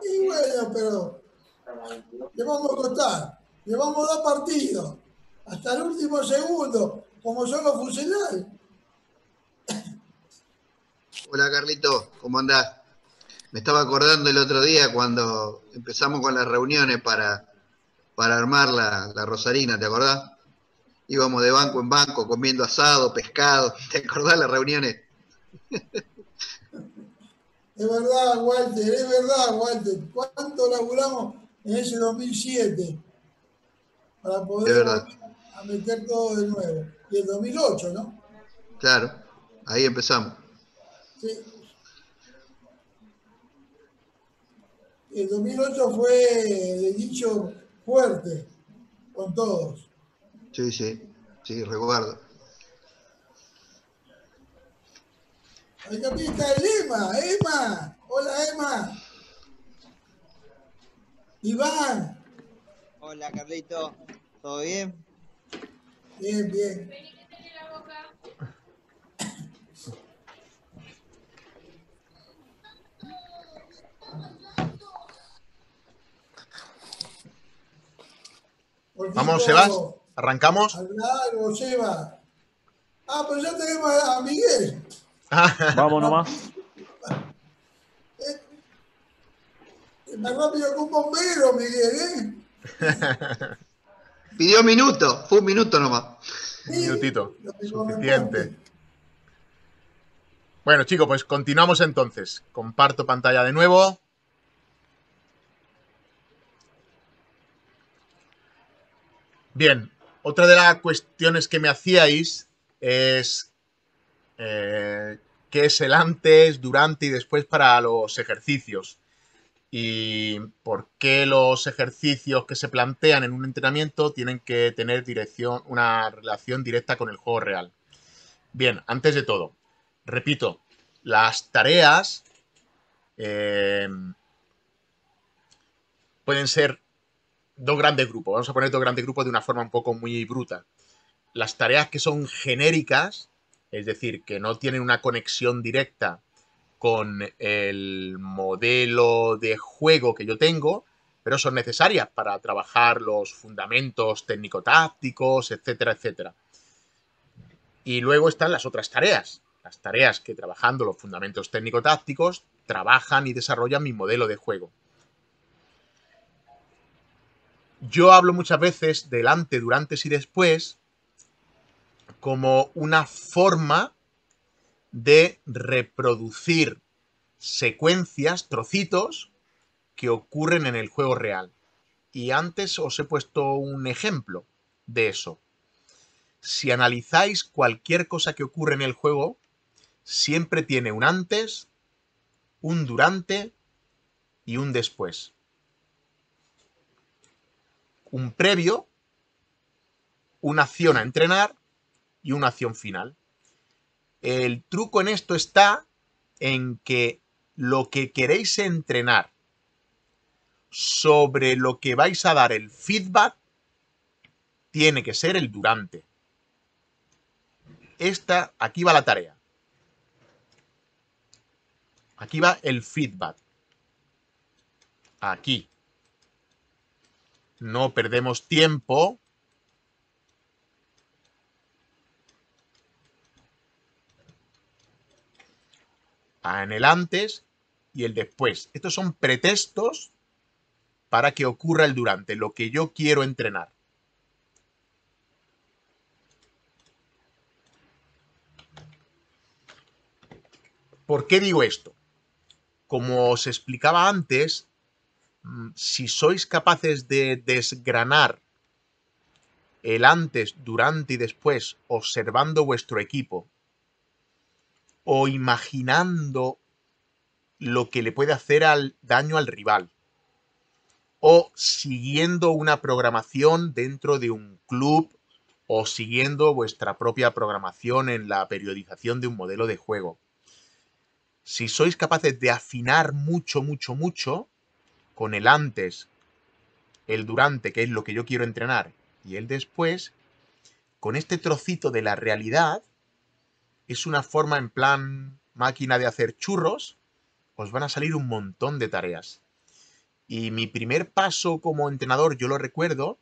Y bueno, pero le vamos a costar, le vamos a dar partido, hasta el último segundo, como solo los Hola Carlito, ¿cómo andás? Me estaba acordando el otro día cuando empezamos con las reuniones para, para armar la, la Rosarina, ¿te acordás? Íbamos de banco en banco comiendo asado, pescado, ¿te acordás las reuniones? Es verdad, Walter, es verdad, Walter. ¿Cuánto laburamos en ese 2007 para poder meter todo de nuevo. Y el 2008, ¿no? Claro, ahí empezamos. Sí. El 2008 fue de dicho fuerte con todos. Sí, sí, sí, recuerdo. El emma Emma, hola Emma. Iván. Hola, Carlito. ¿Todo bien? Bien, bien. Vení que tenés la boca. Vamos, Sebas. ¿Arrancamos? Sebas. Ah, pero ya tenemos a Miguel. Vamos nomás. Más rápido que un bombero, Miguel, ¿eh? Pidió minuto, fue un minuto nomás. un minutito, suficiente. Bueno, chicos, pues continuamos entonces. Comparto pantalla de nuevo. Bien, otra de las cuestiones que me hacíais es eh, qué es el antes, durante y después para los ejercicios y por qué los ejercicios que se plantean en un entrenamiento tienen que tener dirección, una relación directa con el juego real. Bien, antes de todo, repito, las tareas eh, pueden ser dos grandes grupos. Vamos a poner dos grandes grupos de una forma un poco muy bruta. Las tareas que son genéricas, es decir, que no tienen una conexión directa con el modelo de juego que yo tengo, pero son necesarias para trabajar los fundamentos técnico-tácticos, etcétera, etcétera. Y luego están las otras tareas, las tareas que trabajando los fundamentos técnico-tácticos trabajan y desarrollan mi modelo de juego. Yo hablo muchas veces delante, durante y después como una forma de reproducir secuencias, trocitos, que ocurren en el juego real. Y antes os he puesto un ejemplo de eso. Si analizáis cualquier cosa que ocurre en el juego, siempre tiene un antes, un durante y un después. Un previo, una acción a entrenar y una acción final. El truco en esto está en que lo que queréis entrenar sobre lo que vais a dar el feedback tiene que ser el durante. Esta, aquí va la tarea. Aquí va el feedback. Aquí. No perdemos tiempo en el antes y el después. Estos son pretextos para que ocurra el durante, lo que yo quiero entrenar. ¿Por qué digo esto? Como os explicaba antes, mm, si sois capaces de desgranar el antes, durante y después, observando vuestro equipo o imaginando lo que le puede hacer al daño al rival o siguiendo una programación dentro de un club o siguiendo vuestra propia programación en la periodización de un modelo de juego. Si sois capaces de afinar mucho, mucho, mucho con el antes, el durante, que es lo que yo quiero entrenar, y el después, con este trocito de la realidad, es una forma en plan máquina de hacer churros, os pues van a salir un montón de tareas. Y mi primer paso como entrenador, yo lo recuerdo,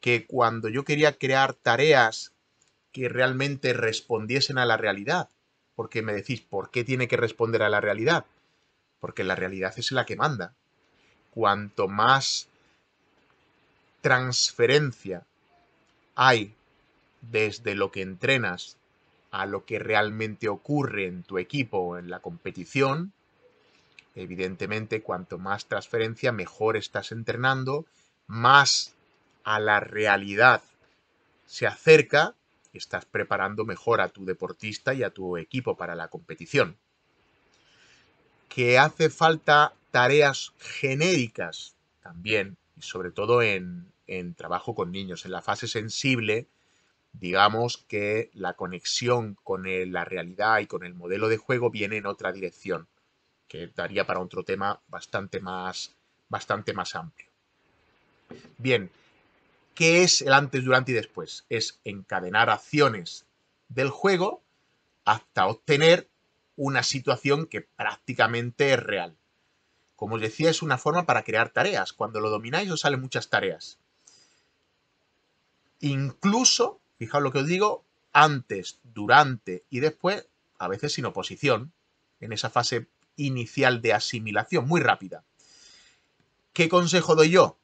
que cuando yo quería crear tareas que realmente respondiesen a la realidad, porque me decís, ¿por qué tiene que responder a la realidad? Porque la realidad es la que manda. Cuanto más transferencia hay desde lo que entrenas a lo que realmente ocurre en tu equipo o en la competición. Evidentemente, cuanto más transferencia, mejor estás entrenando, más a la realidad se acerca, estás preparando mejor a tu deportista y a tu equipo para la competición. Que hace falta tareas genéricas también, y sobre todo en, en trabajo con niños, en la fase sensible digamos que la conexión con la realidad y con el modelo de juego viene en otra dirección, que daría para otro tema bastante más, bastante más amplio. Bien, ¿qué es el antes, durante y después? Es encadenar acciones del juego hasta obtener una situación que prácticamente es real. Como os decía, es una forma para crear tareas. Cuando lo domináis os salen muchas tareas. Incluso Fijaos lo que os digo, antes, durante y después, a veces sin oposición, en esa fase inicial de asimilación, muy rápida. ¿Qué consejo doy yo?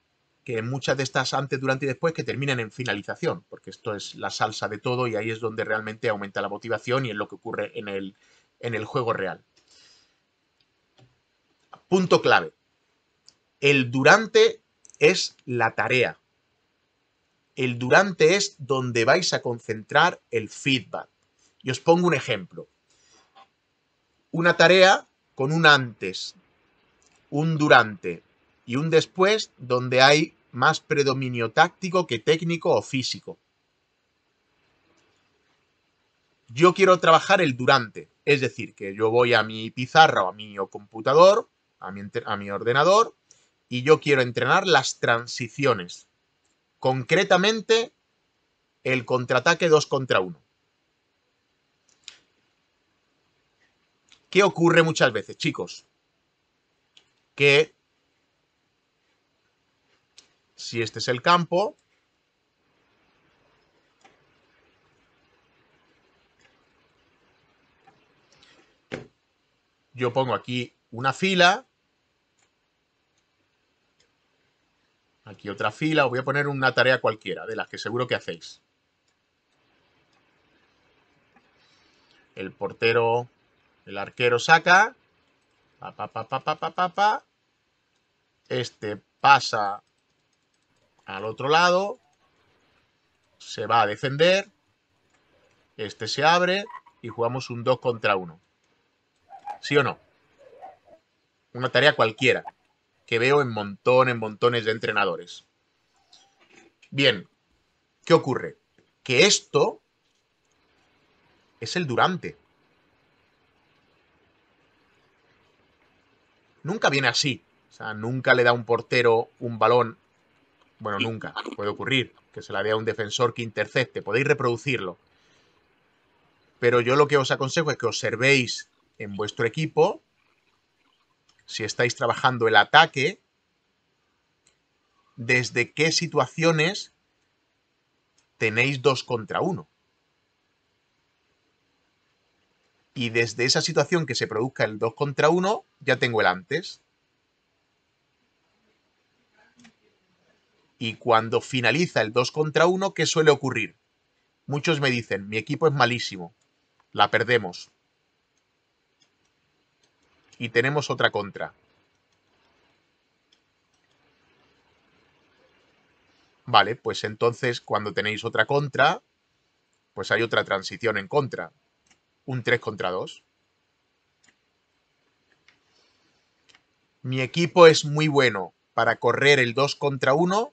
Que muchas de estas antes, durante y después que terminen en finalización, porque esto es la salsa de todo y ahí es donde realmente aumenta la motivación y es lo que ocurre en el, en el juego real. Punto clave. El durante es la tarea, el durante es donde vais a concentrar el feedback. Y os pongo un ejemplo. Una tarea con un antes, un durante y un después donde hay más predominio táctico que técnico o físico. Yo quiero trabajar el durante, es decir, que yo voy a mi pizarra o a mi computador, a mi, ordenador, y yo quiero entrenar las transiciones concretamente el contraataque 2 contra 1. ¿Qué ocurre muchas veces, chicos? Que si este es el campo, yo pongo aquí una fila Aquí otra fila, os voy a poner una tarea cualquiera, de las que seguro que hacéis. El portero, el arquero saca, este pasa al otro lado, se va a defender, este se abre y jugamos un 2 contra 1. ¿Sí o no? Una tarea cualquiera que veo en montones, montones de entrenadores. Bien, ¿qué ocurre? Que esto es el durante. Nunca viene así. O sea, nunca le da un portero un balón. Bueno, nunca. Puede ocurrir que se la dé a un defensor que intercepte. Podéis reproducirlo. Pero yo lo que os aconsejo es que observéis en vuestro equipo si estáis trabajando el ataque, desde qué situaciones tenéis dos contra uno. Y desde esa situación que se produzca el 2 contra uno, ya tengo el antes. Y cuando finaliza el 2 contra uno, ¿qué suele ocurrir? Muchos me dicen, mi equipo es malísimo, la perdemos y tenemos otra contra. Vale, pues entonces cuando tenéis otra contra, pues hay otra transición en contra. Un 3 contra 2. Mi equipo es muy bueno para correr el 2 contra 1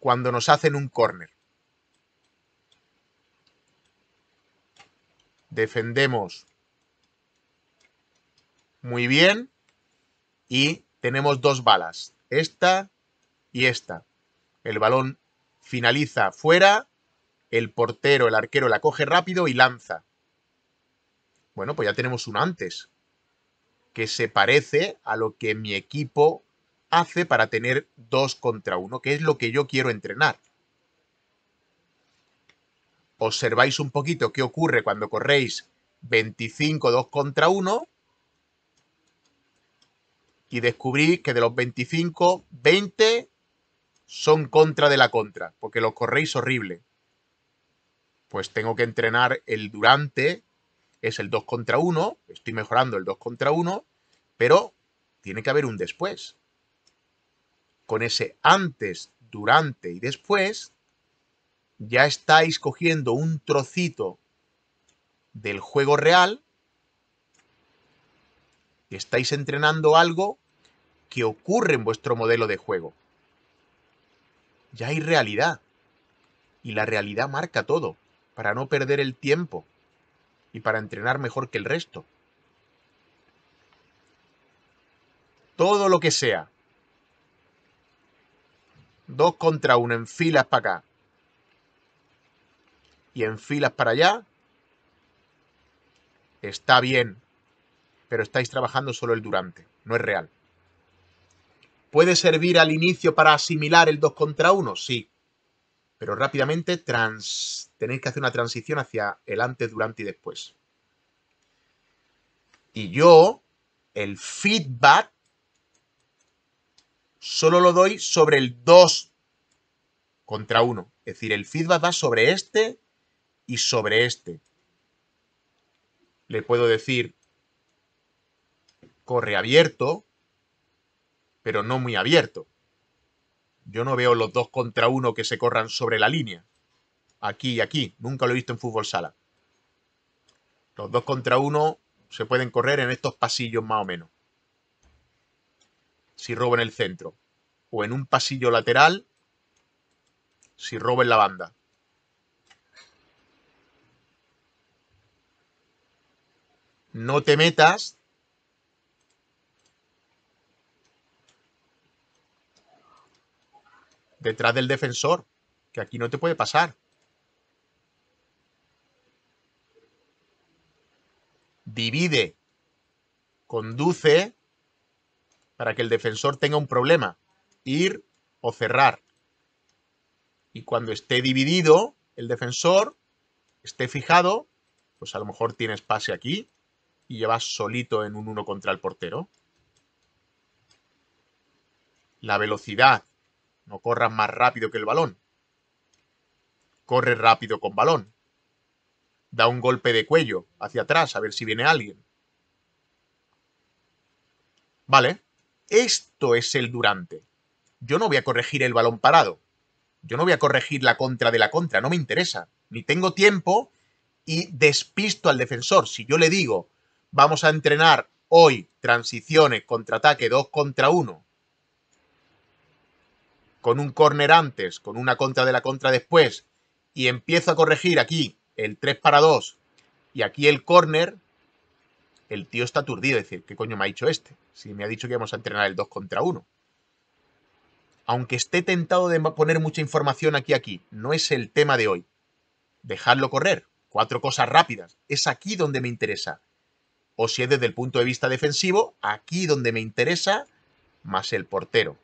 cuando nos hacen un córner. Defendemos muy bien. Y tenemos dos balas, esta y esta. El balón finaliza fuera, el portero, el arquero la coge rápido y lanza. Bueno, pues ya tenemos uno antes, que se parece a lo que mi equipo hace para tener dos contra uno, que es lo que yo quiero entrenar. Observáis un poquito qué ocurre cuando corréis 25 dos contra uno y descubrí que de los 25, 20 son contra de la contra, porque los corréis horrible. Pues tengo que entrenar el durante, es el 2 contra 1, estoy mejorando el 2 contra 1, pero tiene que haber un después. Con ese antes, durante y después, ya estáis cogiendo un trocito del juego real y estáis entrenando algo que ocurre en vuestro modelo de juego. Ya hay realidad. Y la realidad marca todo, para no perder el tiempo y para entrenar mejor que el resto. Todo lo que sea. Dos contra uno, en filas para acá. Y en filas para allá. Está bien. Pero estáis trabajando solo el durante. No es real. ¿Puede servir al inicio para asimilar el 2 contra 1? Sí. Pero rápidamente tenéis que hacer una transición hacia el antes, durante y después. Y yo, el feedback, solo lo doy sobre el 2 contra 1. Es decir, el feedback va sobre este y sobre este. Le puedo decir corre abierto, pero no muy abierto. Yo no veo los dos contra uno que se corran sobre la línea. Aquí y aquí. Nunca lo he visto en fútbol sala. Los dos contra uno se pueden correr en estos pasillos más o menos. Si robo en el centro. O en un pasillo lateral. Si robo en la banda. No te metas detrás del defensor, que aquí no te puede pasar. Divide, conduce para que el defensor tenga un problema, ir o cerrar. Y cuando esté dividido el defensor, esté fijado, pues a lo mejor tienes pase aquí y llevas solito en un 1 contra el portero. La velocidad no corras más rápido que el balón. Corre rápido con balón. Da un golpe de cuello hacia atrás a ver si viene alguien. Vale, esto es el durante. Yo no voy a corregir el balón parado. Yo no voy a corregir la contra de la contra, no me interesa. Ni tengo tiempo y despisto al defensor. Si yo le digo, vamos a entrenar hoy transiciones, contraataque dos contra uno con un corner antes, con una contra de la contra después, y empiezo a corregir aquí el 3 para 2 y aquí el corner, el tío está aturdido. Es decir, ¿qué coño me ha dicho este? Si me ha dicho que vamos a entrenar el 2 contra 1. Aunque esté tentado de poner mucha información aquí, aquí, no es el tema de hoy. Dejadlo correr. Cuatro cosas rápidas. Es aquí donde me interesa. O si es desde el punto de vista defensivo, aquí donde me interesa, más el portero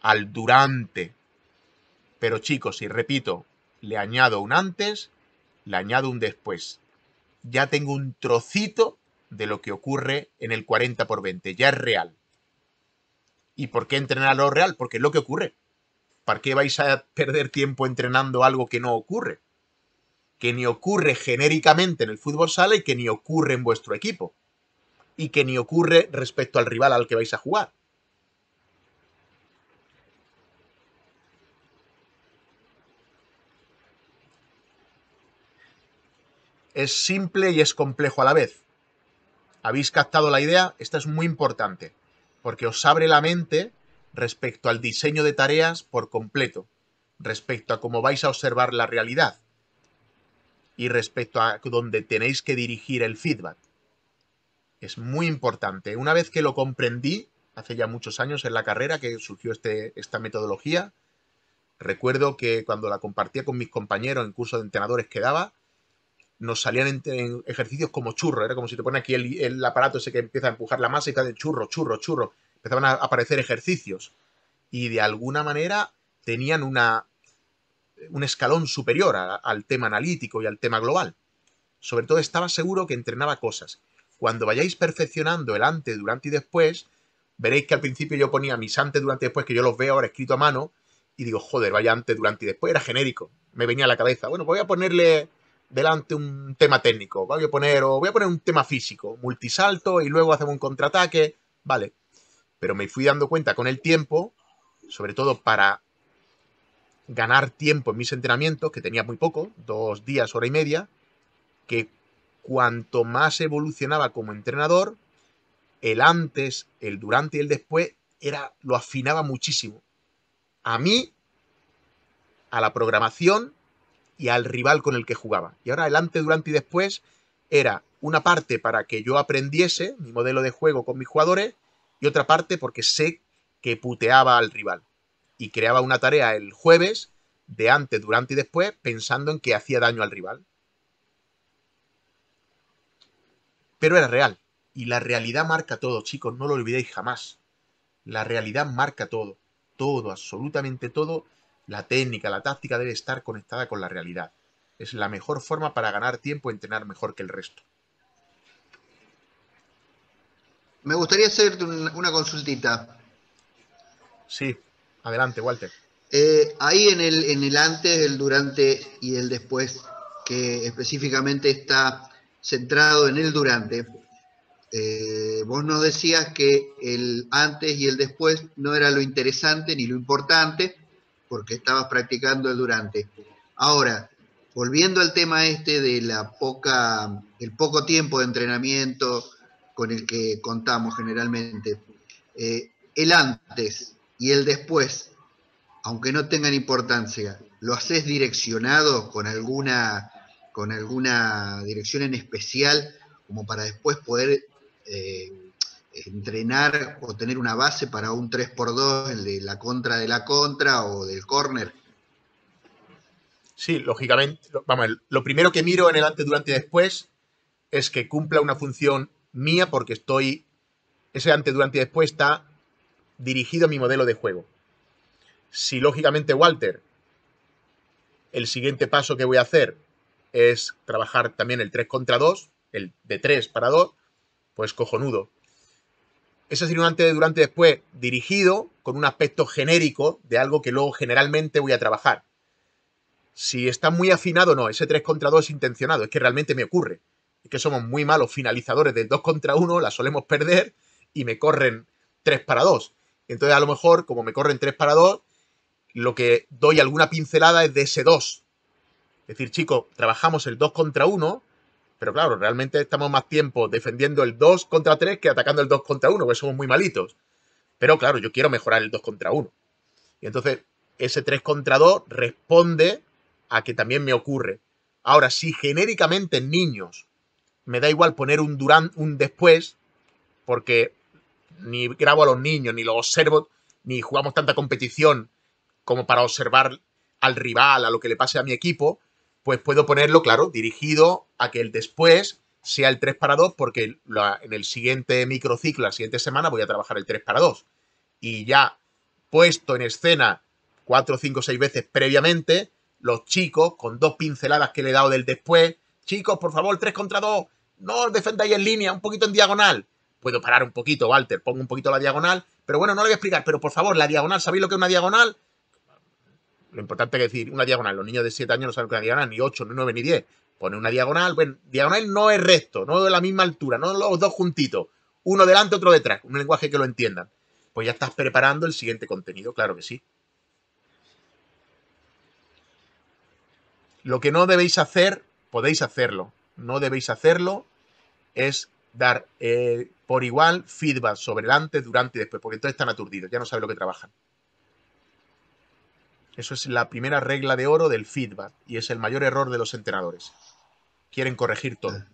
al durante. Pero chicos, y repito, le añado un antes, le añado un después. Ya tengo un trocito de lo que ocurre en el 40 por 20, ya es real. ¿Y por qué entrenar lo real? Porque es lo que ocurre. ¿Para qué vais a perder tiempo entrenando algo que no ocurre? Que ni ocurre genéricamente en el fútbol sala y que ni ocurre en vuestro equipo. Y que ni ocurre respecto al rival al que vais a jugar. Es simple y es complejo a la vez. ¿Habéis captado la idea? Esta es muy importante, porque os abre la mente respecto al diseño de tareas por completo, respecto a cómo vais a observar la realidad y respecto a dónde tenéis que dirigir el feedback. Es muy importante. Una vez que lo comprendí, hace ya muchos años en la carrera que surgió este, esta metodología, recuerdo que cuando la compartía con mis compañeros en curso de entrenadores que daba, nos salían ejercicios como churro. Era como si te pone aquí el, aparato ese que empieza a empujar la masa y cada churro, churro, churro. Empezaban a aparecer ejercicios. Y de alguna manera tenían una, un escalón superior al tema analítico y al tema global. Sobre todo estaba seguro que entrenaba cosas. Cuando vayáis perfeccionando el antes, durante y después, veréis que al principio yo ponía mis antes, durante y después, que yo los veo ahora escrito a mano, y digo, joder, vaya antes, durante y después, era genérico. Me venía a la cabeza, bueno, pues voy a ponerle delante un tema técnico. Voy a poner, o voy a poner un tema físico, multisalto y luego hacemos un contraataque. Vale. Pero me fui dando cuenta con el tiempo, sobre todo para ganar tiempo en mis entrenamientos, que tenía muy poco, dos días, hora y media, que cuanto más evolucionaba como entrenador, el antes, el durante y el después era lo afinaba muchísimo. A mí, a la programación y al rival con el que jugaba. Y ahora el antes, durante y después era una parte para que yo aprendiese mi modelo de juego con mis jugadores y otra parte porque sé que puteaba al rival. Y creaba una tarea el jueves de antes, durante y después pensando en que hacía daño al rival. Pero era real. Y la realidad marca todo, chicos, no lo olvidéis jamás. La realidad marca todo. Todo, absolutamente todo. La técnica, la táctica debe estar conectada con la realidad. Es la mejor forma para ganar tiempo y entrenar mejor que el resto. Me gustaría hacerte una consultita. Sí, adelante, Walter. Eh, ahí en el, en el antes, el durante y el después, que específicamente está centrado en el durante, eh, vos nos decías que el antes y el después no era lo interesante ni lo importante, porque estabas practicando el durante. Ahora, volviendo al tema este de la poca, el poco tiempo de entrenamiento con el que contamos generalmente, eh, el antes y el después, aunque no tengan importancia, ¿lo haces direccionado con alguna, con alguna dirección en especial como para después poder eh, entrenar o tener una base para un 3x2, el de la contra de la contra o del corner Sí, lógicamente, vamos, lo primero que miro en el ante durante y después es que cumpla una función mía porque estoy, ese ante durante y después está dirigido a mi modelo de juego. Si lógicamente, Walter, el siguiente paso que voy a hacer es trabajar también el 3 contra 2, el de 3 para 2, pues cojonudo. Ese sería un antes, durante, después dirigido con un aspecto genérico de algo que luego generalmente voy a trabajar. Si está muy afinado, no. Ese 3 contra 2 es intencionado. Es que realmente me ocurre. Es que somos muy malos finalizadores del 2 contra 1, la solemos perder y me corren 3 para 2. Entonces, a lo mejor, como me corren 3 para 2, lo que doy alguna pincelada es de ese 2. Es decir, chicos, trabajamos el 2 contra 1, pero claro, realmente estamos más tiempo defendiendo el 2 contra 3 que atacando el 2 contra 1, porque somos muy malitos. Pero claro, yo quiero mejorar el 2 contra 1. Y entonces ese 3 contra 2 responde a que también me ocurre. Ahora, si genéricamente en niños me da igual poner un durán un después, porque ni grabo a los niños, ni los observo, ni jugamos tanta competición como para observar al rival, a lo que le pase a mi equipo, pues puedo ponerlo, claro, dirigido a que el después sea el 3 para 2, porque en el siguiente microciclo, la siguiente semana, voy a trabajar el 3 para 2. Y ya puesto en escena 4, 5, 6 veces previamente, los chicos, con dos pinceladas que le he dado del después, chicos, por favor, 3 contra 2, no os defendáis en línea, un poquito en diagonal. Puedo parar un poquito, Walter, pongo un poquito la diagonal, pero bueno, no lo voy a explicar, pero por favor, la diagonal, ¿sabéis lo que es una diagonal? Lo importante es decir, una diagonal. Los niños de 7 años no saben que una diagonal, ni 8, ni 9, ni 10. Pone una diagonal. Bueno, diagonal no es recto, no de la misma altura, no los dos juntitos. Uno delante, otro detrás. Un lenguaje que lo entiendan. Pues ya estás preparando el siguiente contenido, claro que sí. Lo que no debéis hacer, podéis hacerlo. No debéis hacerlo es dar eh, por igual feedback sobre el antes, durante y después, porque entonces están aturdidos, ya no saben lo que trabajan. Eso es la primera regla de oro del feedback y es el mayor error de los entrenadores. Quieren corregir todo.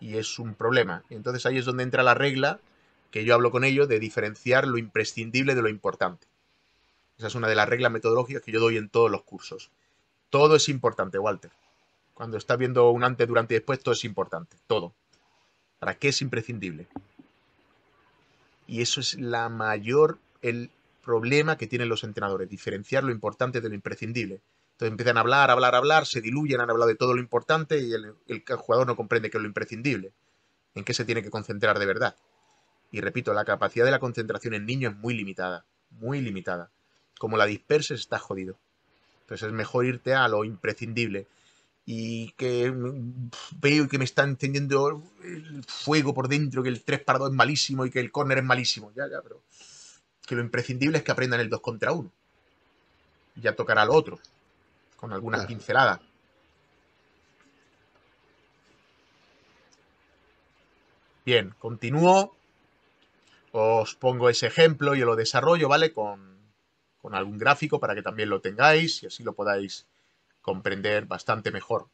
Y es un problema. Entonces ahí es donde entra la regla que yo hablo con ellos de diferenciar lo imprescindible de lo importante. Esa es una de las reglas metodológicas que yo doy en todos los cursos. Todo es importante, Walter. Cuando estás viendo un antes, durante y después, todo es importante. Todo. ¿Para qué es imprescindible? Y eso es la mayor, el, problema que tienen los entrenadores, diferenciar lo importante de lo imprescindible. Entonces empiezan a hablar, hablar, hablar, se diluyen, han hablado de todo lo importante y el, jugador no comprende qué es lo imprescindible, en qué se tiene que concentrar de verdad. Y repito, la capacidad de la concentración en niños es muy limitada, muy limitada. Como la disperses, está jodido. Entonces es mejor irte a lo imprescindible y que mm, veo que me está encendiendo el fuego por dentro, que el 3 para 2 es malísimo y que el córner es malísimo. Ya, ya, pero que lo imprescindible es que aprendan el 2 contra 1. Ya tocará lo otro, con alguna pincelada. Bien, continúo. Os pongo ese ejemplo, y lo desarrollo, ¿vale? Con, con algún gráfico para que también lo tengáis y así lo podáis comprender bastante mejor.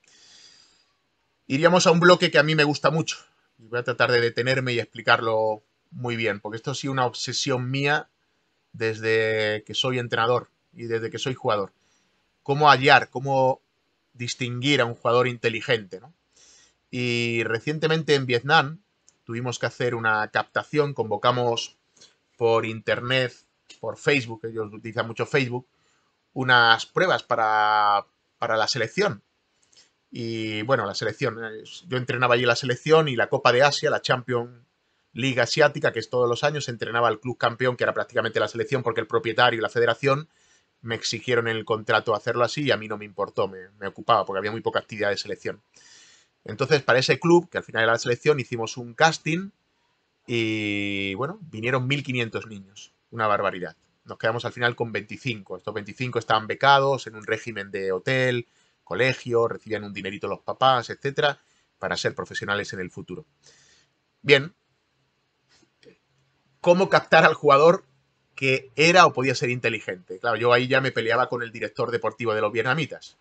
Iríamos a un bloque que a mí me gusta mucho. Y voy a tratar de detenerme y explicarlo muy bien, porque esto ha sido una obsesión mía desde que soy entrenador y desde que soy jugador. Cómo hallar, cómo distinguir a un jugador inteligente. Y recientemente en Vietnam tuvimos que hacer una captación, convocamos por internet, por Facebook, ellos utilizan mucho Facebook, unas pruebas para, para la selección. Y bueno, la selección, eh, yo entrenaba allí la selección y la Copa de Asia, la Champions Liga Asiática, que es todos los años, entrenaba al club campeón, que era prácticamente la selección, porque el propietario y la federación me exigieron en el contrato hacerlo así y a mí no me importó, me, ocupaba, porque había muy poca actividad de selección. Entonces, para ese club, que al final era la selección, hicimos un casting y, bueno, vinieron 1.500 niños, una barbaridad. Nos quedamos al final con 25. Estos 25 estaban becados en un régimen de hotel, colegio, recibían un dinerito los papás, etcétera, para ser profesionales en el futuro. Bien, cómo captar al jugador que era o podía ser inteligente. Claro, yo ahí ya me peleaba con el director deportivo de los vietnamitas.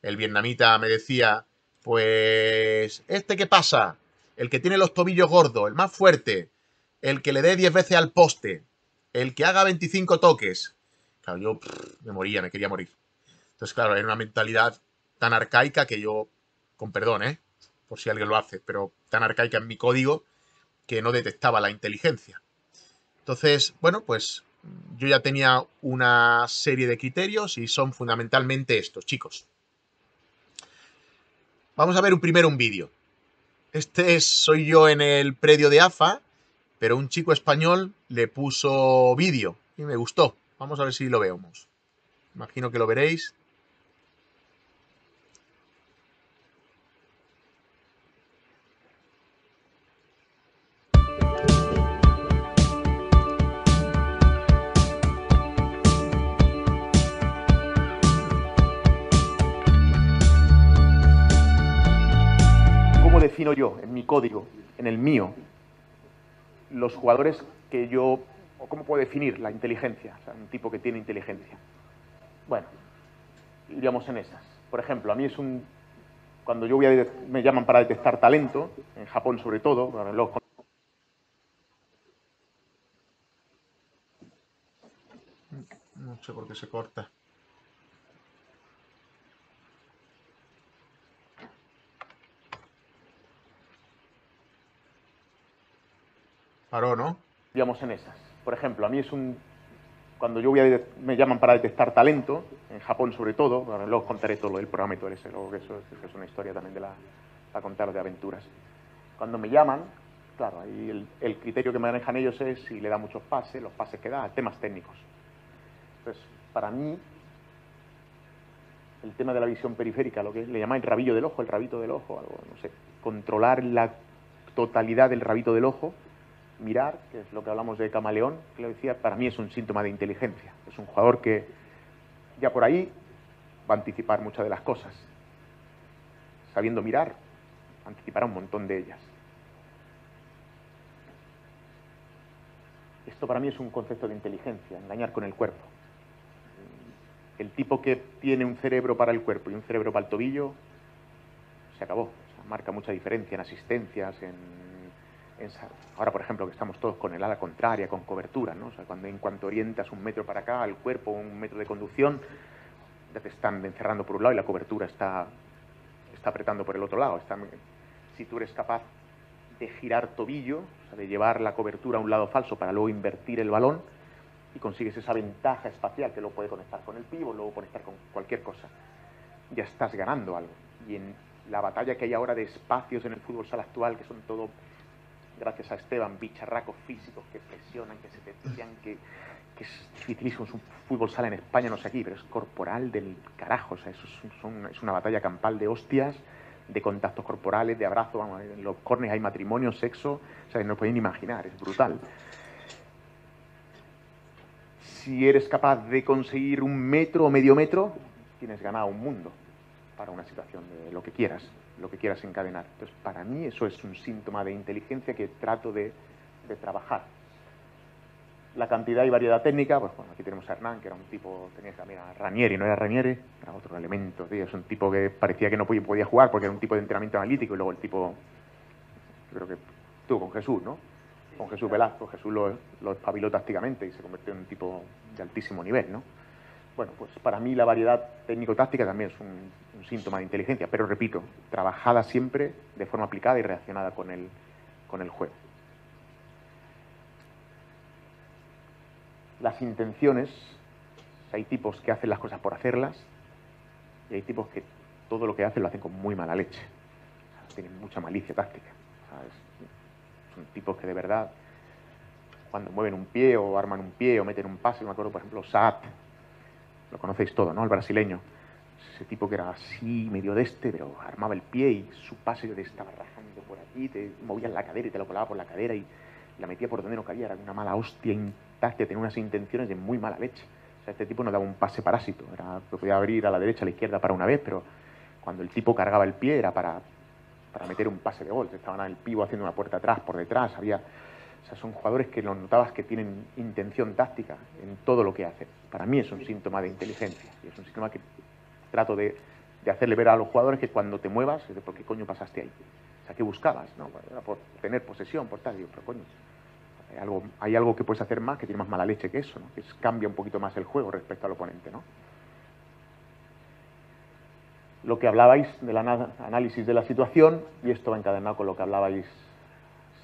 El vietnamita me decía, pues, ¿este qué pasa? El que tiene los tobillos gordos, el más fuerte, el que le dé 10 veces al poste, el que haga 25 toques. Claro, yo me moría, me quería morir. Entonces, claro, era una mentalidad tan arcaica que yo, con perdón, ¿eh? por si alguien lo hace, pero tan arcaica en mi código que no detectaba la inteligencia. Entonces, bueno, pues yo ya tenía una serie de criterios y son fundamentalmente estos, chicos. Vamos a ver un, primero un vídeo. Este soy yo en el predio de AFA, pero un chico español le puso vídeo y me gustó. Vamos a ver si lo vemos. Imagino que lo veréis. defino yo, en mi código, en el mío, los jugadores que yo, o cómo puedo definir la inteligencia, un tipo que tiene inteligencia. Bueno, iríamos en esas. Por ejemplo, a mí es un, cuando yo voy a, me llaman para detectar talento, en Japón sobre todo, no sé por qué se corta. claro ¿no? Digamos en esas. Por ejemplo, a mí es un. Cuando yo voy a me llaman para detectar talento, en Japón sobre todo, luego contaré todo el programa y todo eso, luego que eso, es una historia también de la, contar de aventuras. Cuando me llaman, claro, ahí el, criterio que manejan ellos es si le da muchos pases, los pases que da, temas técnicos. Entonces, para mí, el tema de la visión periférica, lo que le llaman el rabillo del ojo, el rabito del ojo, algo, no sé, controlar la totalidad del rabito del ojo, mirar, que es lo que hablamos de camaleón, que lo decía, para mí es un síntoma de inteligencia. Es un jugador que ya por ahí va a anticipar muchas de las cosas. Sabiendo mirar, anticipar un montón de ellas. Esto para mí es un concepto de inteligencia, engañar con el cuerpo. El tipo que tiene un cerebro para el cuerpo y un cerebro para el tobillo, se acabó. marca mucha diferencia en asistencias, en ahora por ejemplo que estamos todos con el ala contraria, con cobertura, ¿no? O sea, cuando en cuanto orientas un metro para acá al cuerpo, un metro de conducción, ya te están encerrando por un lado y la cobertura está, está apretando por el otro lado. si tú eres capaz de girar tobillo, de llevar la cobertura a un lado falso para luego invertir el balón y consigues esa ventaja espacial que lo puede conectar con el pivo, luego conectar con cualquier cosa, ya estás ganando algo. Y en la batalla que hay ahora de espacios en el fútbol sala actual, que son todo gracias a Esteban, bicharracos físicos que presionan, que se te que, es dificilísimo. Es un fútbol sala en España, no sé aquí, pero es corporal del carajo. O sea, es, una batalla campal de hostias, de contactos corporales, de abrazos. en los cornes hay matrimonio, sexo. O sea, no lo pueden imaginar, es brutal. Si eres capaz de conseguir un metro o medio metro, tienes ganado un mundo para una situación de lo que quieras lo que quieras encadenar. Entonces, para mí eso es un síntoma de inteligencia que trato de, trabajar. La cantidad y variedad técnica, pues bueno, aquí tenemos a Hernán, que era un tipo, tenía también a Ranieri, no era Ranieri, era otro elemento, es un tipo que parecía que no podía, jugar porque era un tipo de entrenamiento analítico y luego el tipo, creo que tú con Jesús, ¿no? Con Jesús Velasco, Jesús lo, lo espabiló tácticamente y se convirtió en un tipo de altísimo nivel, ¿no? bueno, pues para mí la variedad técnico-táctica también es un, síntoma de inteligencia, pero repito, trabajada siempre de forma aplicada y relacionada con el, juego. Las intenciones, hay tipos que hacen las cosas por hacerlas y hay tipos que todo lo que hacen lo hacen con muy mala leche. tienen mucha malicia táctica. son tipos que de verdad, cuando mueven un pie o arman un pie o meten un pase, me acuerdo, por ejemplo, Sat lo conocéis todo, ¿no? El brasileño. Ese tipo que era así, medio de este, pero armaba el pie y su pase te estaba rajando por aquí, te movía la cadera y te lo colaba por la cadera y la metía por donde no cabía. Era una mala hostia intacta, tenía unas intenciones de muy mala leche. O sea, este tipo no daba un pase parásito. Era, lo podía abrir a la derecha, a la izquierda para una vez, pero cuando el tipo cargaba el pie era para, para meter un pase de gol. Estaban el pivo haciendo una puerta atrás, por detrás, había o sea, son jugadores que lo notabas que tienen intención táctica en todo lo que hacen. Para mí es un síntoma de inteligencia y es un síntoma que trato de, hacerle ver a los jugadores que cuando te muevas, es por qué coño pasaste ahí. O sea, ¿qué buscabas? era por tener posesión, por tal. Digo, pero coño, hay algo, hay algo que puedes hacer más que tiene más mala leche que eso, Que cambia un poquito más el juego respecto al oponente, ¿no? Lo que hablabais del análisis de la situación, y esto va encadenado con lo que hablabais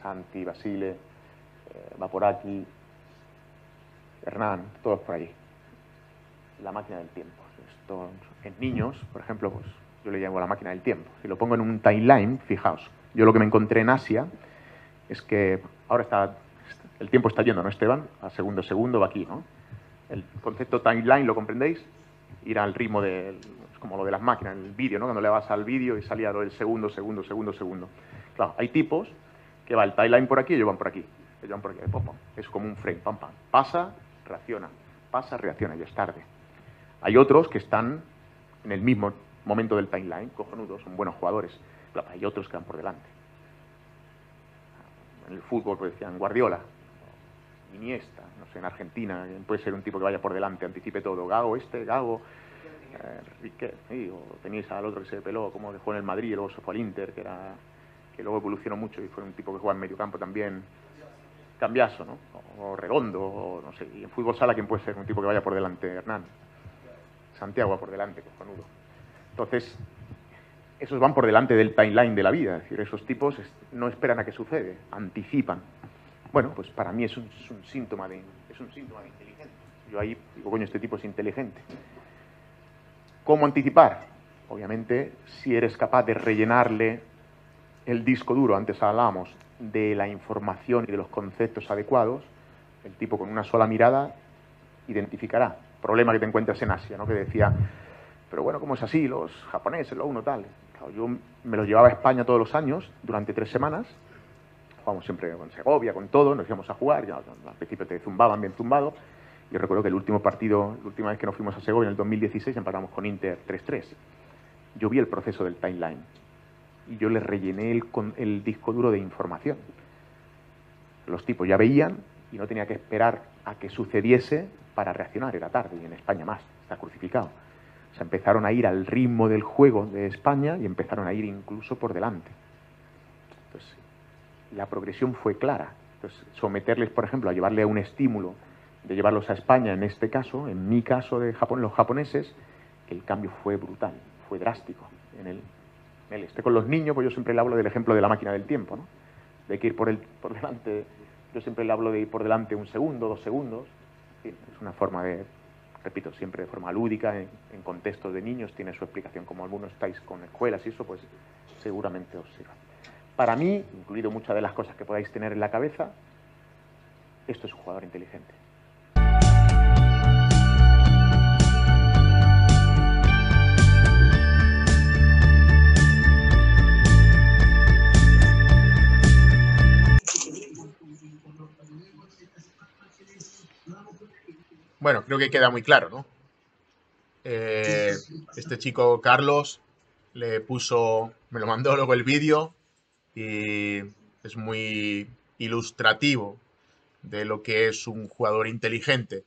Santi, Basile, eh, por aquí, Hernán, todos por allí. La máquina del tiempo. Esto, en niños, por ejemplo, pues, yo le llamo la máquina del tiempo. Si lo pongo en un timeline, fijaos, yo lo que me encontré en Asia es que ahora está, el tiempo está yendo, ¿no, Esteban? A segundo, segundo, va aquí, ¿no? El concepto timeline, ¿lo comprendéis? Ir al ritmo de, es como lo de las máquinas, el vídeo, ¿no? Cuando le vas al vídeo y salía el segundo, segundo, segundo, segundo. Claro, hay tipos que va el timeline por aquí y ellos van por aquí. Eh, es como un frame, pam, pam. Pasa, reacciona, pasa, reacciona, y es tarde. Hay otros que están en el mismo momento del timeline, cojonudos, son buenos jugadores. Pero hay otros que van por delante. En el fútbol pues, decían Guardiola, Iniesta, no sé, en Argentina, puede ser un tipo que vaya por delante, anticipe todo. Gago este, Gago, eh, o tenéis al otro que se peló, como dejó en el Madrid y luego se fue al Inter, que, era, que luego evolucionó mucho y fue un tipo que juega en medio campo también. Cambiaso, ¿no? O Redondo, o no sé. Y en fútbol sala, ¿quién puede ser? Un tipo que vaya por delante, Hernán. Santiago va por delante, cojonudo. Entonces, esos van por delante del timeline de la vida. Es decir, esos tipos no esperan a que sucede, anticipan. Bueno, pues para mí es un, síntoma de, es un síntoma de inteligencia. Yo ahí digo, coño, este tipo es inteligente. ¿Cómo anticipar? Obviamente, si eres capaz de rellenarle el disco duro antes hablábamos de la información y de los conceptos adecuados, el tipo con una sola mirada identificará. Problema que te encuentras en Asia, ¿no? que decía, pero bueno, ¿cómo es así? Los japoneses, lo uno tal. yo me los llevaba a España todos los años, durante tres semanas. Jugábamos siempre con Segovia, con todo, nos íbamos a jugar. al principio te zumbaban bien zumbado. Yo recuerdo que el último partido, la última vez que nos fuimos a Segovia en el 2016, empatamos con Inter 3-3. Yo vi el proceso del timeline y yo les rellené el, el disco duro de información. Los tipos ya veían y no tenía que esperar a que sucediese para reaccionar, era tarde y en España más, está crucificado. O sea, empezaron a ir al ritmo del juego de España y empezaron a ir incluso por delante. Entonces, la progresión fue clara. Entonces, someterles, por ejemplo, a llevarle a un estímulo de llevarlos a España, en este caso, en mi caso de Japón, los japoneses, el cambio fue brutal, fue drástico en el, esté con los niños, pues yo siempre le hablo del ejemplo de la máquina del tiempo, ¿no? De que ir por, el, por delante, yo siempre le hablo de ir por delante un segundo, dos segundos. es una forma de, repito, siempre de forma lúdica, en, en contextos de niños, tiene su explicación. Como algunos estáis con escuelas y eso, pues seguramente os sirva. Para mí, incluido muchas de las cosas que podáis tener en la cabeza, esto es un jugador inteligente. Bueno, creo que queda muy claro, ¿no? Eh, este chico Carlos le puso, me lo mandó luego el vídeo y es muy ilustrativo de lo que es un jugador inteligente.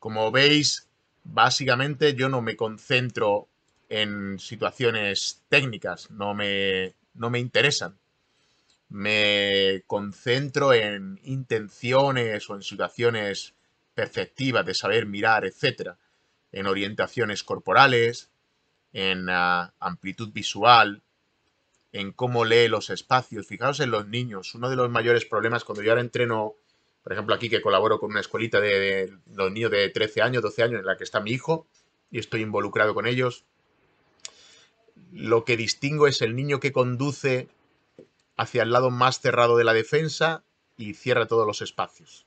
Como veis, básicamente yo no me concentro en situaciones técnicas, no me, no me interesan. Me concentro en intenciones o en situaciones de saber mirar, etcétera, En orientaciones corporales, en ah, amplitud visual, en cómo lee los espacios. Fijaos en los niños. Uno de los mayores problemas cuando yo ahora entreno, por ejemplo, aquí que colaboro con una escuelita de, de los niños de 13 años, 12 años, en la que está mi hijo, y estoy involucrado con ellos, lo que distingo es el niño que conduce hacia el lado más cerrado de la defensa y cierra todos los espacios.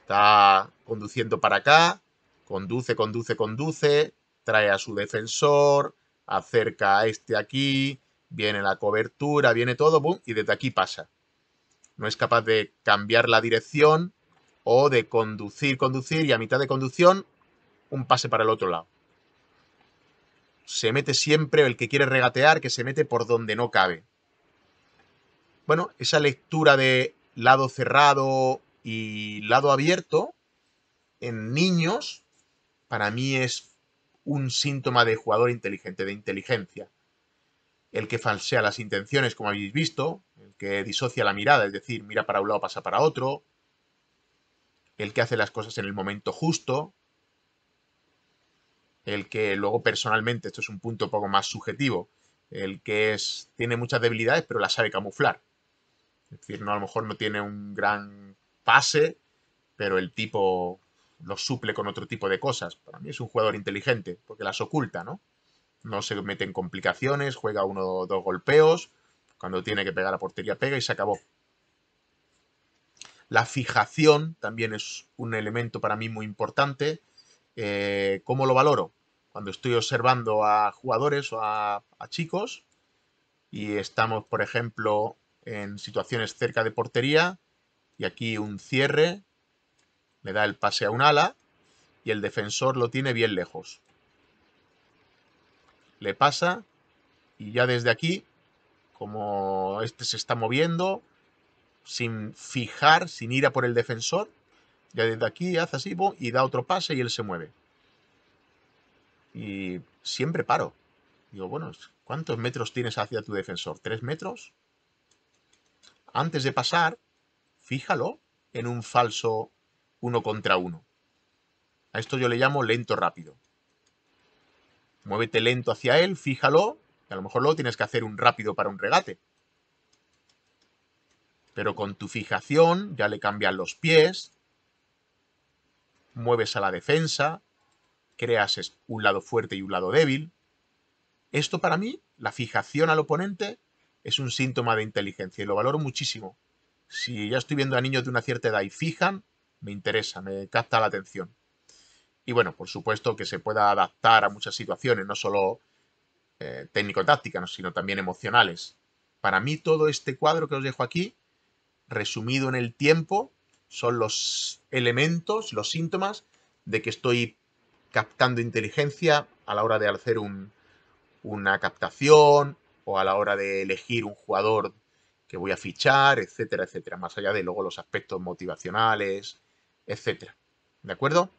Está conduciendo para acá, conduce, conduce, conduce, trae a su defensor, acerca a este aquí, viene la cobertura, viene todo, y desde aquí pasa. No es capaz de cambiar la dirección o de conducir, conducir y a mitad de conducción un pase para el otro lado. Se mete siempre el que quiere regatear, que se mete por donde no cabe. Bueno, esa lectura de lado cerrado, y lado abierto, en niños, para mí es un síntoma de jugador inteligente, de inteligencia. El que falsea las intenciones, como habéis visto, el que disocia la mirada, es decir, mira para un lado, pasa para otro, el que hace las cosas en el momento justo, el que luego personalmente, esto es un punto un poco más subjetivo, el que es, tiene muchas debilidades pero las sabe camuflar. Es decir, no, a lo mejor no tiene un gran pase, pero el tipo lo suple con otro tipo de cosas. Para mí es un jugador inteligente, porque las oculta, ¿no? No se mete en complicaciones, juega uno o dos golpeos, cuando tiene que pegar a portería pega y se acabó. La fijación también es un elemento para mí muy importante. Eh, ¿Cómo lo valoro? Cuando estoy observando a jugadores o a chicos y estamos, por ejemplo, en situaciones cerca de portería, y aquí un cierre, le da el pase a un ala y el defensor lo tiene bien lejos. Le pasa y ya desde aquí, como este se está moviendo, sin fijar, sin ir a por el defensor, ya desde aquí hace así y da otro pase y él se mueve. Y siempre paro. Digo, bueno, ¿cuántos metros tienes hacia tu defensor? ¿Tres metros? Antes de pasar, Fíjalo en un falso uno contra uno. A esto yo le llamo lento rápido. Muévete lento hacia él, fíjalo, y a lo mejor luego tienes que hacer un rápido para un regate. Pero con tu fijación ya le cambian los pies, mueves a la defensa, creas un lado fuerte y un lado débil. Esto para mí, la fijación al oponente, es un síntoma de inteligencia y lo valoro muchísimo. Si ya estoy viendo a niños de una cierta edad y fijan, me interesa, me capta la atención. Y bueno, por supuesto que se pueda adaptar a muchas situaciones, no solo eh, técnico-tácticas, sino también emocionales. Para mí todo este cuadro que os dejo aquí, resumido en el tiempo, son los elementos, los síntomas de que estoy captando inteligencia a la hora de hacer un, una captación o a la hora de elegir un jugador que voy a fichar, etcétera, etcétera, más allá de luego los aspectos motivacionales, etcétera. ¿De acuerdo?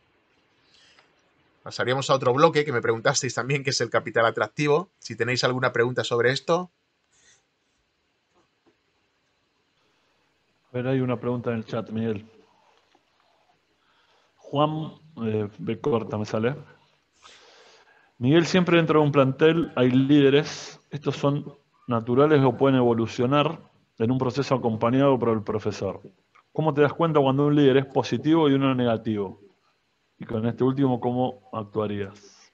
Pasaríamos a otro bloque que me preguntasteis también, que es el capital atractivo. Si tenéis alguna pregunta sobre esto. A ver, hay una pregunta en el chat, Miguel. Juan eh, Corta me sale. Miguel, siempre dentro de un plantel hay líderes. ¿Estos son naturales o pueden evolucionar? en un proceso acompañado por el profesor. ¿Cómo te das cuenta cuando un líder es positivo y uno negativo? Y con este último, ¿cómo actuarías?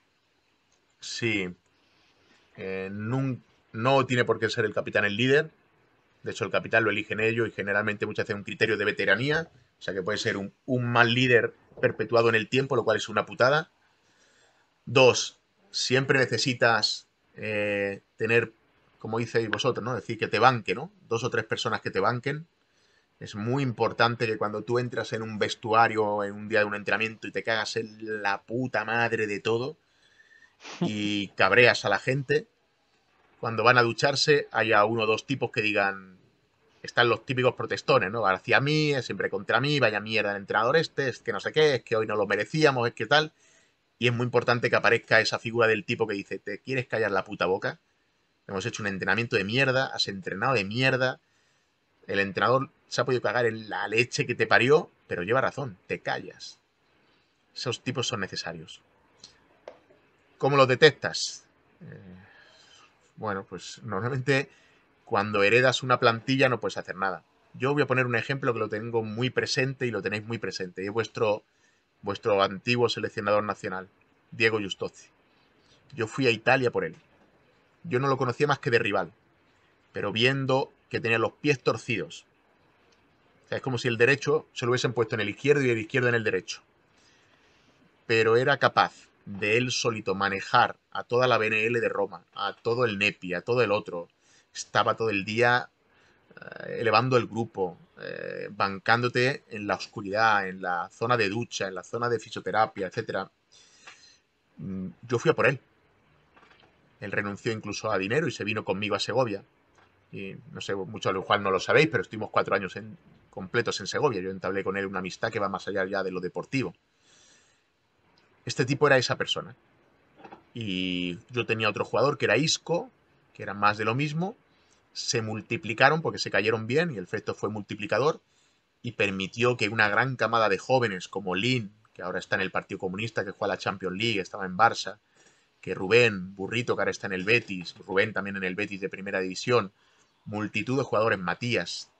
Sí. Eh, no, tiene por qué ser el capitán el líder. De hecho, el capitán lo eligen ellos y generalmente muchas veces un criterio de veteranía. O sea que puede ser un, mal líder perpetuado en el tiempo, lo cual es una putada. Dos, siempre necesitas eh, tener como diceis vosotros, ¿no? decir, que te banquen, ¿no? Dos o tres personas que te banquen. Es muy importante que cuando tú entras en un vestuario, en un día de un entrenamiento y te cagas en la puta madre de todo y cabreas a la gente, cuando van a ducharse haya uno o dos tipos que digan, están los típicos protestones, ¿no? Hacia mí, siempre contra mí, vaya mierda el entrenador este, es que no sé qué, es que hoy no lo merecíamos, es que tal. Y es muy importante que aparezca esa figura del tipo que dice, ¿te quieres callar la puta boca? Hemos hecho un entrenamiento de mierda, has entrenado de mierda. El entrenador se ha podido cagar en la leche que te parió, pero lleva razón, te callas. Esos tipos son necesarios. ¿Cómo los detectas? Eh, bueno, pues normalmente cuando heredas una plantilla no puedes hacer nada. Yo voy a poner un ejemplo que lo tengo muy presente y lo tenéis muy presente. es vuestro, vuestro antiguo seleccionador nacional, Diego Giustozzi. Yo fui a Italia por él yo no lo conocía más que de rival, pero viendo que tenía los pies torcidos. es como si el derecho se lo hubiesen puesto en el izquierdo y el izquierdo en el derecho. Pero era capaz de él solito manejar a toda la BNL de Roma, a todo el NEPI, a todo el otro. Estaba todo el día eh, elevando el grupo, eh, bancándote en la oscuridad, en la zona de ducha, en la zona de fisioterapia, etc. Mm, yo fui a por él. Él renunció incluso a dinero y se vino conmigo a Segovia. Y no sé, muchos de lo cual no lo sabéis, pero estuvimos cuatro años en, completos en Segovia. Yo entablé con él una amistad que va más allá ya de lo deportivo. Este tipo era esa persona. Y yo tenía otro jugador que era Isco, que era más de lo mismo. Se multiplicaron porque se cayeron bien y el efecto fue multiplicador y permitió que una gran camada de jóvenes como Lin, que ahora está en el Partido Comunista, que juega la Champions League, estaba en Barça, Rubén, Burrito, que ahora está en el Betis, Rubén también en el Betis de primera división, multitud de jugadores, Matías.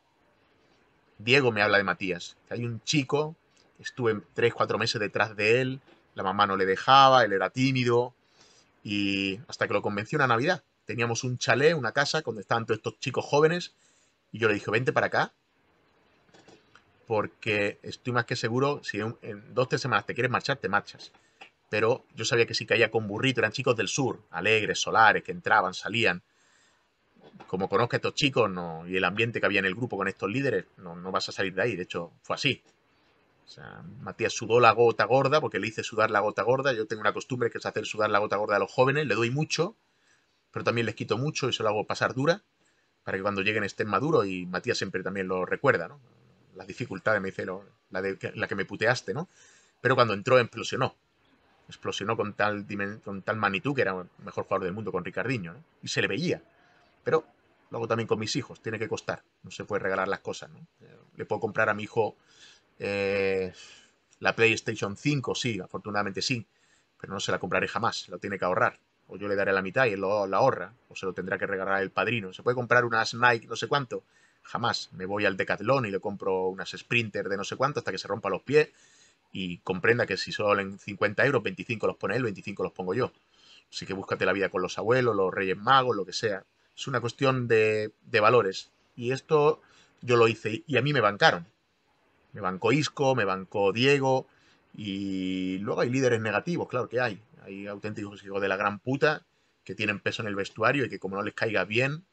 Diego me habla de Matías, hay un chico, estuve tres, cuatro meses detrás de él, la mamá no le dejaba, él era tímido, y hasta que lo convenció una Navidad. Teníamos un chalet, una casa, donde estaban todos estos chicos jóvenes, y yo le dije, vente para acá, porque estoy más que seguro, si en, en dos, tres semanas te quieres marchar, te marchas pero yo sabía que si caía con burrito, eran chicos del sur, alegres, solares, que entraban, salían. Como conozca a estos chicos y el ambiente que había en el grupo con estos líderes, no, vas a salir de ahí. De hecho, fue así. Matías sudó la gota gorda, porque le hice sudar la gota gorda. Yo tengo una costumbre que es hacer sudar la gota gorda a los jóvenes, le doy mucho, pero también les quito mucho y se lo hago pasar dura, para que cuando lleguen estén maduros y Matías siempre también lo recuerda, ¿no? Las dificultades, me dice, la, de, la que me puteaste, ¿no? Pero cuando entró implosionó explosionó con tal, con tal magnitud que era el mejor jugador del mundo con Ricardinho, Y se le veía. Pero lo hago también con mis hijos, tiene que costar, no se puede regalar las cosas, ¿no? Eh, le puedo comprar a mi hijo eh, la PlayStation 5, sí, afortunadamente sí, pero no se la compraré jamás, lo tiene que ahorrar. O yo le daré la mitad y él lo, la ahorra, o se lo tendrá que regalar el padrino. ¿Se puede comprar unas Nike no sé cuánto? Jamás. Me voy al Decathlon y le compro unas Sprinter de no sé cuánto hasta que se rompa los pies y comprenda que si solo en 50 euros, 25 los pone él, 25 los pongo yo. Así que búscate la vida con los abuelos, los reyes magos, lo que sea. Es una cuestión de, de valores. Y esto yo lo hice y a mí me bancaron. Me bancó Isco, me bancó Diego y luego hay líderes negativos, claro que hay. Hay auténticos hijos de la gran puta que tienen peso en el vestuario y que como no les caiga bien,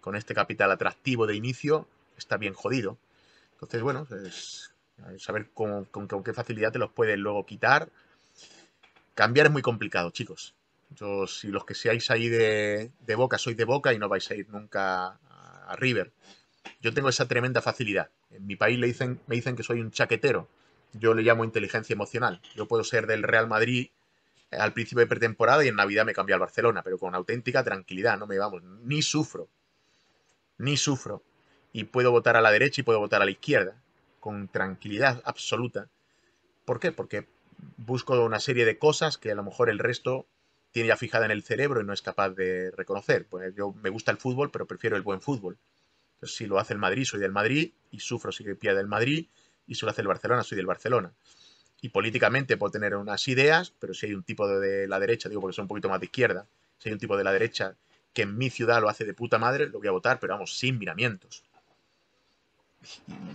con este capital atractivo de inicio, está bien jodido. Entonces, bueno, es, pues, Saber con, qué facilidad te los puedes luego quitar. Cambiar es muy complicado, chicos. Yo, si los que seáis ahí de, boca, sois de boca y no vais a ir nunca a, River. Yo tengo esa tremenda facilidad. En mi país le dicen, me dicen que soy un chaquetero. Yo le llamo inteligencia emocional. Yo puedo ser del Real Madrid eh, al principio de pretemporada y en Navidad me cambio al Barcelona, pero con auténtica tranquilidad, no me vamos, ni sufro, ni sufro. Y puedo votar a la derecha y puedo votar a la izquierda con tranquilidad absoluta. ¿Por qué? Porque busco una serie de cosas que a lo mejor el resto tiene ya fijada en el cerebro y no es capaz de reconocer. Pues yo me gusta el fútbol, pero prefiero el buen fútbol. si lo hace el Madrid, soy del Madrid y sufro si pierde el Madrid, y si lo hace el Barcelona, soy del Barcelona. Y políticamente puedo tener unas ideas, pero si hay un tipo de, de la derecha, digo porque soy un poquito más de izquierda, si hay un tipo de la derecha que en mi ciudad lo hace de puta madre, lo voy a votar, pero vamos, sin miramientos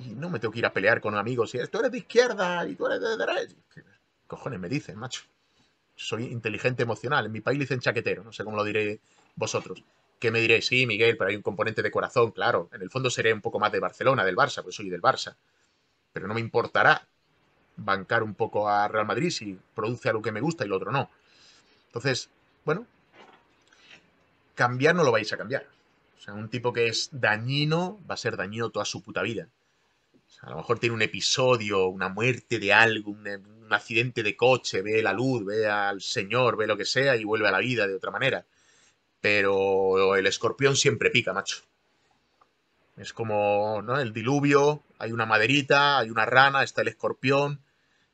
y no me tengo que ir a pelear con amigos. Y tú eres de izquierda y tú eres de derecha. cojones me dicen, macho? Soy inteligente emocional. En mi país dicen chaquetero. No sé cómo lo diréis vosotros. ¿Qué me diréis, sí, Miguel, pero hay un componente de corazón, claro. En el fondo seré un poco más de Barcelona, del Barça, pues soy del Barça. Pero no me importará bancar un poco a Real Madrid si produce algo que me gusta y lo otro no. Entonces, bueno, cambiar no lo vais a cambiar. O sea, un tipo que es dañino va a ser dañino toda su puta vida. a lo mejor tiene un episodio, una muerte de algo, un, accidente de coche, ve la luz, ve al Señor, ve lo que sea y vuelve a la vida de otra manera. Pero el escorpión siempre pica, macho. Es como ¿no? el diluvio, hay una maderita, hay una rana, está el escorpión.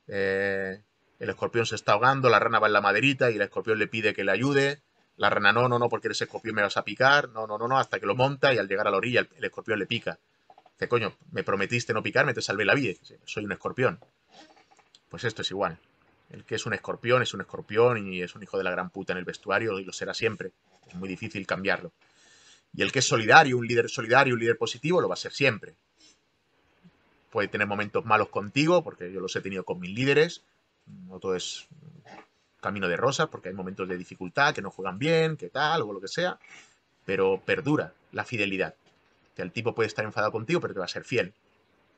Eh, el escorpión se está ahogando, la rana va en la maderita y el escorpión le pide que le ayude. La rana, no, no, no, porque eres escorpión, me vas a picar, no, no, no, no, hasta que lo monta y al llegar a la orilla el, escorpión le pica. Dice, coño, me prometiste no picarme, te salvé la vida, soy un escorpión. Pues esto es igual. El que es un escorpión es un escorpión y es un hijo de la gran puta en el vestuario y lo será siempre. Es muy difícil cambiarlo. Y el que es solidario, un líder solidario, un líder positivo, lo va a ser siempre. Puede tener momentos malos contigo, porque yo los he tenido con mis líderes. No todo es camino de rosas, porque hay momentos de dificultad, que no juegan bien, que tal, o lo que sea, pero perdura la fidelidad. Que el tipo puede estar enfadado contigo, pero te va a ser fiel,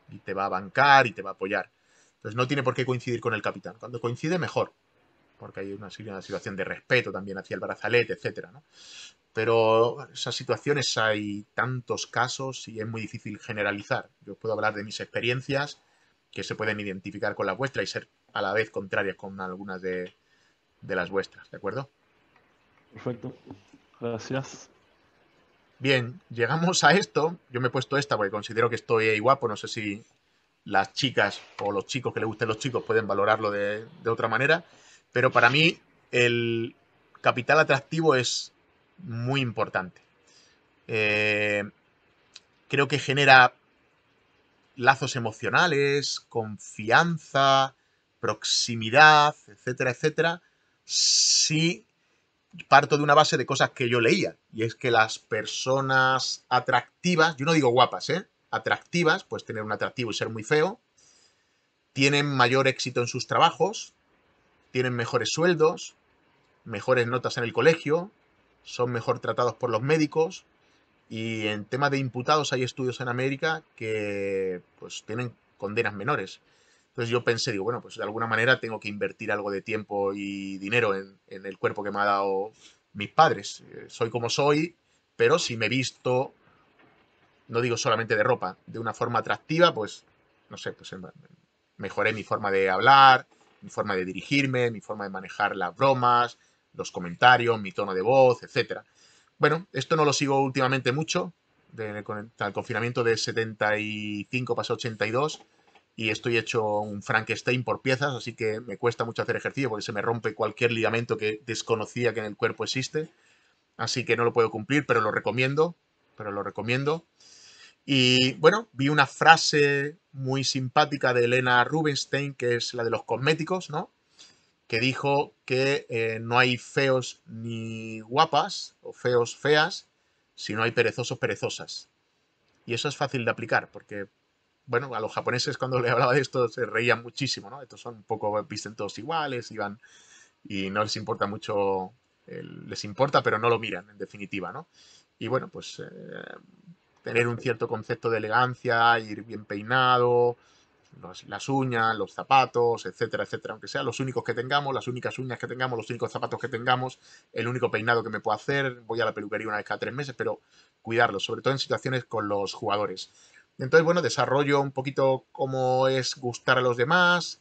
y te va a bancar y te va a apoyar. Entonces no tiene por qué coincidir con el capitán. Cuando coincide, mejor, porque hay una, situación de respeto también hacia el brazalete, etc. Pero esas situaciones hay tantos casos y es muy difícil generalizar. Yo puedo hablar de mis experiencias que se pueden identificar con las vuestras y ser a la vez contrarias con algunas de, de las vuestras, ¿de acuerdo? Perfecto, gracias. Bien, llegamos a esto. Yo me he puesto esta porque considero que estoy guapo. No sé si las chicas o los chicos que les gusten los chicos pueden valorarlo de, otra manera. Pero para mí el capital atractivo es muy importante. Eh, creo que genera lazos emocionales, confianza, proximidad, etcétera, etcétera, sí parto de una base de cosas que yo leía, y es que las personas atractivas, yo no digo guapas, ¿eh? Atractivas, pues tener un atractivo y ser muy feo, tienen mayor éxito en sus trabajos, tienen mejores sueldos, mejores notas en el colegio, son mejor tratados por los médicos, y en temas de imputados hay estudios en América que pues tienen condenas menores. Entonces yo pensé, digo, bueno, pues de alguna manera tengo que invertir algo de tiempo y dinero en, el cuerpo que me ha dado mis padres. Eh, soy como soy, pero si me visto, no digo solamente de ropa, de una forma atractiva, pues, no sé, pues em, mejoré mi forma de hablar, mi forma de dirigirme, mi forma de manejar las bromas, los comentarios, mi tono de voz, etc. Bueno, esto no lo sigo últimamente mucho, desde el, confinamiento de 75 pasa 82, y estoy hecho un Frankenstein por piezas, así que me cuesta mucho hacer ejercicio porque se me rompe cualquier ligamento que desconocía que en el cuerpo existe. Así que no lo puedo cumplir, pero lo recomiendo, pero lo recomiendo. Y bueno, vi una frase muy simpática de Elena Rubinstein, que es la de los cosméticos, ¿no? Que dijo que eh, no hay feos ni guapas o feos feas, sino hay perezosos perezosas. Y eso es fácil de aplicar, porque bueno, a los japoneses cuando le hablaba de esto se reían muchísimo, ¿no? Estos son un poco visten todos iguales y y no les importa mucho, les importa, pero no lo miran, en definitiva, ¿no? Y bueno, pues eh, tener un cierto concepto de elegancia, ir bien peinado, las uñas, los zapatos, etcétera, etcétera, aunque sean los únicos que tengamos, las únicas uñas que tengamos, los únicos zapatos que tengamos, el único peinado que me puedo hacer, voy a la peluquería una vez cada tres meses, pero cuidarlo, sobre todo en situaciones con los jugadores. Entonces, bueno, desarrollo un poquito cómo es gustar a los demás.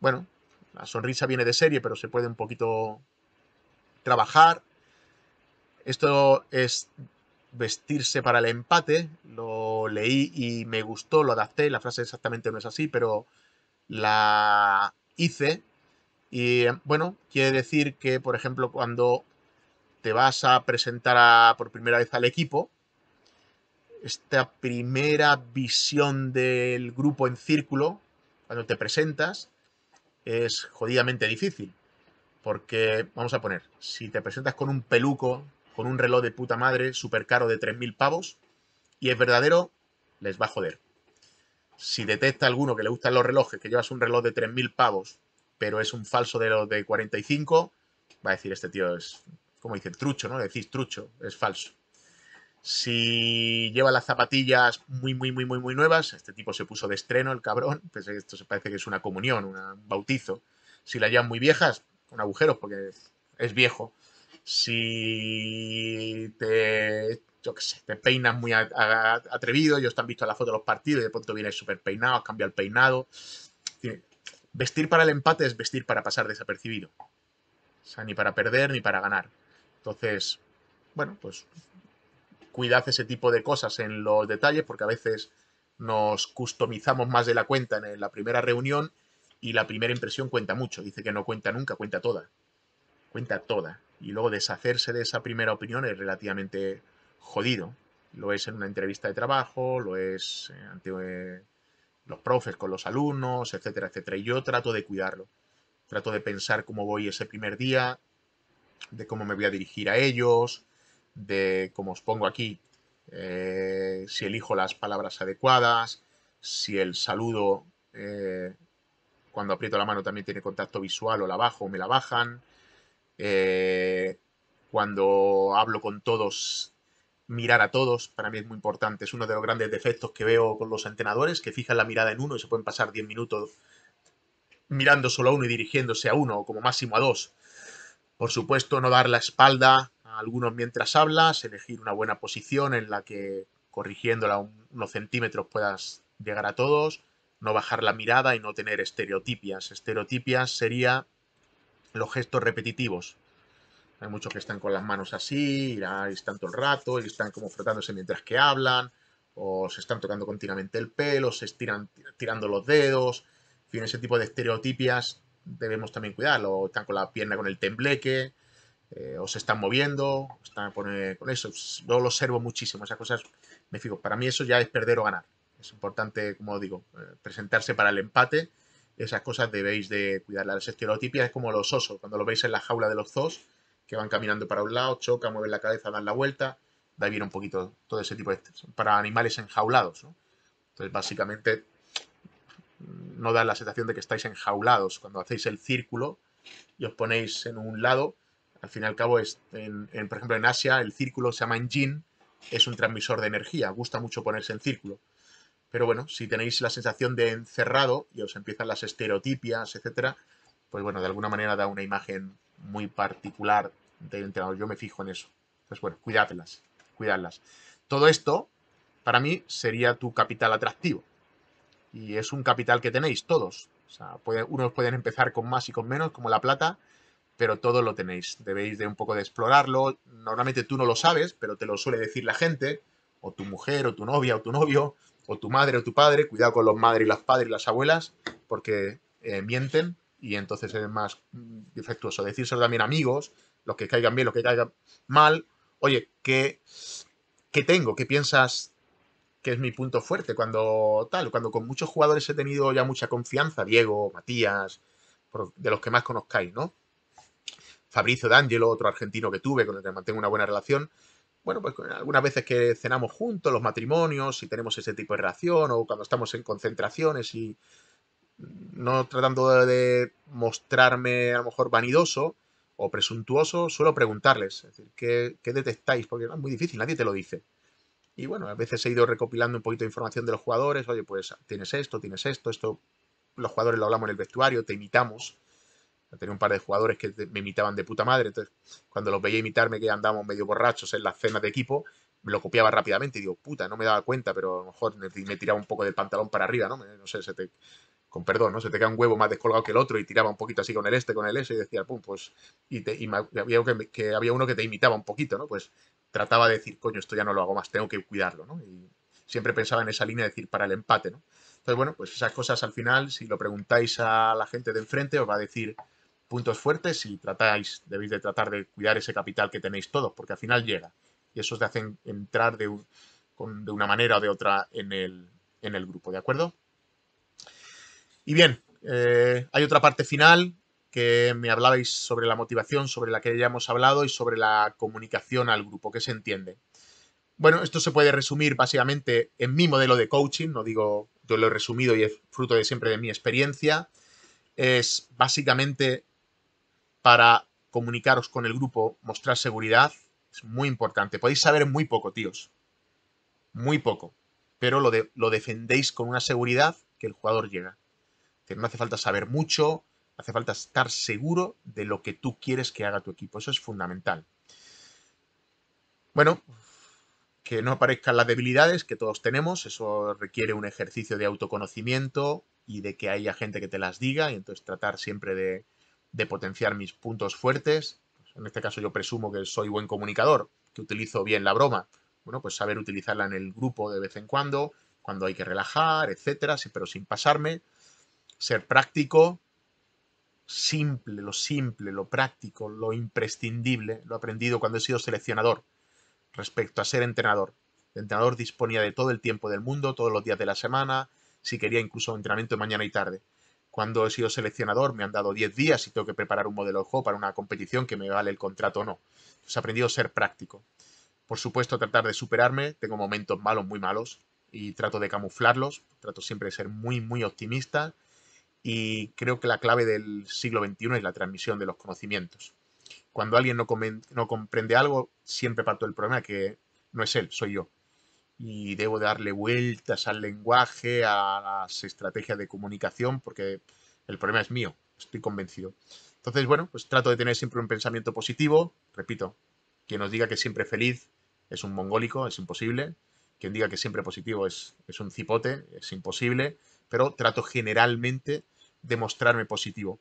Bueno, la sonrisa viene de serie, pero se puede un poquito trabajar. Esto es vestirse para el empate. Lo leí y me gustó, lo adapté. La frase exactamente no es así, pero la hice. Y eh, bueno, quiere decir que, por ejemplo, cuando te vas a presentar por primera vez al equipo, esta primera visión del grupo en círculo, cuando te presentas, es jodidamente difícil. Porque, vamos a poner, si te presentas con un peluco, con un reloj de puta madre, súper caro de 3.000 pavos, y es verdadero, les va a joder. Si detecta alguno que le gustan los relojes, que llevas un reloj de 3.000 pavos, pero es un falso de los de 45, va a decir este tío es, como dice, trucho, ¿no? Le decís trucho, es falso si lleva las zapatillas muy, muy, muy, muy, muy nuevas, este tipo se puso de estreno, el cabrón, que esto se parece que es una comunión, un bautizo. Si las llevan muy viejas, con agujeros, porque es viejo. Si te, te peinas muy atrevido, ellos te han visto la foto de los partidos y de pronto vienes súper peinado, cambia el peinado. Vestir para el empate es vestir para pasar desapercibido. O sea, ni para perder ni para ganar. Entonces, bueno, pues cuidad ese tipo de cosas en los detalles, porque a veces nos customizamos más de la cuenta en la primera reunión y la primera impresión cuenta mucho. Dice que no cuenta nunca, cuenta toda. Cuenta toda. Y luego deshacerse de esa primera opinión es relativamente jodido. Lo es en una entrevista de trabajo, lo es eh, ante eh, los profes con los alumnos, etcétera, etcétera. Y yo trato de cuidarlo. Trato de pensar cómo voy ese primer día, de cómo me voy a dirigir a ellos, de, como os pongo aquí, eh, si elijo las palabras adecuadas, si el saludo, eh, cuando aprieto la mano también tiene contacto visual o la bajo o me la bajan. Eh, cuando hablo con todos, mirar a todos, para mí es muy importante. Es uno de los grandes defectos que veo con los entrenadores, que fijan la mirada en uno y se pueden pasar 10 minutos mirando solo a uno y dirigiéndose a uno, o como máximo a dos. Por supuesto, no dar la espalda, algunos mientras hablas, elegir una buena posición en la que corrigiéndola unos centímetros puedas llegar a todos, no bajar la mirada y no tener estereotipias. Estereotipias sería los gestos repetitivos. Hay muchos que están con las manos así, y están todo el rato, y están como frotándose mientras que hablan, o se están tocando continuamente el pelo, se estiran tirando los dedos, en fin, ese tipo de estereotipias debemos también cuidarlo, están con la pierna con el tembleque, eh, ¿Os están moviendo, están eh, con, eso. Pues, yo lo observo muchísimo, esas cosas me fijo. Para mí eso ya es perder o ganar. Es importante, como digo, eh, presentarse para el empate. Esas cosas debéis de cuidar. Las estereotipias es como los osos, cuando lo veis en la jaula de los zoos, que van caminando para un lado, choca, mueven la cabeza, dan la vuelta. Da viene un poquito todo ese tipo de... Para animales enjaulados, Entonces, básicamente, no da la sensación de que estáis enjaulados. Cuando hacéis el círculo y os ponéis en un lado, al fin y al cabo, en, por ejemplo, en Asia el círculo se llama Enjin, es un transmisor de energía, gusta mucho ponerse en círculo. Pero bueno, si tenéis la sensación de encerrado y os empiezan las estereotipias, etcétera, pues bueno, de alguna manera da una imagen muy particular del entrenador. Yo me fijo en eso. Entonces, bueno, cuidadlas, cuidadlas. Todo esto, para mí, sería tu capital atractivo. Y es un capital que tenéis todos. unos pueden empezar con más y con menos, como la plata, pero todo lo tenéis. Debéis de un poco de explorarlo. Normalmente tú no lo sabes, pero te lo suele decir la gente, o tu mujer, o tu novia, o tu novio, o tu madre, o tu padre. Cuidado con los madres y las padres y las abuelas, porque eh, mienten y entonces es más defectuoso. Decírselo también amigos, los que caigan bien, los que caigan mal. Oye, ¿qué, qué tengo? ¿Qué piensas que es mi punto fuerte? Cuando tal, cuando con muchos jugadores he tenido ya mucha confianza, Diego, Matías, de los que más conozcáis, ¿no? Fabrizio D'Angelo, otro argentino que tuve, con el que mantengo una buena relación. Bueno, pues algunas veces que cenamos juntos, los matrimonios, si tenemos ese tipo de relación, o cuando estamos en concentraciones y no tratando de mostrarme a lo mejor vanidoso o presuntuoso, suelo preguntarles, es decir, ¿qué, qué detectáis? Porque es muy difícil, nadie te lo dice. Y bueno, a veces he ido recopilando un poquito de información de los jugadores. Oye, pues tienes esto, tienes esto, esto. Los jugadores lo hablamos en el vestuario, te imitamos. Tenía un par de jugadores que me imitaban de puta madre. Entonces, cuando los veía imitarme, que andábamos medio borrachos en las cenas de equipo, me lo copiaba rápidamente. Y digo, puta, no me daba cuenta, pero a lo mejor me, tiraba un poco del pantalón para arriba, ¿no? No sé, con perdón, ¿no? Se te cae un huevo más descolgado que el otro y tiraba un poquito así con el este, con el ese y decía, pum, pues. Y, había, que, había uno que te imitaba un poquito, ¿no? Pues trataba de decir, coño, esto ya no lo hago más, tengo que cuidarlo, ¿no? Y siempre pensaba en esa línea de decir, para el empate, ¿no? Entonces, bueno, pues esas cosas al final, si lo preguntáis a la gente de enfrente, os va a decir puntos fuertes y tratáis, debéis de tratar de cuidar ese capital que tenéis todos, porque al final llega. Y eso os hace entrar de, una manera o de otra en el, grupo, ¿de acuerdo? Y bien, eh, hay otra parte final que me hablabais sobre la motivación, sobre la que ya hemos hablado y sobre la comunicación al grupo, que se entiende. Bueno, esto se puede resumir básicamente en mi modelo de coaching, no digo, yo lo he resumido y es fruto de siempre de mi experiencia. Es básicamente para comunicaros con el grupo, mostrar seguridad, es muy importante. Podéis saber muy poco, tíos. Muy poco. Pero lo, lo defendéis con una seguridad que el jugador llega. no hace falta saber mucho, hace falta estar seguro de lo que tú quieres que haga tu equipo. Eso es fundamental. Bueno, que no aparezcan las debilidades que todos tenemos, eso requiere un ejercicio de autoconocimiento y de que haya gente que te las diga, y entonces tratar siempre de, de potenciar mis puntos fuertes. Pues, en este caso yo presumo que soy buen comunicador, que utilizo bien la broma. Bueno, pues saber utilizarla en el grupo de vez en cuando, cuando hay que relajar, etcétera, pero sin pasarme. Ser práctico, simple, lo simple, lo práctico, lo imprescindible, lo aprendido cuando he sido seleccionador respecto a ser entrenador. El entrenador disponía de todo el tiempo del mundo, todos los días de la semana, si quería incluso entrenamiento de mañana y tarde cuando he sido seleccionador me han dado 10 días y tengo que preparar un modelo de juego para una competición que me vale el contrato o no. he aprendido a ser práctico. Por supuesto, tratar de superarme. Tengo momentos malos, muy malos, y trato de camuflarlos. Trato siempre de ser muy, muy optimista. Y creo que la clave del siglo XXI es la transmisión de los conocimientos. Cuando alguien no, no comprende algo, siempre parto del problema que no es él, soy yo y debo darle vueltas al lenguaje, a las estrategias de comunicación, porque el problema es mío, estoy convencido. Entonces, bueno, pues trato de tener siempre un pensamiento positivo, repito, quien nos diga que siempre feliz es un mongólico, es imposible, quien diga que siempre positivo es, es un cipote, es imposible, pero trato generalmente de mostrarme positivo.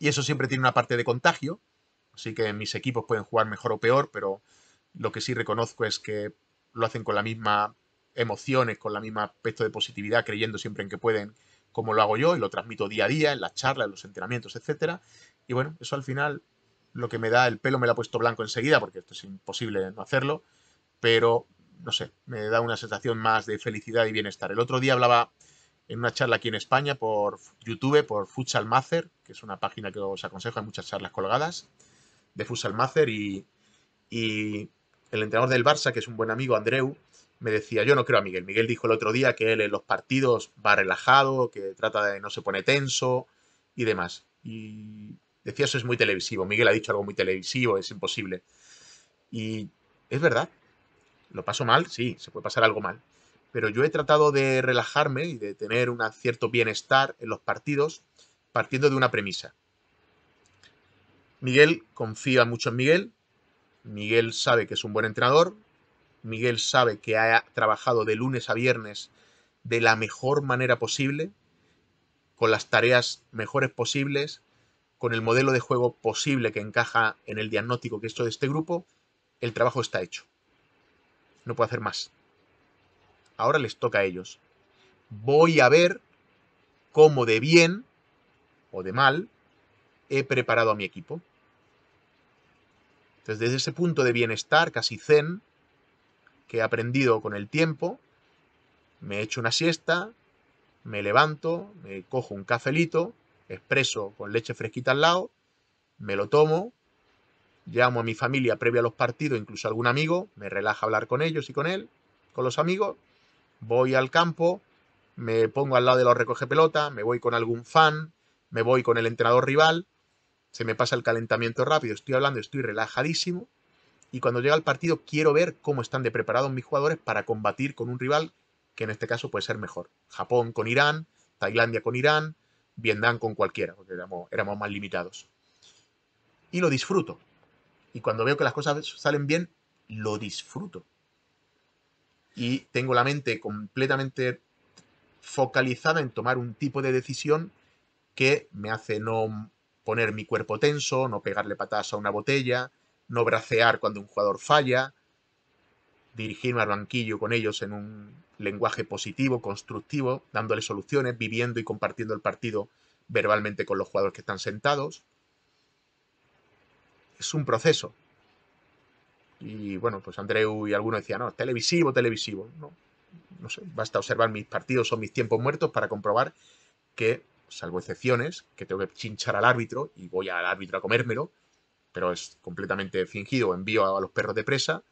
Y eso siempre tiene una parte de contagio, así que mis equipos pueden jugar mejor o peor, pero lo que sí reconozco es que lo hacen con la misma emociones, con la misma aspecto de positividad, creyendo siempre en que pueden, como lo hago yo, y lo transmito día a día, en las charlas, en los entrenamientos, etcétera. Y bueno, eso al final lo que me da el pelo me lo ha puesto blanco enseguida, porque esto es imposible no hacerlo, pero no sé, me da una sensación más de felicidad y bienestar. El otro día hablaba en una charla aquí en España por YouTube, por Futsal que es una página que os aconsejo, hay muchas charlas colgadas de Futsal y, y el entrenador del Barça, que es un buen amigo, Andreu, me decía, yo no creo a Miguel. Miguel dijo el otro día que él en los partidos va relajado, que trata de no se pone tenso y demás. Y decía, eso es muy televisivo. Miguel ha dicho algo muy televisivo, es imposible. Y es verdad. Lo paso mal, sí, se puede pasar algo mal. Pero yo he tratado de relajarme y de tener un cierto bienestar en los partidos partiendo de una premisa. Miguel confía mucho en Miguel, Miguel sabe que es un buen entrenador, Miguel sabe que ha trabajado de lunes a viernes de la mejor manera posible, con las tareas mejores posibles, con el modelo de juego posible que encaja en el diagnóstico que he hecho de este grupo, el trabajo está hecho. No puedo hacer más. Ahora les toca a ellos. Voy a ver cómo de bien o de mal he preparado a mi equipo. Entonces, desde ese punto de bienestar casi zen, que he aprendido con el tiempo, me echo una siesta, me levanto, me cojo un cafelito, expreso con leche fresquita al lado, me lo tomo, llamo a mi familia previa a los partidos, incluso a algún amigo, me relaja hablar con ellos y con él, con los amigos, voy al campo, me pongo al lado de los recoge pelota, me voy con algún fan, me voy con el entrenador rival se me pasa el calentamiento rápido, estoy hablando, estoy relajadísimo. Y cuando llega el partido quiero ver cómo están de preparados mis jugadores para combatir con un rival que en este caso puede ser mejor. Japón con Irán, Tailandia con Irán, Vietnam con cualquiera, porque éramos, éramos más limitados. Y lo disfruto. Y cuando veo que las cosas salen bien, lo disfruto. Y tengo la mente completamente focalizada en tomar un tipo de decisión que me hace no poner mi cuerpo tenso, no pegarle patadas a una botella, no bracear cuando un jugador falla, dirigirme al banquillo con ellos en un lenguaje positivo, constructivo, dándole soluciones, viviendo y compartiendo el partido verbalmente con los jugadores que están sentados. Es un proceso. Y bueno, pues Andreu y algunos decían, no, televisivo, televisivo. No, no sé, basta observar mis partidos o mis tiempos muertos para comprobar que salvo excepciones, que tengo que chinchar al árbitro y voy al árbitro a comérmelo, pero es completamente fingido, envío a los perros de presa.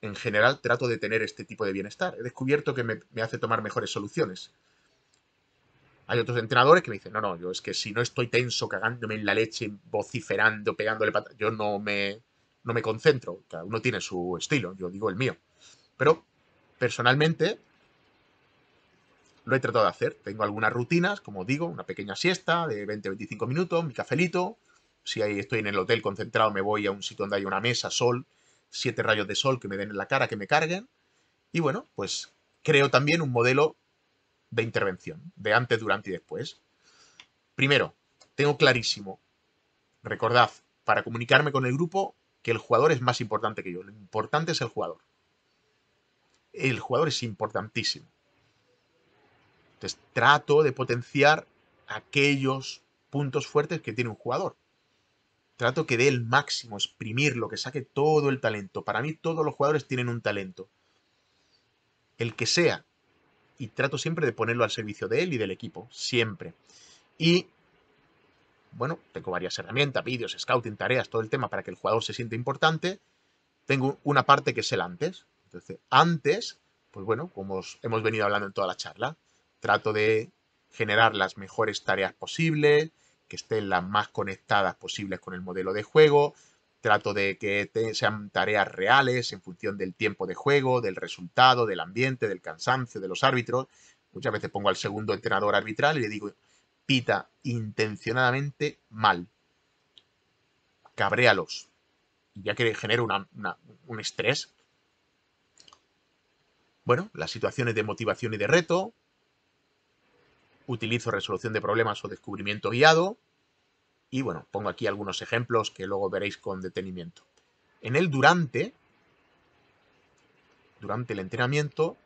En general trato de tener este tipo de bienestar. He descubierto que me, hace tomar mejores soluciones. Hay otros entrenadores que me dicen, no, no, yo es que si no estoy tenso, cagándome en la leche, vociferando, pegándole patas, yo no me, no me concentro. Cada uno tiene su estilo, yo digo el mío. Pero personalmente lo he tratado de hacer. Tengo algunas rutinas, como digo, una pequeña siesta de 20-25 minutos, mi cafelito. Si ahí estoy en el hotel concentrado, me voy a un sitio donde hay una mesa, sol, siete rayos de sol que me den en la cara, que me carguen. Y bueno, pues creo también un modelo de intervención, de antes, durante y después. Primero, tengo clarísimo, recordad, para comunicarme con el grupo, que el jugador es más importante que yo. Lo importante es el jugador. El jugador es importantísimo. Entonces trato de potenciar aquellos puntos fuertes que tiene un jugador. Trato que dé el máximo, lo que saque todo el talento. Para mí todos los jugadores tienen un talento. El que sea. Y trato siempre de ponerlo al servicio de él y del equipo. Siempre. Y bueno, tengo varias herramientas, vídeos, scouting, tareas, todo el tema para que el jugador se sienta importante. Tengo una parte que es el antes. Entonces, antes, pues bueno, como hemos venido hablando en toda la charla, Trato de generar las mejores tareas posibles, que estén las más conectadas posibles con el modelo de juego. Trato de que sean tareas reales en función del tiempo de juego, del resultado, del ambiente, del cansancio, de los árbitros. Muchas veces pongo al segundo entrenador arbitral y le digo, pita intencionadamente mal. Cabréalos. ya que genera un estrés. Bueno, las situaciones de motivación y de reto, utilizo resolución de problemas o descubrimiento guiado. Y bueno, pongo aquí algunos ejemplos que luego veréis con detenimiento. En el durante, durante el entrenamiento,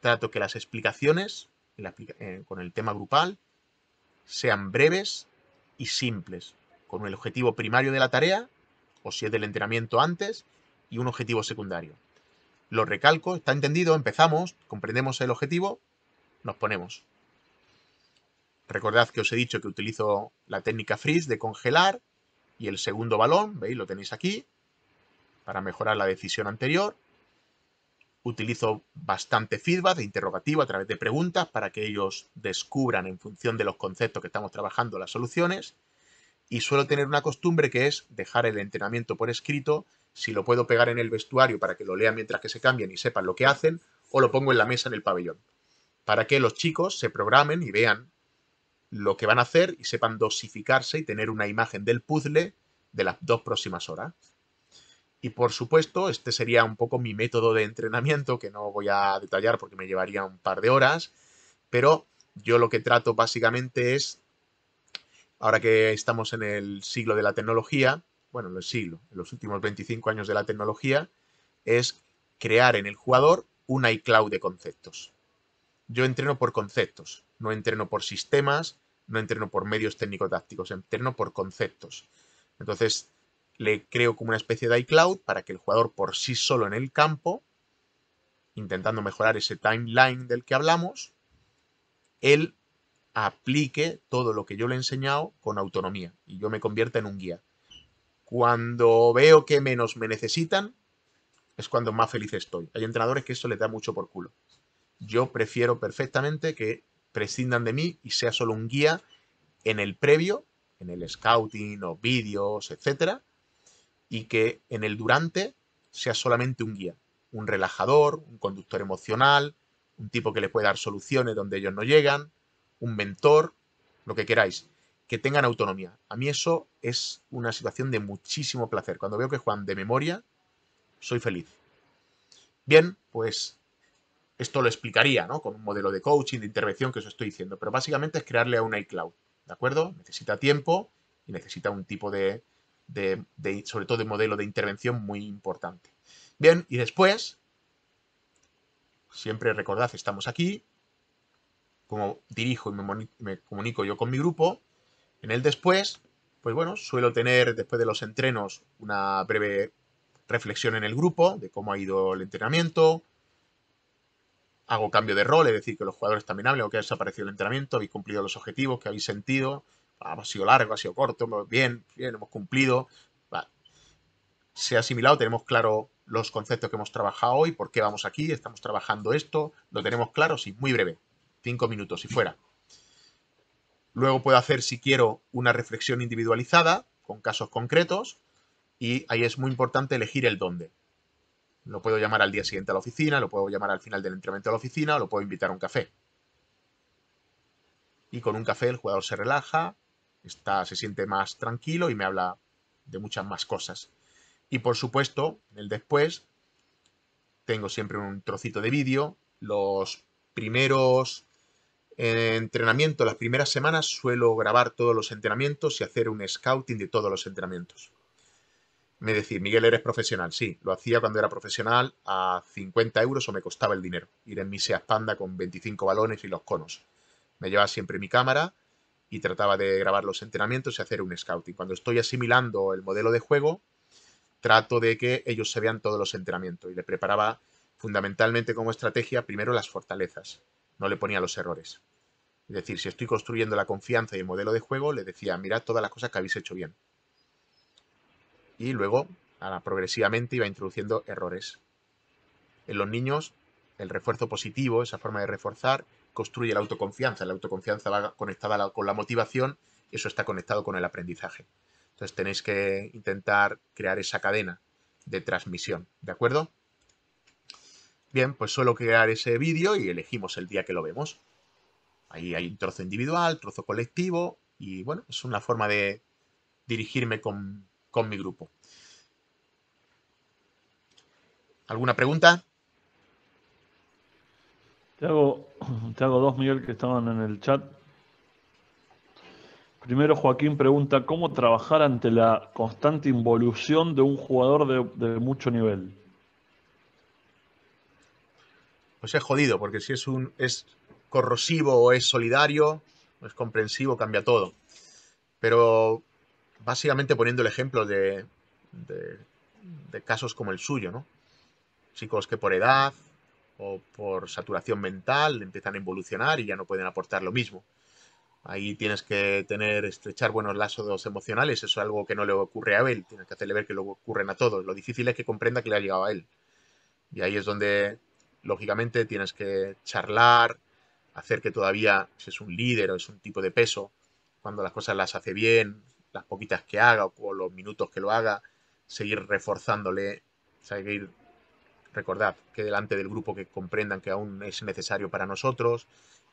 trato que las explicaciones eh, con el tema grupal sean breves y simples, con el objetivo primario de la tarea, o si es del entrenamiento antes, y un objetivo secundario. Lo recalco, está entendido, empezamos, comprendemos el objetivo, nos ponemos. Recordad que os he dicho que utilizo la técnica freeze de congelar y el segundo balón, veis, lo tenéis aquí, para mejorar la decisión anterior. Utilizo bastante feedback de interrogativo a través de preguntas para que ellos descubran en función de los conceptos que estamos trabajando las soluciones. Y suelo tener una costumbre que es dejar el entrenamiento por escrito, si lo puedo pegar en el vestuario para que lo lean mientras que se cambian y sepan lo que hacen, o lo pongo en la mesa en el pabellón, para que los chicos se programen y vean lo que van a hacer y sepan dosificarse y tener una imagen del puzzle de las dos próximas horas. Y por supuesto, este sería un poco mi método de entrenamiento, que no voy a detallar porque me llevaría un par de horas, pero yo lo que trato básicamente es, ahora que estamos en el siglo de la tecnología, bueno, en el siglo, en los últimos 25 años de la tecnología, es crear en el jugador un iCloud de conceptos. Yo entreno por conceptos, no entreno por sistemas, no entreno por medios técnico-tácticos, entreno por conceptos. Entonces, le creo como una especie de iCloud para que el jugador por sí solo en el campo, intentando mejorar ese timeline del que hablamos, él aplique todo lo que yo le he enseñado con autonomía y yo me convierta en un guía. Cuando veo que menos me necesitan, es cuando más feliz estoy. Hay entrenadores que eso les da mucho por culo. Yo prefiero perfectamente que prescindan de mí y sea solo un guía en el previo, en el scouting o vídeos, etcétera, y que en el durante sea solamente un guía, un relajador, un conductor emocional, un tipo que le puede dar soluciones donde ellos no llegan, un mentor, lo que queráis, que tengan autonomía. A mí eso es una situación de muchísimo placer. Cuando veo que Juan de memoria, soy feliz. Bien, pues esto lo explicaría, ¿no? Con un modelo de coaching, de intervención que os estoy diciendo. Pero básicamente es crearle a un iCloud, ¿de acuerdo? Necesita tiempo y necesita un tipo de, de, sobre todo de modelo de intervención muy importante. Bien, y después, siempre recordad, estamos aquí, como dirijo y me comunico yo con mi grupo. En el después, pues bueno, suelo tener después de los entrenos una breve reflexión en el grupo de cómo ha ido el entrenamiento, hago cambio de rol, es decir, que los jugadores también hablen, o que ha desaparecido el entrenamiento, habéis cumplido los objetivos que habéis sentido, ah, ha sido largo, ha sido corto, bien, bien, hemos cumplido, se ha asimilado, tenemos claro los conceptos que hemos trabajado hoy, por qué vamos aquí, estamos trabajando esto, lo tenemos claro, sí, muy breve, cinco minutos y fuera. Luego puedo hacer, si quiero, una reflexión individualizada con casos concretos y ahí es muy importante elegir el dónde. Lo puedo llamar al día siguiente a la oficina, lo puedo llamar al final del entrenamiento a la oficina o lo puedo invitar a un café. Y con un café el jugador se relaja, está, se siente más tranquilo y me habla de muchas más cosas. Y por supuesto, el después, tengo siempre un trocito de vídeo. Los primeros eh, entrenamientos, las primeras semanas, suelo grabar todos los entrenamientos y hacer un scouting de todos los entrenamientos me decís, Miguel, eres profesional. Sí, lo hacía cuando era profesional a 50 euros o me costaba el dinero. Ir en mi Seat Panda con 25 balones y los conos. Me llevaba siempre mi cámara y trataba de grabar los entrenamientos y hacer un scouting. Cuando estoy asimilando el modelo de juego, trato de que ellos se vean todos los entrenamientos y le preparaba fundamentalmente como estrategia primero las fortalezas. No le ponía los errores. Es decir, si estoy construyendo la confianza y el modelo de juego, le decía, mirad todas las cosas que habéis hecho bien y luego progresivamente iba introduciendo errores. En los niños, el refuerzo positivo, esa forma de reforzar, construye la autoconfianza. La autoconfianza va conectada con la motivación, eso está conectado con el aprendizaje. Entonces tenéis que intentar crear esa cadena de transmisión, ¿de acuerdo? Bien, pues suelo crear ese vídeo y elegimos el día que lo vemos. Ahí hay un trozo individual, trozo colectivo y bueno, es una forma de dirigirme con con mi grupo. ¿Alguna pregunta? Te hago, dos, Miguel, que estaban en el chat. Primero, Joaquín pregunta, ¿cómo trabajar ante la constante involución de un jugador de, mucho nivel? Pues es jodido, porque si es, un, es corrosivo o es solidario, es comprensivo, cambia todo. Pero básicamente poniendo el ejemplo de, casos como el suyo, ¿no? Chicos que por edad o por saturación mental empiezan a involucionar y ya no pueden aportar lo mismo. Ahí tienes que tener, estrechar buenos lazos emocionales, eso es algo que no le ocurre a él. tienes que hacerle ver que lo ocurren a todos. Lo difícil es que comprenda que le ha llegado a él. Y ahí es donde, lógicamente, tienes que charlar, hacer que todavía si es un líder o es un tipo de peso, cuando las cosas las hace bien, las poquitas que haga o los minutos que lo haga, seguir reforzándole, seguir, recordad, que delante del grupo que comprendan que aún es necesario para nosotros,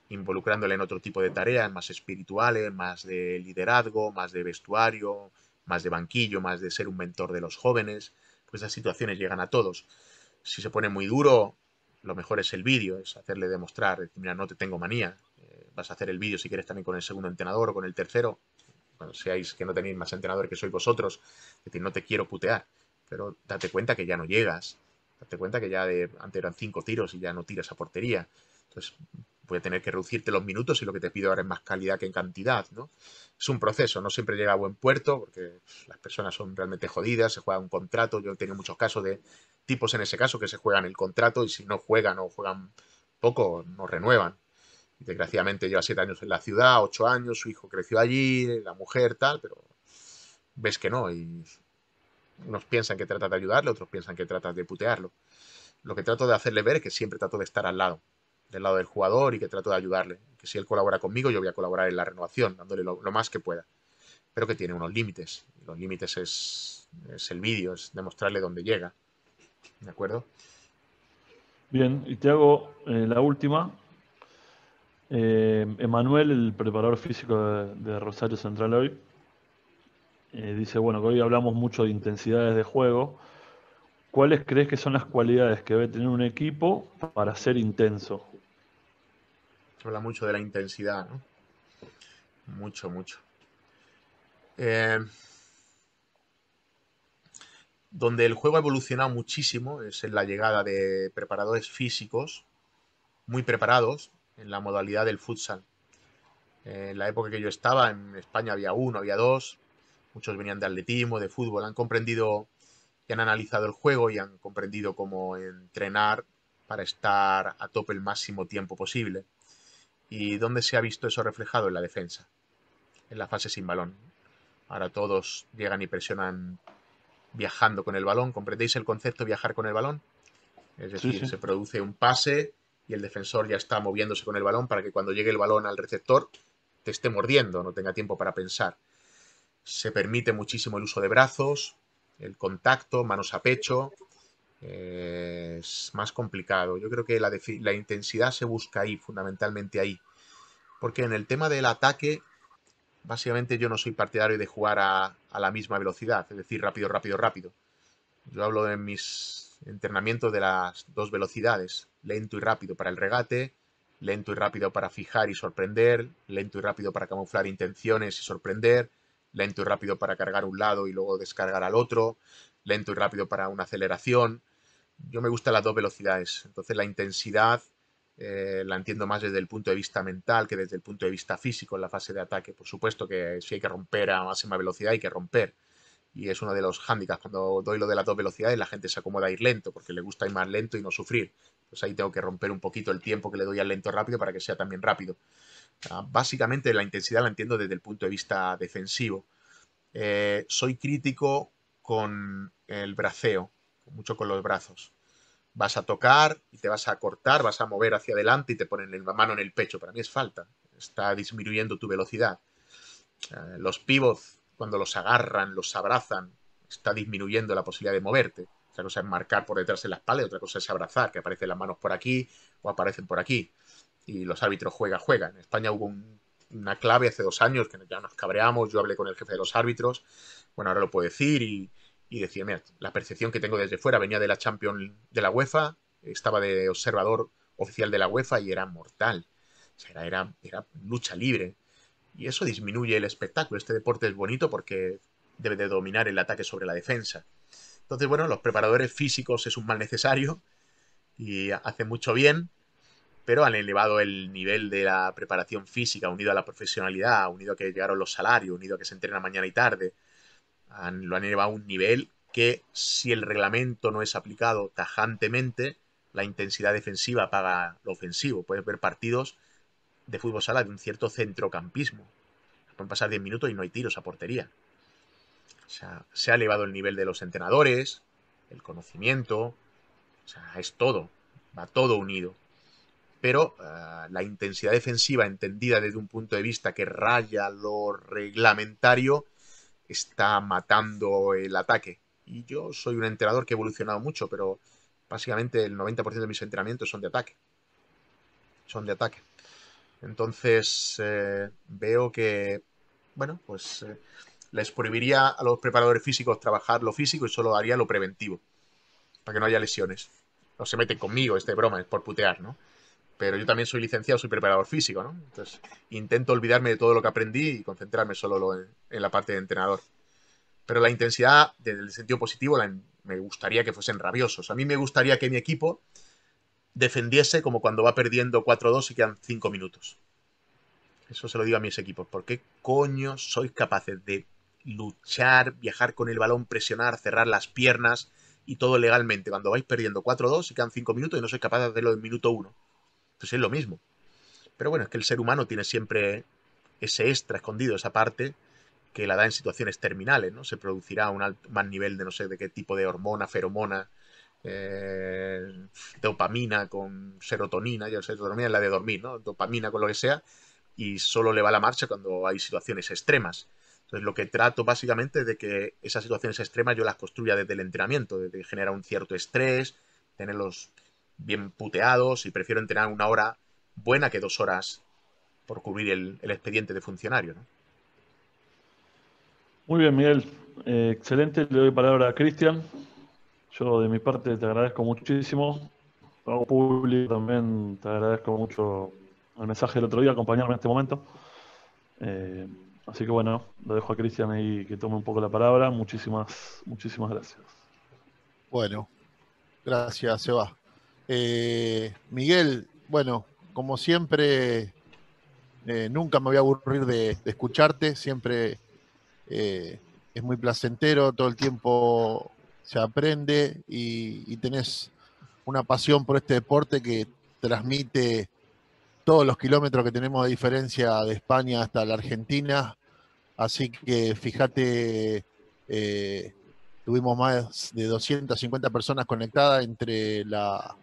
involucrándole en otro tipo de tareas más espirituales, más de liderazgo, más de vestuario, más de banquillo, más de ser un mentor de los jóvenes, pues esas situaciones llegan a todos. Si se pone muy duro, lo mejor es el vídeo, es hacerle demostrar, mira, no te tengo manía, eh, vas a hacer el vídeo si quieres también con el segundo entrenador o con el tercero, cuando seáis que no tenéis más entrenador que sois vosotros, que no te quiero putear, pero date cuenta que ya no llegas, date cuenta que ya de, antes eran cinco tiros y ya no tiras a portería. Entonces voy a tener que reducirte los minutos y lo que te pido ahora es más calidad que en cantidad, ¿no? Es un proceso, no siempre llega a buen puerto porque las personas son realmente jodidas, se juega un contrato, yo he tenido muchos casos de tipos en ese caso que se juegan el contrato y si no juegan o juegan poco, no renuevan. Desgraciadamente lleva siete años en la ciudad, ocho años, su hijo creció allí, la mujer, tal, pero ves que no. Y unos piensan que tratas de ayudarle, otros piensan que tratas de putearlo. Lo que trato de hacerle ver es que siempre trato de estar al lado, del lado del jugador y que trato de ayudarle. Que si él colabora conmigo, yo voy a colaborar en la renovación, dándole lo, más que pueda. Pero que tiene unos límites. los límites es, es el vídeo, es demostrarle dónde llega. ¿De acuerdo? Bien, y te hago eh, la última, eh, Emanuel, el preparador físico de, Rosario Central hoy, eh, dice, bueno, que hoy hablamos mucho de intensidades de juego. ¿Cuáles crees que son las cualidades que debe tener un equipo para ser intenso? Se habla mucho de la intensidad, ¿no? Mucho, mucho. Eh, donde el juego ha evolucionado muchísimo es en la llegada de preparadores físicos, muy preparados, en la modalidad del futsal. En la época que yo estaba, en España había uno, había dos, muchos venían de atletismo, de fútbol, han comprendido y han analizado el juego y han comprendido cómo entrenar para estar a tope el máximo tiempo posible. ¿Y dónde se ha visto eso reflejado? En la defensa, en la fase sin balón. Ahora todos llegan y presionan viajando con el balón. ¿Comprendéis el concepto viajar con el balón? Es decir, se produce un pase, el defensor ya está moviéndose con el balón para que cuando llegue el balón al receptor te esté mordiendo, no tenga tiempo para pensar. Se permite muchísimo el uso de brazos, el contacto, manos a pecho. es más complicado. Yo creo que la, intensidad se busca ahí, fundamentalmente ahí. Porque en el tema del ataque, básicamente yo no soy partidario de jugar a, a la misma velocidad, es decir, rápido, rápido, rápido. Yo hablo de mis entrenamiento de las dos velocidades, lento y rápido para el regate, lento y rápido para fijar y sorprender, lento y rápido para camuflar intenciones y sorprender, lento y rápido para cargar un lado y luego descargar al otro, lento y rápido para una aceleración. Yo me gustan las dos velocidades, entonces la intensidad eh, la entiendo más desde el punto de vista mental que desde el punto de vista físico en la fase de ataque. Por supuesto que si hay que romper a máxima velocidad hay que romper, y es uno de los hándicaps. Cuando doy lo de las dos velocidades, la gente se acomoda a ir lento porque le gusta ir más lento y no sufrir. Pues ahí tengo que romper un poquito el tiempo que le doy al lento rápido para que sea también rápido. Ah, básicamente la intensidad la entiendo desde el punto de vista defensivo. Eh, soy crítico con el braceo, mucho con los brazos. Vas a tocar y te vas a cortar, vas a mover hacia adelante y te ponen la mano en el pecho. Para mí es falta. Está disminuyendo tu velocidad. Ah, los pivots cuando los agarran, los abrazan, está disminuyendo la posibilidad de moverte. Otra cosa es marcar por detrás en las espalda, otra cosa es abrazar, que aparecen las manos por aquí o aparecen por aquí. Y los árbitros juegan, juegan. En España hubo una clave hace dos años que ya nos cabreamos, yo hablé con el jefe de los árbitros, bueno, ahora lo puedo decir y, decía, mira, la percepción que tengo desde fuera venía de la champion de la UEFA, estaba de observador oficial de la UEFA y era mortal. O sea, era lucha libre y eso disminuye el espectáculo. Este deporte es bonito porque debe de dominar el ataque sobre la defensa. Entonces, bueno, los preparadores físicos es un mal necesario y hace mucho bien, pero han elevado el nivel de la preparación física, unido a la profesionalidad, unido a que llegaron los salarios, unido a que se entrena mañana y tarde. lo han elevado a un nivel que si el reglamento no es aplicado tajantemente, la intensidad defensiva paga lo ofensivo. Puedes ver partidos de fútbol sala de un cierto centrocampismo. Pueden pasar 10 minutos y no hay tiros a portería. O sea, se ha elevado el nivel de los entrenadores, el conocimiento, o sea, es todo, va todo unido. Pero eh, la intensidad defensiva entendida desde un punto de vista que raya lo reglamentario está matando el ataque. Y yo soy un entrenador que he evolucionado mucho, pero básicamente el 90% de mis entrenamientos son de ataque. Son de ataque. Entonces eh, veo que, bueno, pues eh, les prohibiría a los preparadores físicos trabajar lo físico y solo haría lo preventivo, para que no haya lesiones. No se meten conmigo, este broma, es por putear, ¿no? Pero yo también soy licenciado, soy preparador físico, ¿no? Entonces intento olvidarme de todo lo que aprendí y concentrarme solo en, la parte de entrenador. Pero la intensidad, desde el sentido positivo, me gustaría que fuesen rabiosos. A mí me gustaría que mi equipo defendiese como cuando va perdiendo 4-2 y quedan 5 minutos. Eso se lo digo a mis equipos. ¿Por qué coño sois capaces de luchar, viajar con el balón, presionar, cerrar las piernas y todo legalmente cuando vais perdiendo 4-2 y quedan 5 minutos y no sois capaces de hacerlo en minuto 1? Entonces pues es lo mismo. Pero bueno, es que el ser humano tiene siempre ese extra escondido, esa parte que la da en situaciones terminales, ¿no? Se producirá un más nivel de no sé de qué tipo de hormona, feromona, eh, dopamina con serotonina, y la serotonina es la de dormir, ¿no? Dopamina con lo que sea, y solo le va la marcha cuando hay situaciones extremas. Entonces, lo que trato básicamente es de que esas situaciones extremas yo las construya desde el entrenamiento, desde generar un cierto estrés, tenerlos bien puteados, y prefiero entrenar una hora buena que dos horas por cubrir el, expediente de funcionario, Muy bien, Miguel. Eh, excelente. Le doy palabra a Cristian. Yo de mi parte te agradezco muchísimo. público también, te agradezco mucho el mensaje del otro día, acompañarme en este momento. Eh, así que bueno, lo dejo a Cristian ahí que tome un poco la palabra. Muchísimas, muchísimas gracias. Bueno, gracias, Seba. Eh, Miguel, bueno, como siempre, eh, nunca me voy a aburrir de escucharte, siempre es muy placentero, todo el tiempo se aprende y, tenés una pasión por este deporte que transmite todos los kilómetros que tenemos de diferencia de España hasta la Argentina. Así que fíjate, eh, tuvimos más de 250 personas conectadas entre la,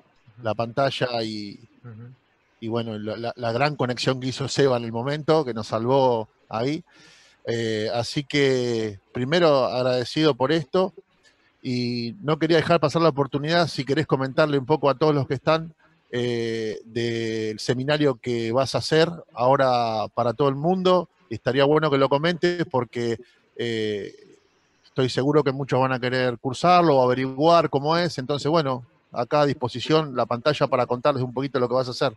pantalla y, bueno, la, gran conexión que hizo Seba en el momento, que nos salvó ahí. Eh, así que primero agradecido por esto y no quería dejar pasar la oportunidad, si querés comentarle un poco a todos los que están, eh, del seminario que vas a hacer ahora para todo el mundo. Estaría bueno que lo comentes porque eh, estoy seguro que muchos van a querer cursarlo o averiguar cómo es. Entonces, bueno, acá a disposición la pantalla para contarles un poquito lo que vas a hacer.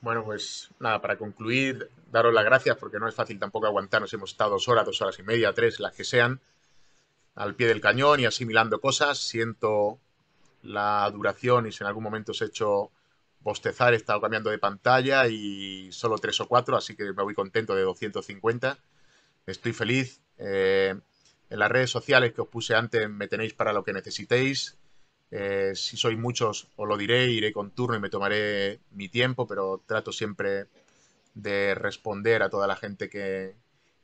Bueno, pues nada, para concluir, daros las gracias porque no es fácil tampoco aguantarnos. Hemos estado dos horas, dos horas y media, tres, las que sean al pie del cañón y asimilando cosas. Siento la duración y si en algún momento os he hecho bostezar, he estado cambiando de pantalla y solo tres o cuatro, así que me voy contento de 250. Estoy feliz. Eh, en las redes sociales que os puse antes me tenéis para lo que necesitéis. Eh, si sois muchos os lo diré, iré con turno y me tomaré mi tiempo, pero trato siempre de responder a toda la gente que,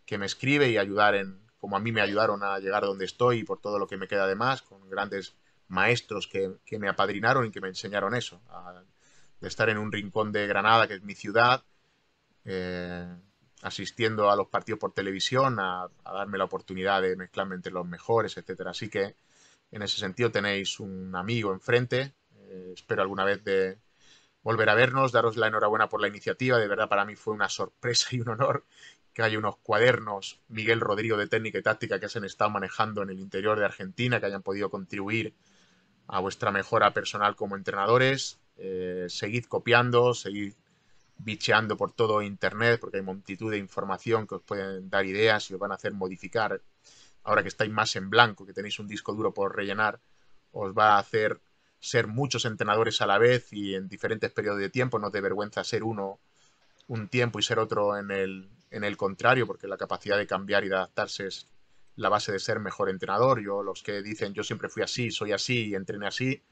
que me escribe y ayudar en, como a mí me ayudaron a llegar donde estoy y por todo lo que me queda además, con grandes maestros que, me apadrinaron y que me enseñaron eso, de estar en un rincón de Granada, que es mi ciudad, eh, asistiendo a los partidos por televisión, a, darme la oportunidad de mezclarme entre los mejores, etc. Así que en ese sentido tenéis un amigo enfrente. Eh, espero alguna vez de volver a vernos, daros la enhorabuena por la iniciativa. De verdad, para mí fue una sorpresa y un honor que hay unos cuadernos Miguel Rodrigo de técnica y táctica que se han estado manejando en el interior de Argentina, que hayan podido contribuir a vuestra mejora personal como entrenadores. Eh, seguid copiando, seguid bicheando por todo Internet, porque hay multitud de información que os pueden dar ideas y os van a hacer modificar. Ahora que estáis más en blanco, que tenéis un disco duro por rellenar, os va a hacer ser muchos entrenadores a la vez y en diferentes periodos de tiempo. No te vergüenza ser uno un tiempo y ser otro en el, en el contrario, porque la capacidad de cambiar y de adaptarse es la base de ser mejor entrenador. Yo, los que dicen yo siempre fui así, soy así y entrené así,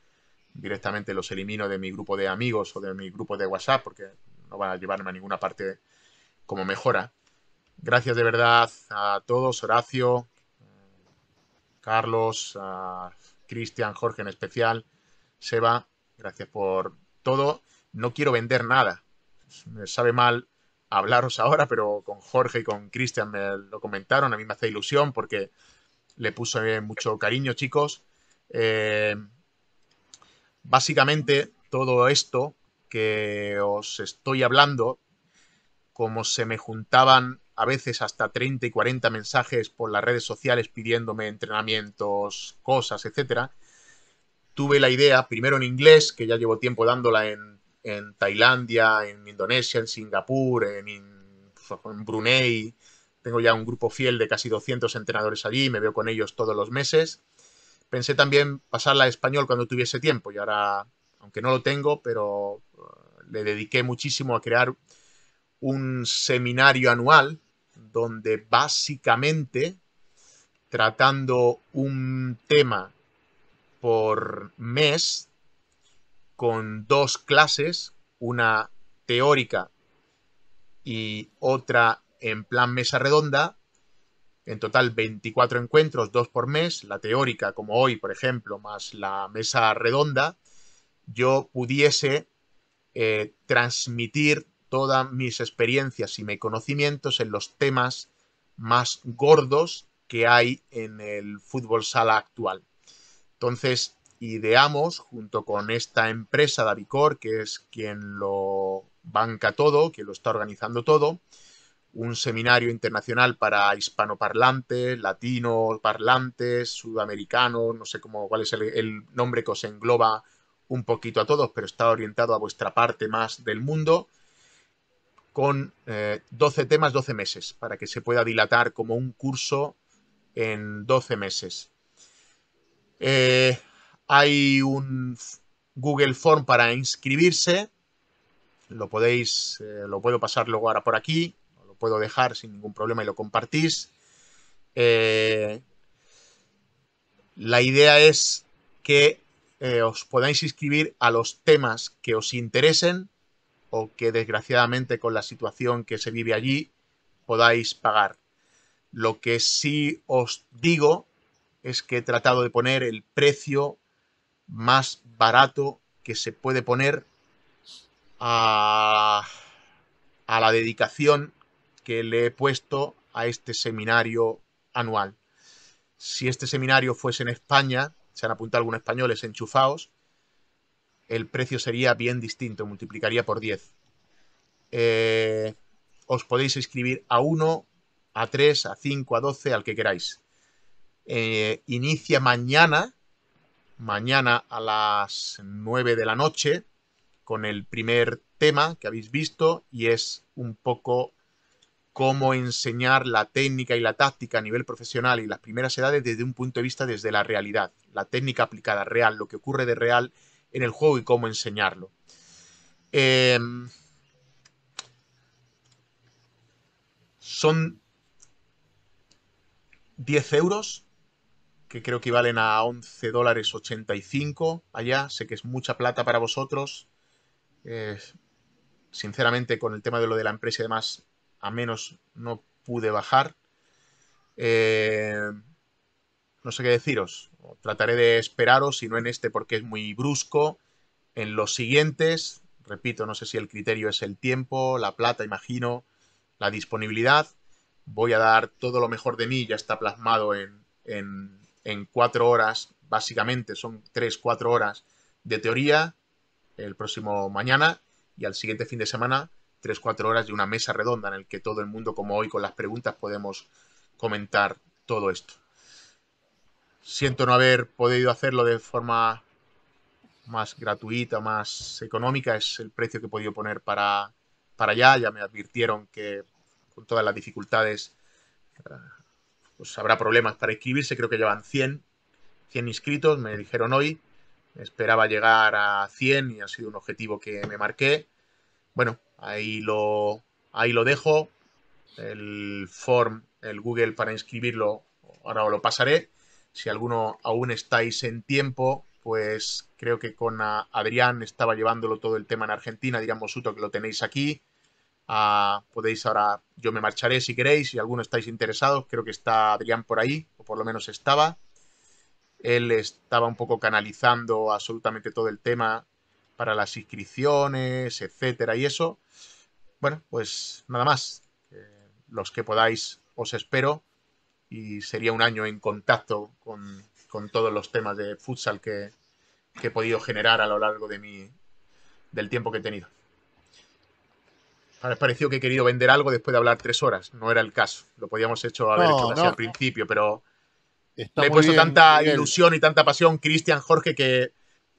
directamente los elimino de mi grupo de amigos o de mi grupo de WhatsApp porque no van a llevarme a ninguna parte como mejora. Gracias de verdad a todos, Horacio, Carlos, Cristian, Jorge en especial, Seba, gracias por todo. No quiero vender nada. Me sabe mal hablaros ahora, pero con Jorge y con Cristian me lo comentaron, a mí me hace ilusión porque le puso mucho cariño, chicos. Eh, básicamente, todo esto que os estoy hablando, como se me juntaban a veces hasta 30 y 40 mensajes por las redes sociales pidiéndome entrenamientos, cosas, etcétera, tuve la idea, primero en inglés, que ya llevo tiempo dándola en en Tailandia, en Indonesia, en Singapur, en, Brunei. Tengo ya un grupo fiel de casi 200 entrenadores allí, me veo con ellos todos los meses. Pensé también pasarla a español cuando tuviese tiempo y ahora, aunque no lo tengo, pero eh, le dediqué muchísimo a crear un seminario anual donde básicamente tratando un tema por mes con dos clases, una teórica y otra en plan mesa redonda. En total 24 encuentros, dos por mes, la teórica como hoy, por ejemplo, más la mesa redonda, yo pudiese eh, transmitir todas mis experiencias y mis conocimientos en los temas más gordos que hay en el fútbol sala actual. Entonces, ideamos junto con esta empresa Davicor, que es quien lo banca todo, quien lo está organizando todo, un seminario internacional para hispanoparlantes, latinos, parlantes, sudamericanos, no sé cómo, cuál es el, nombre que os engloba un poquito a todos, pero está orientado a vuestra parte más del mundo, con 12 eh, temas, 12 meses, para que se pueda dilatar como un curso en 12 meses. Eh, hay un Google Form para inscribirse. Lo podéis, eh, lo puedo pasar luego ahora por aquí. Lo puedo dejar sin ningún problema y lo compartís. Eh, la idea es que eh, os podáis inscribir a los temas que os interesen o que desgraciadamente con la situación que se vive allí podáis pagar. Lo que sí os digo es que he tratado de poner el precio más barato que se puede poner a, a la dedicación que le he puesto a este seminario anual. Si este seminario fuese en España, se han apuntado algunos españoles enchufaos, el precio sería bien distinto, multiplicaría por 10. Eh, os podéis inscribir a 1, a 3, a 5, a 12, al que queráis. Eh, inicia mañana mañana a las 9 de la noche con el primer tema que habéis visto y es un poco cómo enseñar la técnica y la táctica a nivel profesional y las primeras edades desde un punto de vista desde la realidad, la técnica aplicada real, lo que ocurre de real en el juego y cómo enseñarlo. Em, son 10 euros que creo que valen a 11 dólares 85 allá. Sé que es mucha plata para vosotros. Eh, sinceramente, con el tema de lo de la empresa y demás, a menos no pude bajar. Eh, no sé qué deciros. Trataré de esperaros, si no en este porque es muy brusco. En los siguientes, repito, no sé si el criterio es el tiempo, la plata, imagino, la disponibilidad. Voy a dar todo lo mejor de mí, ya está plasmado en en cuatro horas, básicamente son tres, cuatro horas de teoría el próximo mañana y al siguiente fin de semana tres, cuatro horas de una mesa redonda en el que todo el mundo, como hoy con las preguntas, podemos comentar todo esto. Siento no haber podido hacerlo de forma más gratuita, más económica, es el precio que he podido poner para, para allá. Ya me advirtieron que con todas las dificultades eh, pues habrá problemas para inscribirse, creo que llevan 100, 100 inscritos, me dijeron hoy, esperaba llegar a 100 y ha sido un objetivo que me marqué. Bueno, ahí lo, ahí lo dejo, el form, el Google para inscribirlo, ahora os lo pasaré. Si alguno aún estáis en tiempo, pues creo que con Adrián estaba llevándolo todo el tema en Argentina, digamos, vosotros que lo tenéis aquí podéis ahora, yo me marcharé si queréis, si alguno estáis interesados. Creo que está Adrián por ahí, o por lo menos estaba. Él estaba un poco canalizando absolutamente todo el tema para las inscripciones, etcétera, y eso. Bueno, pues nada más. Eh, los que podáis, os espero. Y sería un año en contacto con, todos los temas de futsal que, que he podido generar a lo largo de mi, del tiempo que he tenido ver, pareció que he querido vender algo después de hablar tres horas. No era el caso. Lo podíamos hecho haber hecho al principio, pero le he puesto tanta ilusión y tanta pasión, Cristian, Jorge, que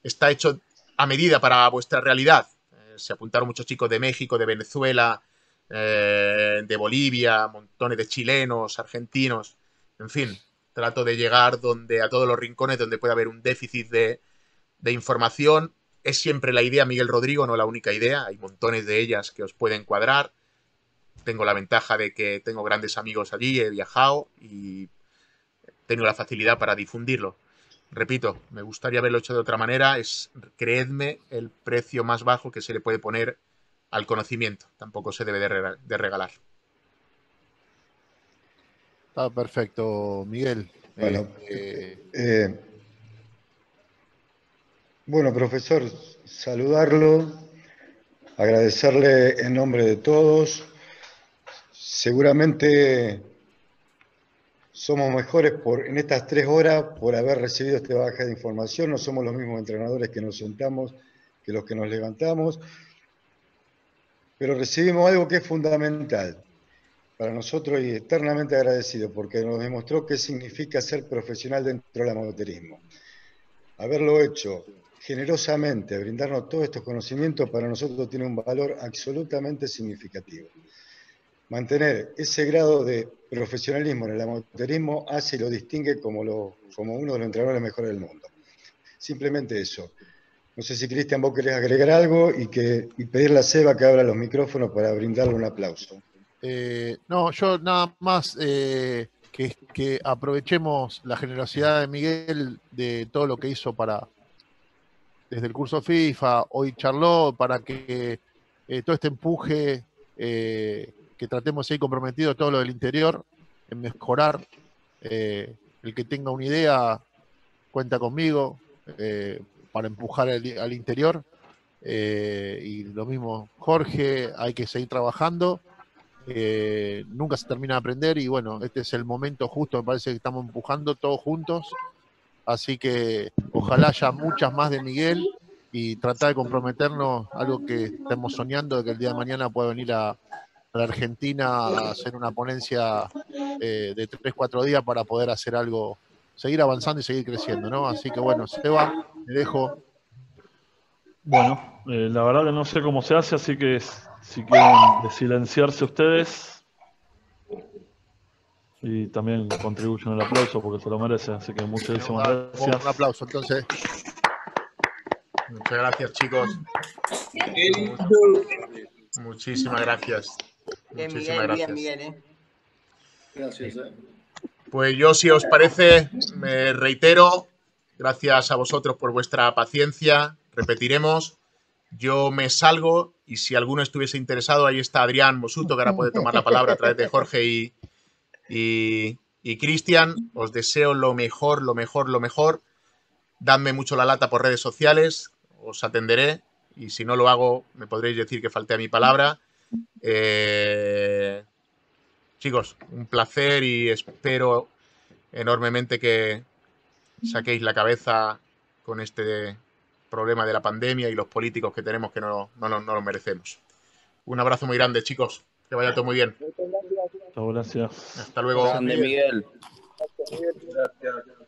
está hecho a medida para vuestra realidad. Eh, se apuntaron muchos chicos de México, de Venezuela, eh, de Bolivia, montones de chilenos, argentinos. En fin, trato de llegar donde a todos los rincones donde puede haber un déficit de información es siempre la idea, Miguel Rodrigo, no la única idea, hay montones de ellas que os pueden cuadrar. Tengo la ventaja de que tengo grandes amigos allí, he viajado y tengo la facilidad para difundirlo. Repito, me gustaría haberlo hecho de otra manera, es, creedme, el precio más bajo que se le puede poner al conocimiento, tampoco se debe de regalar. Está ah, perfecto, Miguel. Bueno, eh, eh, eh, bueno, profesor, saludarlo, agradecerle en nombre de todos. Seguramente somos mejores por, en estas tres horas por haber recibido esta baja de información. No somos los mismos entrenadores que nos sentamos que los que nos levantamos, pero recibimos algo que es fundamental para nosotros y eternamente agradecido porque nos demostró qué significa ser profesional dentro del amateurismo. Haberlo hecho generosamente brindarnos todos estos conocimientos para nosotros tiene un valor absolutamente significativo. Mantener ese grado de profesionalismo en el amateurismo hace y lo distingue como, uno de los entrenadores mejores del mundo. Simplemente eso. No sé si Cristian, vos querés agregar algo y, que, pedirle a Seba que abra los micrófonos para brindarle un aplauso. Eh, no, yo nada más eh, que aprovechemos la generosidad de Miguel de todo lo que hizo para, desde el curso FIFA, hoy charló para que eh, todo este empuje eh, que tratemos de comprometido todo lo del interior, en mejorar. Eh, el que tenga una idea cuenta conmigo para empujar al, interior. y lo mismo, Jorge, hay que seguir trabajando. nunca se termina de aprender y bueno, este es el momento justo, me parece que estamos empujando todos juntos Así que ojalá haya muchas más de Miguel y tratar de comprometernos, algo que estemos soñando, de que el día de mañana pueda venir a, la Argentina a hacer una ponencia eh, de tres, cuatro días para poder hacer algo, seguir avanzando y seguir creciendo, ¿no? Así que bueno, Seba, me dejo. Bueno, eh, la verdad que no sé cómo se hace, así que si quieren silenciarse ustedes y también contribuyen el aplauso porque se lo merece. Así que muchísimas gracias. Un aplauso, entonces. Muchas gracias, chicos. Muchísimas gracias. Eh, muchísimas gracias. Eh. Eh. Pues yo, si os parece, me reitero, gracias a vosotros por vuestra paciencia. Repetiremos. Yo me salgo y si alguno estuviese interesado, ahí está Adrián Mosuto, que ahora puede tomar la palabra a través de Jorge y, y, Cristian, os deseo lo mejor, lo mejor, lo mejor. Dadme mucho la lata por redes sociales, os atenderé y si no lo hago me podréis decir que falté a mi palabra. Eh, chicos, un placer y espero enormemente que saquéis la cabeza con este problema de la pandemia y los políticos que tenemos que no, no, lo merecemos. Un abrazo muy grande, chicos. Que vaya todo muy bien gracias. Hasta luego. Grande, Miguel. Gracias.